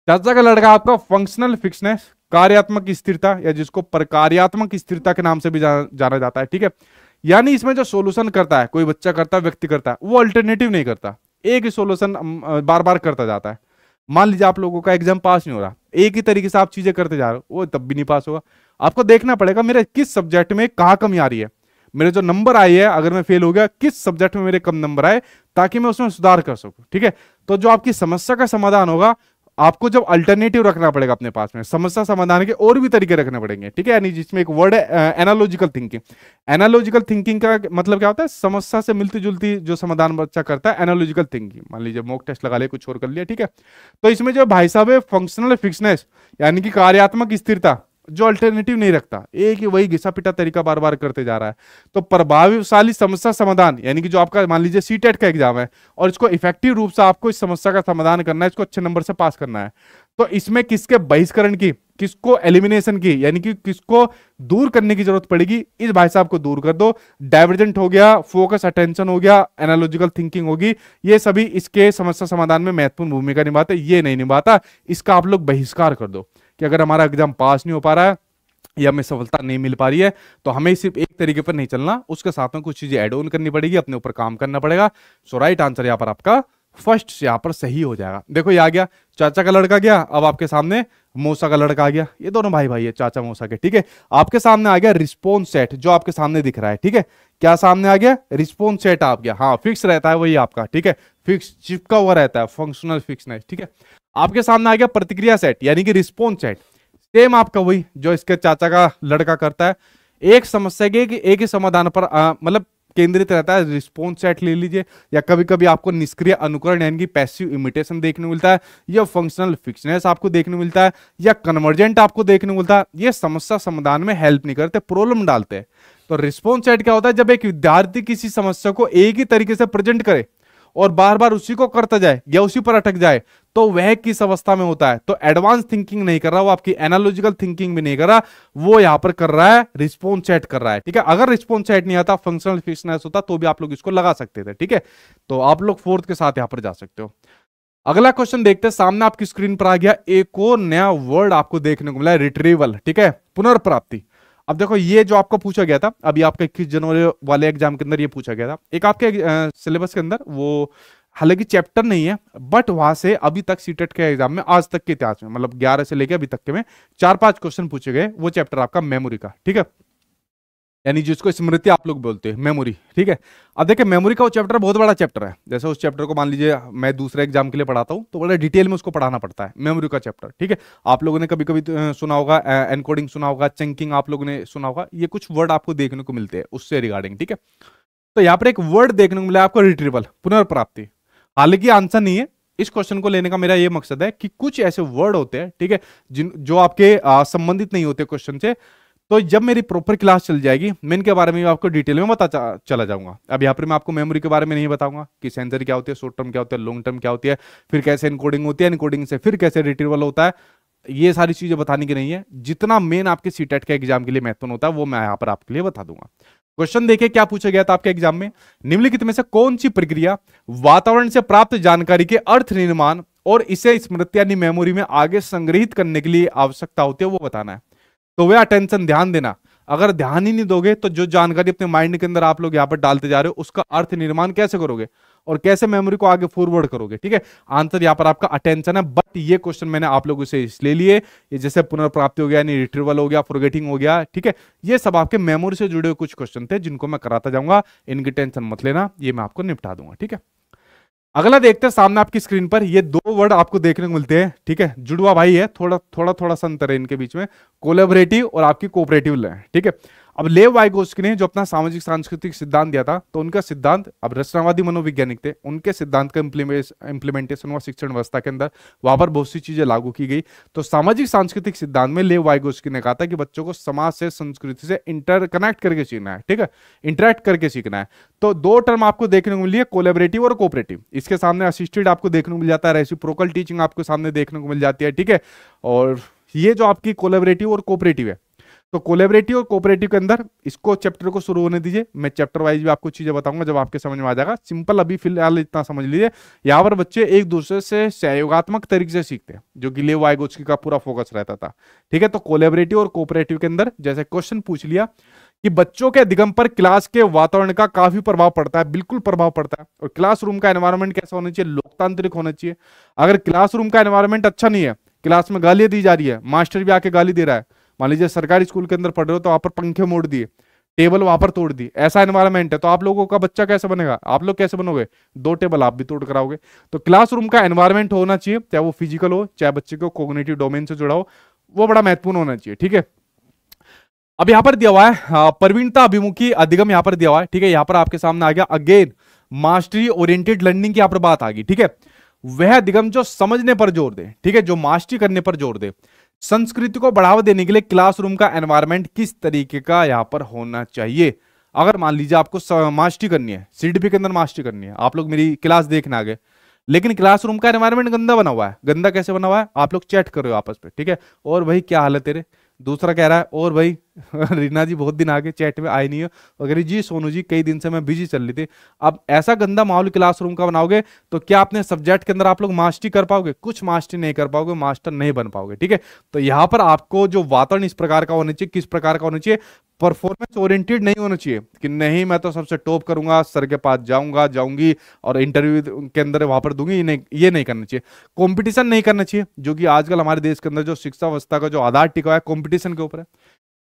चाचा का लड़का आपका फंक्शनल फिक्सनेस कार्यात्मक स्थिरता या जिसको प्रकार्यात्मक स्थिरता के नाम से भी जाना जाता है ठीक है यानी इसमें जो सोल्यूशन करता है कोई बच्चा करता है व्यक्ति करता है वो अल्टरनेटिव नहीं करता एक ही सोल्यूशन बार बार करता जाता है मान लीजिए आप लोगों का एग्जाम पास नहीं हो रहा एक ही तरीके से आप चीजें करते जा रहे हो वो तब भी नहीं पास होगा आपको देखना पड़ेगा मेरे किस सब्जेक्ट में कहा कमी आ रही है मेरे जो नंबर आई है अगर मैं फेल हो गया किस सब्जेक्ट में मेरे कम नंबर आए ताकि मैं उसमें सुधार कर सकूं ठीक है तो जो आपकी समस्या का समाधान होगा आपको जब अल्टरनेटिव रखना पड़ेगा अपने पास में समस्या समाधान के और भी तरीके रखने पड़ेंगे ठीक है यानी जिसमें एक वर्ड है एनालॉजिकल थिंकिंग एनालॉजिकल थिंकिंग का मतलब क्या होता है समस्या से मिलती जुलती जो समाधान बच्चा करता है एनालॉजिकल थिंकिंग मान लीजिए मॉक टेस्ट लगा लिया कुछ और कर लिया ठीक है तो इसमें जो भाई साहब है फंक्शनल फिक्सनेस यानी कि कार्यात्मक स्थिरता जो अल्टरनेटिव नहीं रखता एक ही वही घिसा पिटा तरीका बार बार करते जा रहा है तो प्रभावशाली समस्या समाधान यानी कि जो आपका मान लीजिए सी e का एग्जाम है और इसको इफेक्टिव रूप से आपको इस समस्या का समाधान करना है इसको अच्छे नंबर से पास करना है तो इसमें किसके बहिष्करण की किसको एलिमिनेशन की यानी कि किसको दूर करने की जरूरत पड़ेगी इस भाई साहब को दूर कर दो डाइवर्जेंट हो गया फोकस अटेंशन हो गया एनालॉजिकल थिंकिंग होगी ये सभी इसके समस्या समाधान में महत्वपूर्ण भूमिका निभाते ये नहीं निभाता इसका आप लोग बहिष्कार कर दो कि अगर हमारा एग्जाम पास नहीं हो पा रहा है या हमें सफलता नहीं मिल पा रही है तो हमें सिर्फ एक तरीके पर नहीं चलना उसके साथ में कुछ चीजें एड ऑन करनी पड़ेगी अपने ऊपर काम करना पड़ेगा सो राइट आंसर यहाँ पर आपका फर्स्ट यहाँ पर सही हो जाएगा देखो ये आ गया चाचा का लड़का गया अब आपके सामने मोसा का लड़का आ गया ये दोनों भाई भाई है चाचा मोसा के ठीक है आपके सामने आ गया रिस्पॉन्स सेट जो आपके सामने दिख रहा है ठीक है क्या सामने आ गया रिस्पॉन्स सेट आप गया हाँ फिक्स रहता है वही आपका ठीक है फिक्स चिपका हुआ रहता है फंक्शनल फिक्सनेस ठीक है आपके सामने आ गया प्रतिक्रिया सेट यानी कि रिस्पॉन्स सेट सेम आपका वही जो इसके चाचा का लड़का करता है एक समस्या के एक ही समाधान पर मतलब केंद्रित रहता है रिस्पॉन्स सेट ले लीजिए या कभी कभी आपको निष्क्रिय अनुकरण यानी कि पैसिव इमिटेशन देखने मिलता है या फंक्शनल फिक्सनेस आपको देखने मिलता है या कन्वर्जेंट आपको देखने मिलता है ये समस्या समाधान में हेल्प नहीं करते प्रॉब्लम डालते हैं तो रिस्पॉन्स सेट क्या होता है जब एक विद्यार्थी किसी समस्या को एक ही तरीके से प्रेजेंट करे और बार बार उसी को करता जाए या उसी पर अटक जाए तो वह किस अवस्था में होता है तो एडवांस थिंकिंग नहीं कर रहा वो आपकी एनालॉजिकल थिंकिंग भी नहीं कर रहा वो यहां पर कर रहा है रिस्पॉन्स सेट कर रहा है ठीक है अगर रिस्पॉन्स सेट नहीं आता फंक्शनल फिशनेस होता तो भी आप लोग इसको लगा सकते थे ठीक है तो आप लोग फोर्थ के साथ यहां पर जा सकते हो अगला क्वेश्चन देखते हैं सामने आपकी स्क्रीन पर आ गया एक और नया वर्ड आपको देखने को मिला है रिट्रीवल ठीक है पुनर्प्राप्ति अब देखो ये जो आपको पूछा गया था अभी आपका इक्कीस जनवरी वाले एग्जाम के अंदर ये पूछा गया था एक आपके सिलेबस के अंदर वो हालांकि चैप्टर नहीं है बट वहां से अभी तक सीटेट के एग्जाम में आज तक के इतिहास में मतलब ग्यारह से लेकर अभी तक के में चार पांच क्वेश्चन पूछे गए वो चैप्टर आपका मेमोरी का ठीक है यानी जिसको स्मृति आप लोग बोलते हैं मेमोरी ठीक है अब देखिए मेमोरी का वो चैप्टर बहुत बड़ा चैप्टर है जैसे उस चैप्टर को मान लीजिए मैं दूसरे एग्जाम के लिए पढ़ाता हूँ तो बड़ा डिटेल में उसको पढ़ाना पड़ता है मेमोरी का चैप्टर ठीक है आप लोगों ने कभी कभी सुना होगा एनकोडिंग सुना होगा चंकिंग आप लोगों ने सुना होगा ये कुछ वर्ड आपको देखने को मिलते हैं उससे रिगार्डिंग ठीक है तो यहाँ पर एक वर्ड देखने को मिला आपको रिट्रीवल पुनर्प्राप्ति हालांकि आंसर नहीं है इस क्वेश्चन को लेने का मेरा ये मकसद है कि कुछ ऐसे वर्ड होते हैं ठीक है जिन जो आपके संबंधित नहीं होते क्वेश्चन से तो जब मेरी प्रॉपर क्लास चल जाएगी मैं इनके बारे में आपको डिटेल में बता चला जाऊंगा अब यहाँ पर मैं आपको मेमोरी के बारे में नहीं बताऊंगा कि सेंसर क्या होती है शॉर्ट टर्म क्या होता है लॉन्ग टर्म क्या होती है फिर कैसे इनकोडिंग होती है इनकोडिंग से फिर कैसे रिट्रीवल होता है ये सारी चीजें बताने की नहीं है जितना मेन आपके सी के एग्जाम के लिए महत्वपूर्ण होता है वो मैं यहाँ पर आपके लिए बता दूंगा क्वेश्चन देखिए क्या पूछा गया था आपके एग्जाम में निम्नलिखित में से कौन सी प्रक्रिया वातावरण से प्राप्त जानकारी के अर्थ निर्माण और इसे स्मृति यानी मेमोरी में आगे संग्रहित करने के लिए आवश्यकता होती है वो बताना है तो वह अटेंशन ध्यान देना अगर ध्यान ही नहीं दोगे तो जो जानकारी अपने माइंड के अंदर आप लोग यहाँ पर डालते जा रहे हो उसका अर्थ निर्माण कैसे करोगे और कैसे मेमोरी को आगे फॉरवर्ड करोगे ठीक है आंसर यहाँ पर आपका अटेंशन है बट ये क्वेश्चन मैंने आप लोगों से इसलिए लिए ये जैसे पुनर्प्राप्ति हो गया रिट्रीवल हो गया फॉरगेटिंग हो गया ठीक है ये सब आपके मेमोरी से जुड़े हुए कुछ क्वेश्चन थे जिनको मैं कराता जाऊंगा इनकी टेंशन मत लेना ये मैं आपको निपटा दूंगा ठीक है अगला देखते हैं सामने आपकी स्क्रीन पर ये दो वर्ड आपको देखने को मिलते हैं ठीक है जुड़वा भाई है थोड़ा थोड़ा थोड़ा सा अंतर है इनके बीच में कोलेबरेटिव और आपकी कोऑपरेटिव लें ठीक है अब लेव वाइगोस्क ने जो अपना सामाजिक सांस्कृतिक सिद्धांत दिया था तो उनका सिद्धांत अब रचनावादी मनोवैज्ञानिक थे उनके सिद्धांत का इंप्लीमेंटेशन हुआ शिक्षण व्यवस्था के अंदर वहां पर बहुत सी चीजें लागू की गई तो सामाजिक सांस्कृतिक सिद्धांत में लेव वाइगोस्की ने कहा था कि बच्चों को समाज से संस्कृति से इंटर कनेक्ट करके सीखना है ठीक है इंटरेक्ट करके सीखना है तो दो टर्म आपको देखने को मिली है कोलेबरेटिव और कोऑपरेटिव इसके सामने असिस्टेड आपको देखने को मिल जाता है प्रोकल टीचिंग आपको सामने देखने को मिल जाती है ठीक है और ये जो आपकी कोलेबरेटिव और कोऑपरेटिव है तो कोलेबरेटिव और कोऑपरेटिव के अंदर इसको चैप्टर को शुरू होने दीजिए मैं चैप्टर वाइज भी आपको चीज़ें बताऊंगा जब आपके समझ में आ जाएगा सिंपल अभी फिलहाल इतना समझ लीजिए यहाँ पर बच्चे एक दूसरे से सहयोगात्मक तरीके से सीखते हैं जो गिले वायगोचकी का पूरा फोकस रहता था ठीक है तो कोलेबरेटिव और कोऑपरेटिव के अंदर जैसे क्वेश्चन पूछ लिया कि बच्चों के अधिगम पर क्लास के वातावरण का काफी प्रभाव पड़ता है बिल्कुल प्रभाव पड़ता है और क्लासरूम का एनवायरमेंट कैसा होना चाहिए लोकतांत्रिक होना चाहिए अगर क्लासरूम का एनवायरमेंट अच्छा नहीं है क्लास में गालियां दी जा रही है मास्टर भी आके गाली दे रहा है मान लीजिए सरकारी स्कूल के अंदर पढ़ रहे हो तो वहां पर पंखे मोड़ दिए टेबल वहां पर तोड़ दी ऐसा एनवायरमेंट है तो आप लोगों का बच्चा कैसे बनेगा आप लोग कैसे बनोगे दो टेबल आप भी तोड़ कराओगे तो क्लासरूम का एनवायरमेंट होना चाहिए चाहे वो फिजिकल हो चाहे बच्चे को कोग्नेटिव डोमेन से जुड़ा हो वो बड़ा महत्वपूर्ण होना चाहिए ठीक है अब यहां पर दिया हुआ है हाँ, प्रवीणता अभिमुखी अधिगम यहां पर दिया हुआ है ठीक है यहां पर आपके सामने आ गया अगेन मास्टरी ओरिएंटेड लर्निंग की यहां पर बात आ गई ठीक है वह अधिगम जो समझने पर जोर दे ठीक है जो मास्टरी करने पर जोर दे संस्कृति को बढ़ावा देने के लिए क्लासरूम का एनवायरमेंट किस तरीके का यहाँ पर होना चाहिए अगर मान लीजिए आपको मास्टरी करनी है सीडीपी के अंदर मास्टरी करनी है आप लोग मेरी क्लास देखने आ गए लेकिन क्लासरूम का एनवायरमेंट गंदा बना हुआ है गंदा कैसे बना हुआ है आप लोग चैट कर रहे हो आपस में ठीक है और भाई क्या हाल है तेरे दूसरा कह रहा है और भाई रीना जी बहुत दिन आगे चैट में आई नहीं हो वगैरह तो जी सोनू जी कई दिन से मैं बिजी चल रही थी अब ऐसा गंदा माहौल क्लासरूम का बनाओगे तो क्या अपने सब्जेक्ट के अंदर आप लोग मास्टरी कर पाओगे कुछ मास्टरी नहीं कर पाओगे मास्टर नहीं बन पाओगे ठीक है तो यहाँ पर आपको जो वातावरण इस प्रकार का होना चाहिए किस प्रकार का होना चाहिए परफॉर्मेंस ओरिएंटेड नहीं होना चाहिए कि नहीं मैं तो सबसे टॉप करूंगा सर के पास जाऊंगा जाऊंगी और इंटरव्यू के अंदर वहां पर दूंगी ये नहीं ये नहीं करना चाहिए कंपटीशन नहीं करना चाहिए जो कि आजकल हमारे देश के अंदर जो शिक्षा व्यवस्था का जो आधार टिका है कंपटीशन के ऊपर है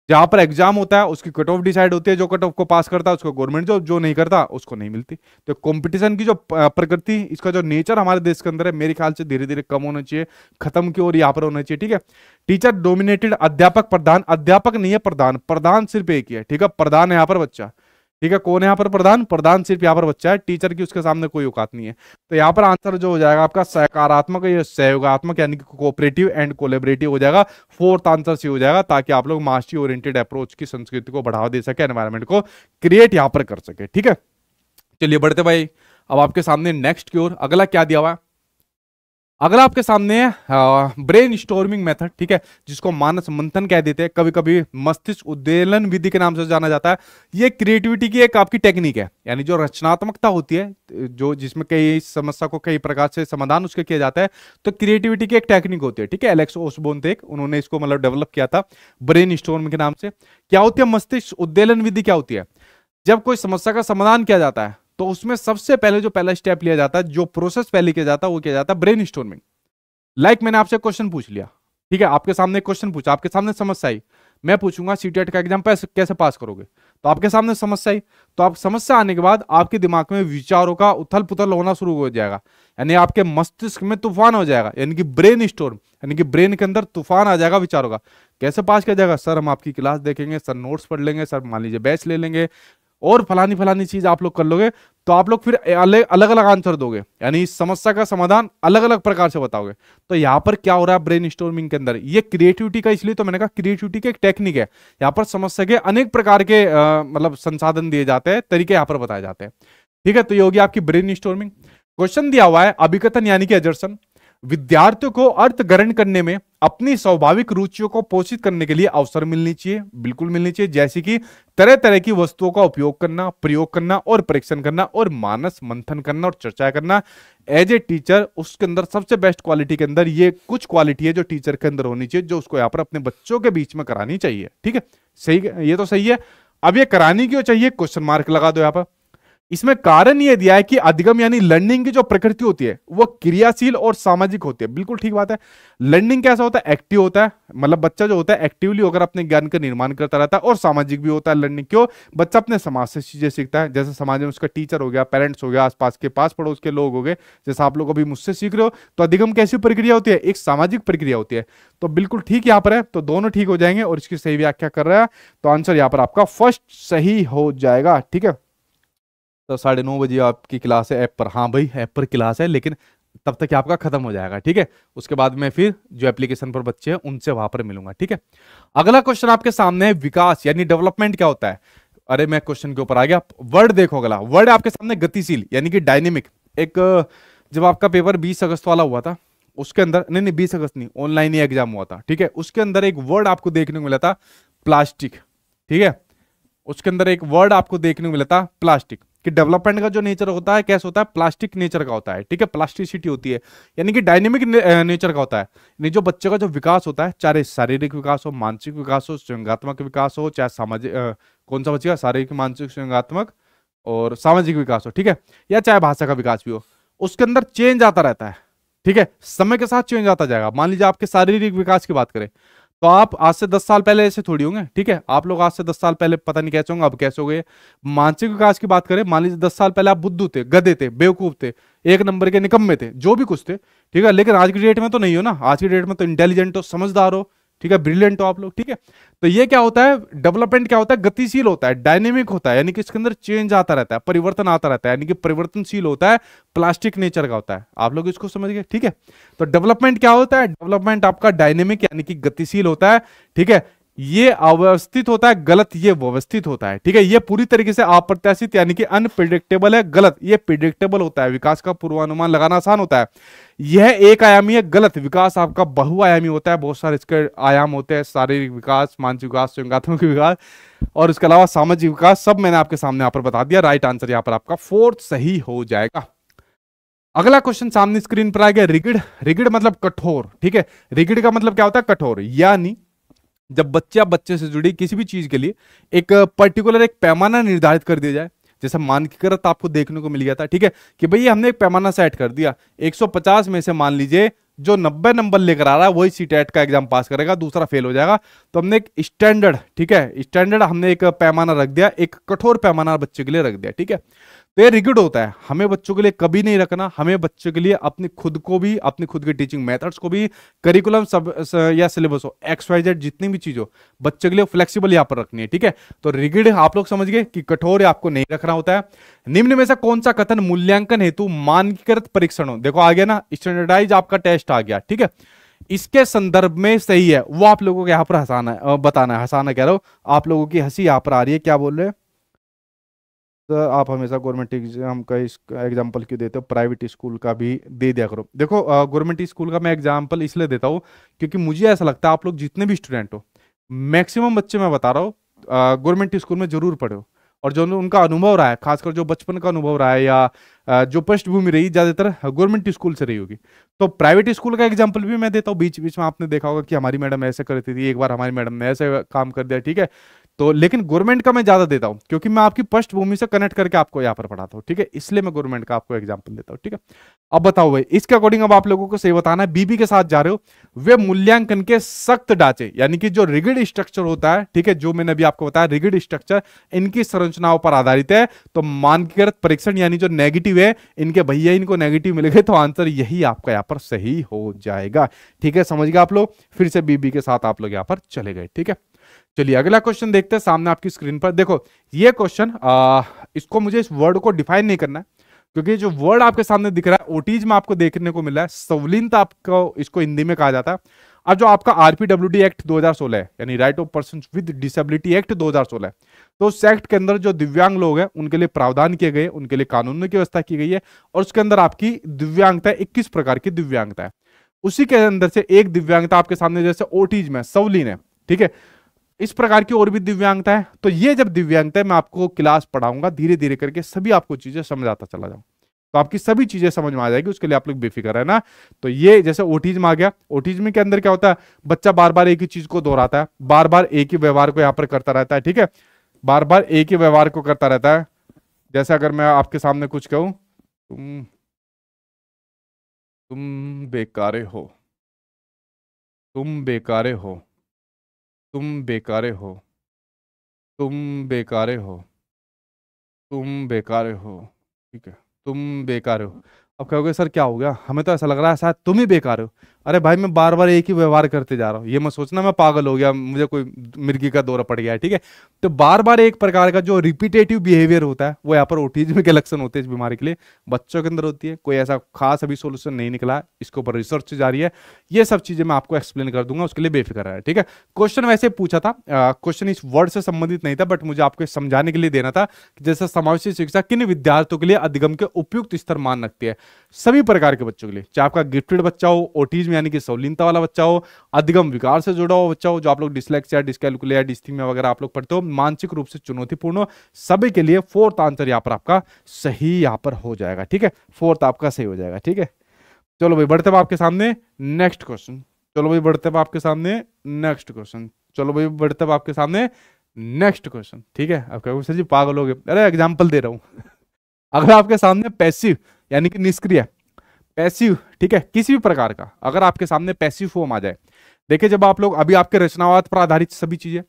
जहां पर एग्जाम होता है उसकी कट ऑफ डिसाइड होती है जो कट ऑफ को पास करता है उसको गवर्नमेंट जॉब जो नहीं करता उसको नहीं मिलती तो कंपटीशन की जो प्रकृति इसका जो नेचर हमारे देश के अंदर है मेरे ख्याल से धीरे धीरे कम होना चाहिए खत्म की ओर यहाँ पर होना चाहिए ठीक है टीचर डोमिनेटेड अध्यापक प्रधान अध्यापक नहीं है प्रधान प्रधान सिर्फ एक ही है ठीक है प्रधान है यहाँ पर बच्चा ठीक है कौन है यहाँ पर प्रधान प्रधान सिर्फ यहाँ पर बच्चा है टीचर की उसके सामने कोई औकात नहीं है तो यहाँ पर आंसर जो हो जाएगा आपका सकारात्मक सहयोगात्मक यानी कि कोऑपरेटिव एंड कोलेबरेटिव हो जाएगा फोर्थ आंसर सी हो जाएगा ताकि आप लोग मास्टरी ओरिएंटेड अप्रोच की संस्कृति को बढ़ावा दे सके एनवायरमेंट को क्रिएट यहाँ पर कर सके ठीक है चलिए बढ़ते भाई अब आपके सामने नेक्स्ट की ओर अगला क्या दिया हुआ है अगला आपके सामने है ब्रेन स्टोर्मिंग मेथड ठीक है जिसको मानस मंथन कह देते हैं कभी कभी मस्तिष्क उद्देलन विधि के नाम से जाना जाता है ये क्रिएटिविटी की एक आपकी टेक्निक है यानी जो रचनात्मकता होती है जो जिसमें कई समस्या को कई प्रकार से समाधान उसके किया जाता है तो क्रिएटिविटी की एक टेक्निक होती है ठीक है एलेक्स ओसबोन थे उन्होंने इसको मतलब डेवलप किया था ब्रेन स्टोर्म के नाम से क्या होती है मस्तिष्क उद्देलन विधि क्या होती है जब कोई समस्या का समाधान किया जाता है तो उसमें सबसे पहले जो पहला स्टेप लिया जाता है जो प्रोसेस पहले किया जाता है वो किया जाता है ब्रेन स्टोरमिंग लाइक मैंने आपसे क्वेश्चन पूछ लिया ठीक है आपके सामने क्वेश्चन पूछा आपके सामने समस्या आई मैं पूछूंगा सी e का एग्जाम कैसे पास करोगे तो आपके सामने समस्या आई तो आप समस्या आने के बाद आपके दिमाग में विचारों का उथल पुथल होना शुरू हो जाएगा यानी आपके मस्तिष्क में तूफान हो जाएगा यानी कि ब्रेन स्टोर यानी कि ब्रेन के अंदर तूफान आ जाएगा विचारों का कैसे पास किया जाएगा सर हम आपकी क्लास देखेंगे सर नोट्स पढ़ लेंगे सर मान लीजिए बैच ले लेंगे और फलानी फलानी चीज आप लोग कर लोगे तो आप लोग फिर अलग अलग अलग आंसर दोगे यानी इस समस्या का समाधान अलग अलग प्रकार से बताओगे तो यहाँ पर क्या हो रहा है ब्रेन स्टोर्मिंग के अंदर ये क्रिएटिविटी का इसलिए तो मैंने कहा क्रिएटिविटी की एक टेक्निक है यहाँ पर समस्या के अनेक प्रकार के मतलब संसाधन दिए जाते हैं तरीके यहाँ पर बताए जाते हैं ठीक है तो ये होगी आपकी ब्रेन स्टोरमिंग क्वेश्चन दिया हुआ है अभिकथन यानी कि एजर्सन विद्यार्थियों को अर्थ ग्रहण करने में अपनी स्वाभाविक रुचियों को पोषित करने के लिए अवसर मिलनी चाहिए बिल्कुल मिलनी चाहिए जैसे कि तरह तरह की वस्तुओं का उपयोग करना प्रयोग करना और परीक्षण करना और मानस मंथन करना और चर्चा करना एज ए टीचर उसके अंदर सबसे बेस्ट क्वालिटी के अंदर ये कुछ क्वालिटी है जो टीचर के अंदर होनी चाहिए जो उसको यहाँ पर अपने बच्चों के बीच में करानी चाहिए ठीक है सही ये तो सही है अब ये करानी क्यों चाहिए क्वेश्चन मार्क लगा दो यहाँ पर इसमें कारण यह दिया है कि अधिगम यानी लर्निंग की जो प्रकृति होती है वो क्रियाशील और सामाजिक होती है बिल्कुल ठीक बात है लर्निंग कैसा होता है एक्टिव होता है मतलब बच्चा जो होता है एक्टिवली होकर अपने ज्ञान का निर्माण करता रहता है और सामाजिक भी होता है लर्निंग क्यों बच्चा अपने समाज से चीजें सीखता है जैसे समाज में उसका टीचर हो गया पेरेंट्स हो गया आसपास के पास पड़ोस के लोग हो गए जैसे आप लोग अभी मुझसे सीख रहे हो तो अधिगम कैसी प्रक्रिया होती है एक सामाजिक प्रक्रिया होती है तो बिल्कुल ठीक यहाँ पर है तो दोनों ठीक हो जाएंगे और इसकी सही व्याख्या कर रहा है तो आंसर यहाँ पर आपका फर्स्ट सही हो जाएगा ठीक है तो साढ़े नौ बजे आपकी क्लास है ऐप पर हाँ भाई ऐप पर क्लास है लेकिन तब तक आपका खत्म हो जाएगा ठीक है उसके बाद मैं फिर जो एप्लीकेशन पर बच्चे हैं उनसे वहां पर मिलूंगा ठीक है अगला क्वेश्चन आपके सामने है विकास यानी डेवलपमेंट क्या होता है अरे मैं क्वेश्चन के ऊपर आ गया वर्ड देखो अगला वर्ड आपके सामने गतिशील यानी कि डायनेमिक एक जब आपका पेपर बीस अगस्त वाला हुआ था उसके अंदर नहीं नहीं बीस अगस्त नहीं ऑनलाइन ही एग्जाम हुआ था ठीक है उसके अंदर एक वर्ड आपको देखने को मिला था प्लास्टिक ठीक है उसके अंदर एक वर्ड आपको देखने को मिला था प्लास्टिक कि डेवलपमेंट का जो नेचर होता है कैसे होता है प्लास्टिक नेचर का होता है ठीक है प्लास्टिसिटी होती है यानी कि डायनेमिक नेचर का होता है यानी जो बच्चे का जो विकास होता है चाहे शारीरिक विकास हो मानसिक विकास हो स्वयंगात्मक विकास हो चाहे सामाजिक कौन सा बच्चे का शारीरिक मानसिक स्वयंगात्मक और सामाजिक विकास हो ठीक है या चाहे भाषा का विकास भी हो उसके अंदर चेंज आता रहता है ठीक है समय के साथ चेंज आता जाएगा मान लीजिए आपके शारीरिक विकास की बात करें तो आप आज से दस साल पहले ऐसे थोड़ी होंगे ठीक है आप लोग आज से दस साल पहले पता नहीं कैसे होंगे अब कैसे हो गए मानसिक विकास की बात करें मान लीजिए दस साल पहले आप बुद्धू थे गधे थे बेवकूफ थे एक नंबर के निकम्मे थे जो भी कुछ थे ठीक है लेकिन आज की डेट में तो नहीं हो ना आज की डेट में तो इंटेलिजेंट हो समझदार हो ठीक है ब्रिलियंट हो आप लोग ठीक है तो ये क्या होता है डेवलपमेंट क्या होता है गतिशील होता है डायनेमिक होता है यानी कि इसके अंदर चेंज आता रहता है परिवर्तन आता रहता है यानी कि परिवर्तनशील होता है प्लास्टिक नेचर का होता है आप लोग इसको समझ गए ठीक है तो डेवलपमेंट क्या होता है डेवलपमेंट आपका डायनेमिक यानी कि गतिशील होता है ठीक है ये अव्यवस्थित होता है गलत ये व्यवस्थित होता है ठीक है ये पूरी तरीके से अप्रत्याशित यानी कि अनप्रिडिक्टेबल है गलत ये प्रिडिक्टेबल होता है विकास का पूर्वानुमान लगाना आसान होता है यह एक आयामी है गलत विकास आपका बहुआयामी होता है बहुत सारे इसके आयाम होते हैं शारीरिक विकास मानसिक विकास स्वयंगात्मक विकास और इसके अलावा सामाजिक विकास सब मैंने आपके सामने यहाँ पर बता दिया राइट आंसर यहाँ पर आपका फोर्थ सही हो जाएगा अगला क्वेश्चन सामने स्क्रीन पर आ गया रिगिड रिगिड मतलब कठोर ठीक है रिगिड का मतलब क्या होता है कठोर यानी जब बच्चा बच्चे से जुड़ी किसी भी चीज़ के लिए एक पर्टिकुलर एक पैमाना निर्धारित कर दिया जाए जैसे करत आपको देखने को मिल गया था ठीक है कि भाई हमने एक पैमाना सेट कर दिया 150 में से मान लीजिए जो 90 नंबर लेकर आ रहा है वही सी का एग्जाम पास करेगा दूसरा फेल हो जाएगा तो हमने एक स्टैंडर्ड ठीक है स्टैंडर्ड हमने एक पैमाना रख दिया एक कठोर पैमाना बच्चे के लिए रख दिया ठीक है तो ये रिगिड होता है हमें बच्चों के लिए कभी नहीं रखना हमें बच्चों के लिए अपने खुद को भी अपने खुद के टीचिंग मेथड्स को भी करिकुलम सब या सिलेबस हो एक्स वाई जेड जितनी भी चीज हो बच्चे के लिए फ्लेक्सिबल यहाँ पर रखनी है ठीक है तो रिगिड आप लोग समझ गए कि कठोर आपको नहीं रखना होता है निम्न में से कौन सा कथन मूल्यांकन हेतु मानकीकृत परीक्षण हो देखो आ गया ना स्टैंडर्डाइज आपका टेस्ट आ गया ठीक है इसके संदर्भ में सही है वो आप लोगों को यहाँ पर हंसाना बताना है हंसाना कह रहा हूँ आप लोगों की हंसी यहाँ पर आ रही है क्या बोल रहे हैं तो आप हमेशा गवर्नमेंट एग्जाम का एग्जाम्पल क्यों देते हो प्राइवेट स्कूल का भी दे दिया करो देखो गवर्नमेंट स्कूल का मैं एग्जाम्पल इसलिए देता हूँ क्योंकि मुझे ऐसा लगता है आप लोग जितने भी स्टूडेंट हो मैक्सिमम बच्चे मैं बता रहा हूँ गवर्नमेंट स्कूल में जरूर पढ़ो और जो उनका अनुभव रहा है खासकर जो बचपन का अनुभव रहा है या जो पृष्ठभूमि रही ज़्यादातर गवर्नमेंट स्कूल से रही होगी तो प्राइवेट स्कूल का एग्जाम्पल भी मैं देता हूँ बीच बीच में आपने देखा होगा कि हमारी मैडम ऐसे करती थी एक बार हमारी मैडम ने ऐसे काम कर दिया ठीक है तो लेकिन गवर्नमेंट का मैं ज्यादा देता हूं क्योंकि मैं आपकी पृष्ठभूमि से कनेक्ट करके आपको यहां पर पढ़ाता हूं ठीक है इसलिए मैं गवर्नमेंट का आपको एग्जाम्पल देता हूं ठीक है अब बताओ भाई इसके अकॉर्डिंग अब आप लोगों को सही बताना है बीबी के साथ जा रहे हो वे मूल्यांकन के सख्त ढांचे यानी कि जो रिगिड स्ट्रक्चर होता है ठीक है जो मैंने अभी आपको बताया रिगिड स्ट्रक्चर इनकी संरचनाओं पर आधारित है तो मानकीकृत परीक्षण यानी जो नेगेटिव है इनके भैया इनको नेगेटिव मिल गए तो आंसर यही आपका यहाँ पर सही हो जाएगा ठीक है समझ गए आप लोग फिर से बीबी के साथ आप लोग यहाँ पर चले गए ठीक है चलिए अगला क्वेश्चन देखते हैं सामने आपकी स्क्रीन पर देखो ये क्वेश्चन इसको मुझे इस वर्ड को डिफाइन नहीं करना है क्योंकि जो वर्ड आपके सामने दिख रहा है ओटीज में आपको देखने को मिला है सवलीनता तो आपको इसको हिंदी में कहा जाता है अब जो आपका आरपीडब्ल्यूडी एक्ट 2016 है यानी right of person with disability act 2016 है तो उस एक्ट के अंदर जो दिव्यांग लोग हैं उनके लिए प्रावधान किए गए उनके लिए कानून की व्यवस्था की गई है और उसके अंदर आपकी दिव्यांगता इक्कीस प्रकार की दिव्यांगता है उसी के अंदर से एक दिव्यांगता आपके सामने जैसे ओटीज में सवलीन है ठीक है इस प्रकार की और भी दिव्यांगता है तो ये जब दिव्यांगता है मैं आपको क्लास पढ़ाऊंगा धीरे धीरे करके सभी आपको चीजें समझाता चला जाऊँ तो आपकी सभी चीजें समझ में आ जाएगी उसके लिए आप लोग बेफिक्र है ना तो ये जैसे ओटिज्म आ गया ओटिज्म के अंदर क्या होता है बच्चा बार बार एक ही चीज को दोहराता है बार बार एक ही व्यवहार को यहाँ पर करता रहता है ठीक है बार बार एक ही व्यवहार को करता रहता है जैसे अगर मैं आपके सामने कुछ कहूं तुम तुम बेकारे हो तुम बेकारे हो तुम बेकारे हो तुम बेकारे हो तुम बेकारे हो ठीक है तुम बेकार हो अब कहोगे सर क्या हो गया हमें तो ऐसा लग रहा है शायद तुम ही बेकार हो अरे भाई मैं बार बार एक ही व्यवहार करते जा रहा हूँ ये मैं सोचना मैं पागल हो गया मुझे कोई मिर्गी का दौरा पड़ गया है ठीक है तो बार बार एक प्रकार का जो रिपीटेटिव बिहेवियर होता है वो यहाँ पर ओटिज्म के लक्षण होते हैं इस बीमारी के लिए बच्चों के अंदर होती है कोई ऐसा खास अभी सोल्यूशन नहीं निकला है इसके ऊपर रिसर्च जारी है ये सब चीज़ें मैं आपको एक्सप्लेन कर दूंगा उसके लिए बेफिक्र है ठीक है क्वेश्चन वैसे पूछा था क्वेश्चन इस वर्ड से संबंधित नहीं था बट मुझे आपको समझाने के लिए देना था जैसे समावेशी शिक्षा किन विद्यार्थियों के लिए अधिगम के उपयुक्त स्तर मान रखती है सभी प्रकार के बच्चों के लिए चाहे आपका गिफ्टेड बच्चा हो ओटीज में यानी कि सौलीनता वाला बच्चा हो अधिगम विकार से जुड़ा हो बच्चा हो जो आप लोग डिस्लेक्सिया डिस्कैलकुलिया डिस्थीमिया वगैरह आप लोग पढ़ते हो मानसिक रूप से चुनौतीपूर्ण हो सभी के लिए फोर्थ आंसर यहाँ पर आपका सही यहाँ पर हो जाएगा ठीक है फोर्थ आपका सही हो जाएगा ठीक है चलो भाई बढ़ते हैं आपके सामने नेक्स्ट क्वेश्चन चलो भाई बढ़ते हैं आपके सामने नेक्स्ट क्वेश्चन चलो भाई बढ़ते हैं आपके सामने नेक्स्ट क्वेश्चन ठीक है अब कहोगे सर जी पागल हो गए अरे एग्जांपल दे रहा हूँ अगर आपके सामने पैसिव यानी कि निष्क्रिय पैसिव ठीक है किसी भी प्रकार का अगर आपके सामने पैसिव फॉर्म आ जाए देखिए जब आप लोग अभी आपके रचनावाद पर आधारित सभी चीजें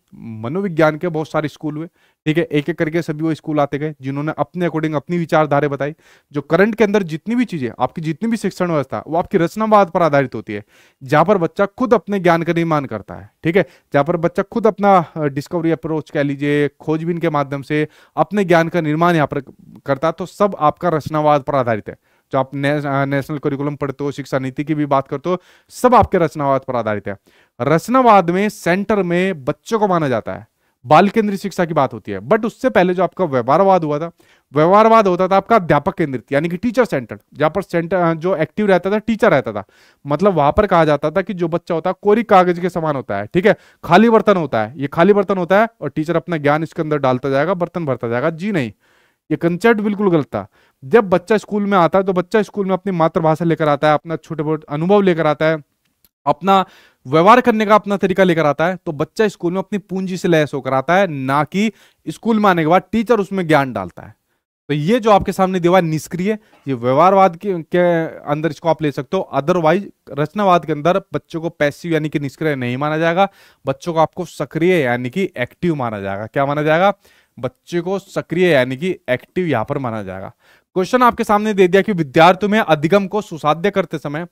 मनोविज्ञान के बहुत सारे स्कूल हुए ठीक है एक एक करके सभी वो स्कूल आते गए जिन्होंने अपने अकॉर्डिंग अपनी विचारधारे बताई जो करंट के अंदर जितनी भी चीजें आपकी जितनी भी शिक्षण व्यवस्था वो आपकी रचनावाद पर आधारित होती है जहां पर बच्चा खुद अपने ज्ञान का निर्माण करता है ठीक है जहां पर बच्चा खुद अपना डिस्कवरी अप्रोच कह लीजिए खोजबीन के माध्यम से अपने ज्ञान का निर्माण यहाँ पर करता है तो सब आपका रचनावाद पर आधारित है जो आप ने, नेशनल करिकुलम पढ़ते हो शिक्षा नीति की भी बात करते हो सब आपके रचनावाद पर आधारित है रचनावाद में सेंटर में बच्चों को माना जाता है बाल केंद्रित शिक्षा की बात होती है बट उससे पहले जो आपका व्यवहारवाद हुआ था व्यवहारवाद होता था आपका अध्यापक केंद्रित यानी कि टीचर सेंटर जहां पर सेंटर जो एक्टिव रहता था टीचर रहता था मतलब वहां पर कहा जाता था कि जो बच्चा होता है कोरी कागज के समान होता है ठीक है खाली बर्तन होता है ये खाली बर्तन होता है और टीचर अपना ज्ञान इसके अंदर डालता जाएगा बर्तन भरता जाएगा जी नहीं ये कंसेप्ट बिल्कुल गलत था जब बच्चा स्कूल में आता है तो बच्चा स्कूल में अपनी मातृभाषा लेकर आता है अपना छोटे मोटे अनुभव लेकर आता है अपना व्यवहार करने का अपना तरीका लेकर आता है तो बच्चा स्कूल में अपनी पूंजी से लैस होकर आता है ना कि स्कूल में आने के बाद टीचर उसमें ज्ञान डालता है तो ये जो आपके सामने दीवार निष्क्रिय ये व्यवहारवाद के, के अंदर इसको आप ले सकते हो अदरवाइज रचनावाद के अंदर बच्चों को पैसिव यानी कि निष्क्रिय नहीं माना जाएगा बच्चों को आपको सक्रिय यानी कि एक्टिव माना जाएगा क्या माना जाएगा बच्चे को सक्रिय यानी कि एक्टिव यहां पर माना जाएगा क्वेश्चन आपके सामने दे दिया कि विद्यार्थियों में अधिगम को सुसाध्य करते समय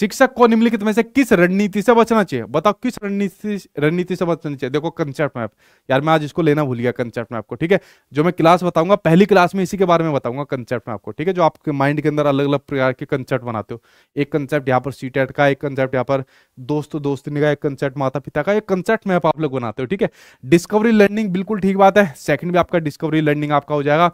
शिक्षक को निम्नलिखित में से किस रणनीति से बचना चाहिए बताओ किस रणनीति रणनीति से बचना चाहिए देखो कंसेप्ट मैप यार मैं आज इसको लेना भूल गया कंसेप्ट मैप को ठीक है जो मैं क्लास बताऊंगा पहली क्लास में इसी के बारे में बताऊंगा कंसेप्ट मैप को ठीक है जो आपके माइंड के अंदर अलग अलग प्रकार के कंसेप्ट बनाते हो एक कंसेप्ट यहाँ पर सी का एक कंसेप्ट यहाँ पर दोस्त दोस्ती का एक कंसेप्ट माता पिता का एक कंसेप्ट मैप आप लोग बनाते हो ठीक है डिस्कवरी लर्निंग बिल्कुल ठीक बात है सेकंड भी आपका डिस्कवरी लर्निंग आपका हो जाएगा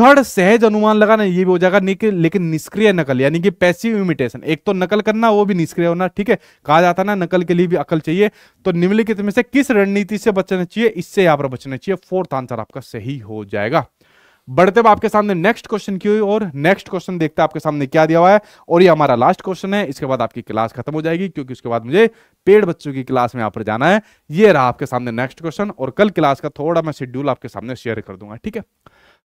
थर्ड सहज अनुमान लगाना ये भी हो जाएगा लेकिन निष्क्रिय नकल यानी कि पैसिव इमिटेशन एक तो नकल करना वो भी निष्क्रिय होना ठीक है कहा जाता ना नकल के लिए भी अकल चाहिए तो निम्नलिखित में से किस रणनीति से बचना चाहिए इससे यहाँ पर बचना चाहिए फोर्थ आंसर आपका सही हो जाएगा बढ़ते हुए आपके सामने नेक्स्ट क्वेश्चन की हुई और नेक्स्ट क्वेश्चन देखते हैं आपके सामने क्या दिया हुआ है और ये हमारा लास्ट क्वेश्चन है इसके बाद आपकी क्लास खत्म हो जाएगी क्योंकि उसके बाद मुझे पेड़ बच्चों की क्लास में यहाँ पर जाना है ये रहा आपके सामने नेक्स्ट क्वेश्चन और कल क्लास का थोड़ा मैं शेड्यूल आपके सामने शेयर कर दूंगा ठीक है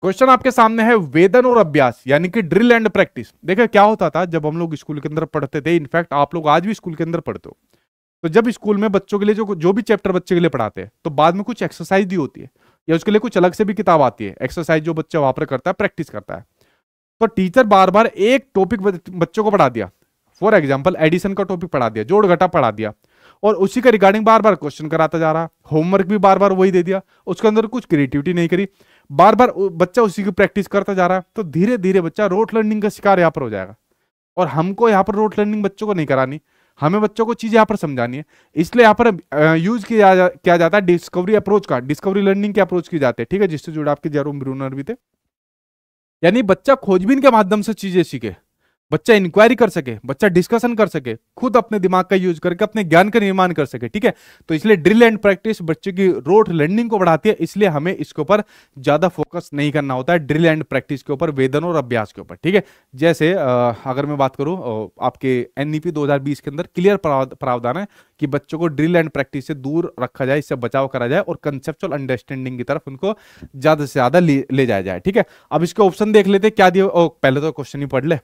क्वेश्चन आपके सामने है वेदन और अभ्यास यानी कि ड्रिल एंड प्रैक्टिस देखिए क्या होता था जब हम लोग स्कूल के अंदर पढ़ते थे इनफैक्ट आप लोग आज भी स्कूल के अंदर पढ़ते हो तो जब स्कूल में बच्चों के लिए जो जो भी चैप्टर बच्चे के लिए पढ़ाते हैं तो बाद में कुछ एक्सरसाइज भी होती है या उसके लिए कुछ अलग से भी किताब आती है एक्सरसाइज जो बच्चा वहां पर करता है प्रैक्टिस करता है तो टीचर बार बार एक टॉपिक बच्चों को पढ़ा दिया फॉर एग्जाम्पल एडिशन का टॉपिक पढ़ा दिया जोड़ घटा पढ़ा दिया और उसी के रिगार्डिंग बार बार क्वेश्चन कराता जा रहा होमवर्क भी बार बार वही दे दिया उसके अंदर कुछ क्रिएटिविटी नहीं करी बार बार बच्चा उसी की प्रैक्टिस करता जा रहा है तो धीरे धीरे बच्चा रोट लर्निंग का शिकार यहाँ पर हो जाएगा और हमको यहाँ पर रोट लर्निंग बच्चों को नहीं करानी हमें बच्चों को चीज़ यहाँ पर समझानी है इसलिए यहाँ पर यूज किया जा, जाता है डिस्कवरी अप्रोच का डिस्कवरी लर्निंग के अप्रोच की जाती है ठीक है जिससे जुड़े आपके जरूर ब्रूनर भी थे यानी बच्चा खोजबीन के माध्यम से चीजें सीखे बच्चा इंक्वायरी कर सके बच्चा डिस्कशन कर सके खुद अपने दिमाग का यूज करके अपने ज्ञान का निर्माण कर सके ठीक है तो इसलिए ड्रिल एंड प्रैक्टिस बच्चे की रोट लर्निंग को बढ़ाती है इसलिए हमें इसके ऊपर ज्यादा फोकस नहीं करना होता है ड्रिल एंड प्रैक्टिस के ऊपर वेदन और अभ्यास के ऊपर ठीक है जैसे अगर मैं बात करूं आपके एनईपी e दो के अंदर क्लियर प्रावधान है कि बच्चों को ड्रिल एंड प्रैक्टिस से दूर रखा जाए इससे बचाव करा जाए और कंसेप्चुअल अंडरस्टैंडिंग की तरफ उनको ज्यादा से ज्यादा ले जाया जाए ठीक है अब इसके ऑप्शन देख लेते क्या दिए पहले तो क्वेश्चन ही पढ़ ले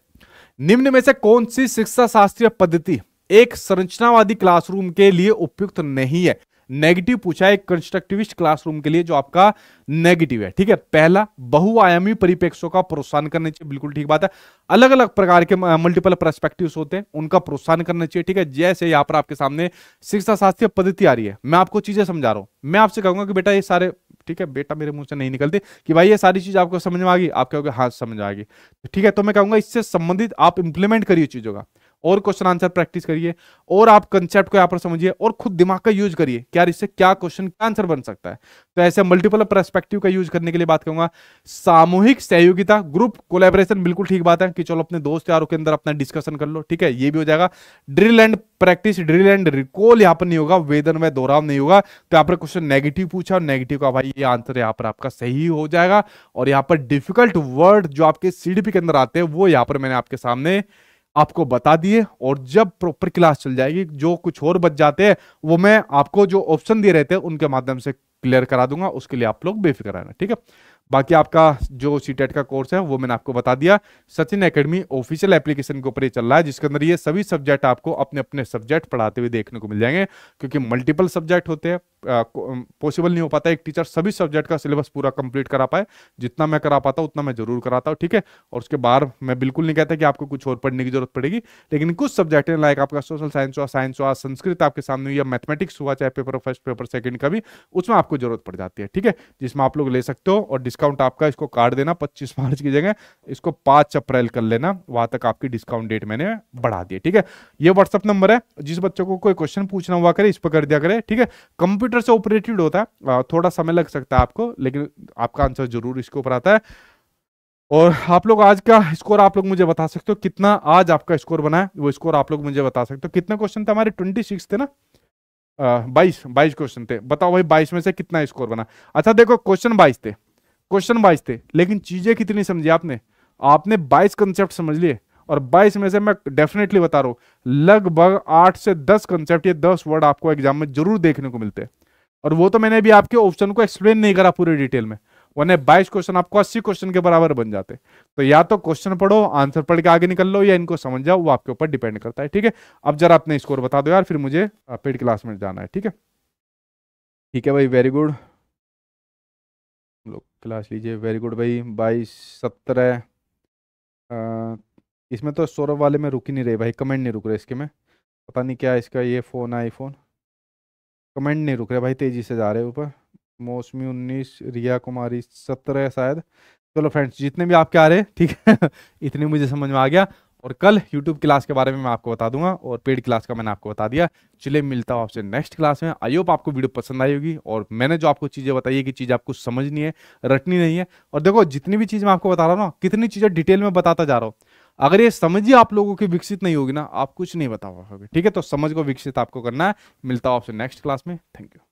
निम्न में से कौन सी शिक्षा शास्त्रीय पद्धति एक संरचनावादी क्लासरूम के लिए उपयुक्त नहीं है नेगेटिव पूछा एक कंस्ट्रक्टिविस्ट क्लासरूम के लिए जो आपका नेगेटिव है ठीक है पहला बहुआयामी परिपेक्षों का प्रोत्साहन करना चाहिए बिल्कुल ठीक बात है अलग अलग प्रकार के मल्टीपल परस्पेक्टिव्स होते हैं उनका प्रोत्साहन करना चाहिए ठीक है जैसे यहां पर आपके सामने शिक्षा शास्त्रीय पद्धति आ रही है मैं आपको चीजें समझा रहा हूं मैं आपसे कहूंगा कि बेटा ये सारे ठीक है बेटा मेरे मुंह से नहीं निकलती कि भाई ये सारी चीज आपको समझ में आ गई आप कहोगे हाँ समझ आ गई ठीक है तो मैं कहूंगा इससे संबंधित आप इंप्लीमेंट करिए चीजों का और क्वेश्चन आंसर प्रैक्टिस करिए और आप कंसेप्ट को यहाँ पर समझिए और खुद दिमाग का यूज करिए क्या इससे क्या क्वेश्चन क्या आंसर बन सकता है तो ऐसे मल्टीपल परस्पेक्टिव का यूज करने के लिए बात करूंगा सामूहिक सहयोगिता ग्रुप कोलेबरेशन बिल्कुल ठीक बात है कि चलो अपने दोस्त यारों के अंदर अपना डिस्कशन कर लो ठीक है ये भी हो जाएगा drill and practice drill and recall यहाँ पर नहीं होगा वेदन व दोहराव नहीं होगा तो यहाँ पर क्वेश्चन नेगेटिव पूछा और नेगेटिव का भाई ये आंसर यहाँ पर आपका सही हो जाएगा और यहाँ पर डिफिकल्ट वर्ड जो आपके सीडीपी के अंदर आते हैं वो यहाँ पर मैंने आपके सामने आपको बता दिए और जब प्रॉपर क्लास चल जाएगी जो कुछ और बच जाते हैं वो मैं आपको जो ऑप्शन दिए रहते हैं उनके माध्यम से क्लियर करा दूंगा उसके लिए आप लोग बेफिक्र रहना ठीक है बाकी आपका जो सी e का कोर्स है वो मैंने आपको बता दिया सचिन एकेडमी ऑफिशियल एप्लीकेशन के ऊपर ये चल रहा है जिसके अंदर ये सभी सब्जेक्ट आपको अपने अपने सब्जेक्ट पढ़ाते हुए देखने को मिल जाएंगे क्योंकि मल्टीपल सब्जेक्ट होते हैं पॉसिबल नहीं हो पाता एक टीचर सभी सब्जेक्ट का सिलेबस पूरा कंप्लीट करा पाए जितना मैं करा पाता हूँ उतना मैं जरूर कराता हूँ ठीक है और उसके बाद मैं बिल्कुल नहीं कहता कि आपको कुछ और पढ़ने की जरूरत पड़ेगी लेकिन कुछ सब्जेक्ट हैं लाइक आपका सोशल साइंस हुआ साइंस हुआ संस्कृत आपके सामने या मैथमेटिक्स हुआ चाहे पेपर फर्स्ट पेपर सेकेंड का भी उसमें आपको जरूरत पड़ जाती है ठीक है जिसमें आप लोग ले सकते हो और डिस्काउंट आपका इसको काट देना पच्चीस मार्च की जगह इसको पाँच अप्रैल कर लेना वहां तक आपकी डिस्काउंट डेट मैंने बढ़ा दी ठीक है ये व्हाट्सअप नंबर है जिस बच्चों को कोई क्वेश्चन पूछना हुआ करे इस पर कर दिया करे ठीक है कंप्यूटर से ऑपरेटेड होता है थोड़ा समय लग सकता है आपको लेकिन आपका आंसर जरूर इसके ऊपर आता है और आप लोग आज का स्कोर आप लोग मुझे बता सकते हो कितना आज आपका स्कोर बना है वो स्कोर आप लोग मुझे बता सकते हो कितने क्वेश्चन थे हमारे ट्वेंटी सिक्स थे ना बाईस बाईस क्वेश्चन थे बताओ भाई बाईस में से कितना स्कोर बना अच्छा देखो क्वेश्चन बाईस थे क्वेश्चन बाइस थे लेकिन चीजें कितनी समझी आपने आपने बाईस कंसेप्ट समझ लिए और 22 में से मैं डेफिनेटली बता रहा हूँ लगभग 8 से 10 कंसेप्ट दस 10 वर्ड आपको एग्जाम में जरूर देखने को मिलते हैं और वो तो मैंने भी आपके ऑप्शन को एक्सप्लेन नहीं करा पूरे डिटेल में वन 22 क्वेश्चन आपको 80 क्वेश्चन के बराबर बन जाते तो या तो क्वेश्चन पढ़ो आंसर पढ़ के आगे निकल लो या इनको समझ जाओ वो आपके ऊपर डिपेंड करता है ठीक है अब जरा अपने स्कोर बता दो यार फिर मुझे पेड क्लास में जाना है ठीक है ठीक है भाई वेरी गुड क्लास लीजिए वेरी गुड भाई बाईस सत्रह इसमें तो सौरभ वाले में रुक ही नहीं रहे भाई कमेंट नहीं रुक रहे इसके में पता नहीं क्या इसका ये फ़ोन आईफोन कमेंट नहीं रुक रहे भाई तेज़ी से जा रहे ऊपर मौसमी उन्नीस रिया कुमारी सत्रह शायद चलो फ्रेंड्स जितने भी आपके आ रहे हैं ठीक है इतने मुझे समझ में आ गया और कल यूट्यूब क्लास के बारे में मैं आपको बता दूंगा और पेड क्लास का मैंने आपको बता दिया चलिए मिलता हूँ आपसे नेक्स्ट क्लास में आई होप आपको वीडियो पसंद आई होगी और मैंने जो आपको चीज़ें बताई है कि चीज़ आपको समझनी है रटनी नहीं है और देखो जितनी भी चीज़ मैं आपको बता रहा हूँ ना कितनी चीज़ें डिटेल में बताता जा रहा हूँ अगर ये समझिए आप लोगों की विकसित नहीं होगी ना आप कुछ नहीं बता पाओगे ठीक है तो समझ को विकसित आपको करना है मिलता हूँ आपसे नेक्स्ट क्लास में थैंक यू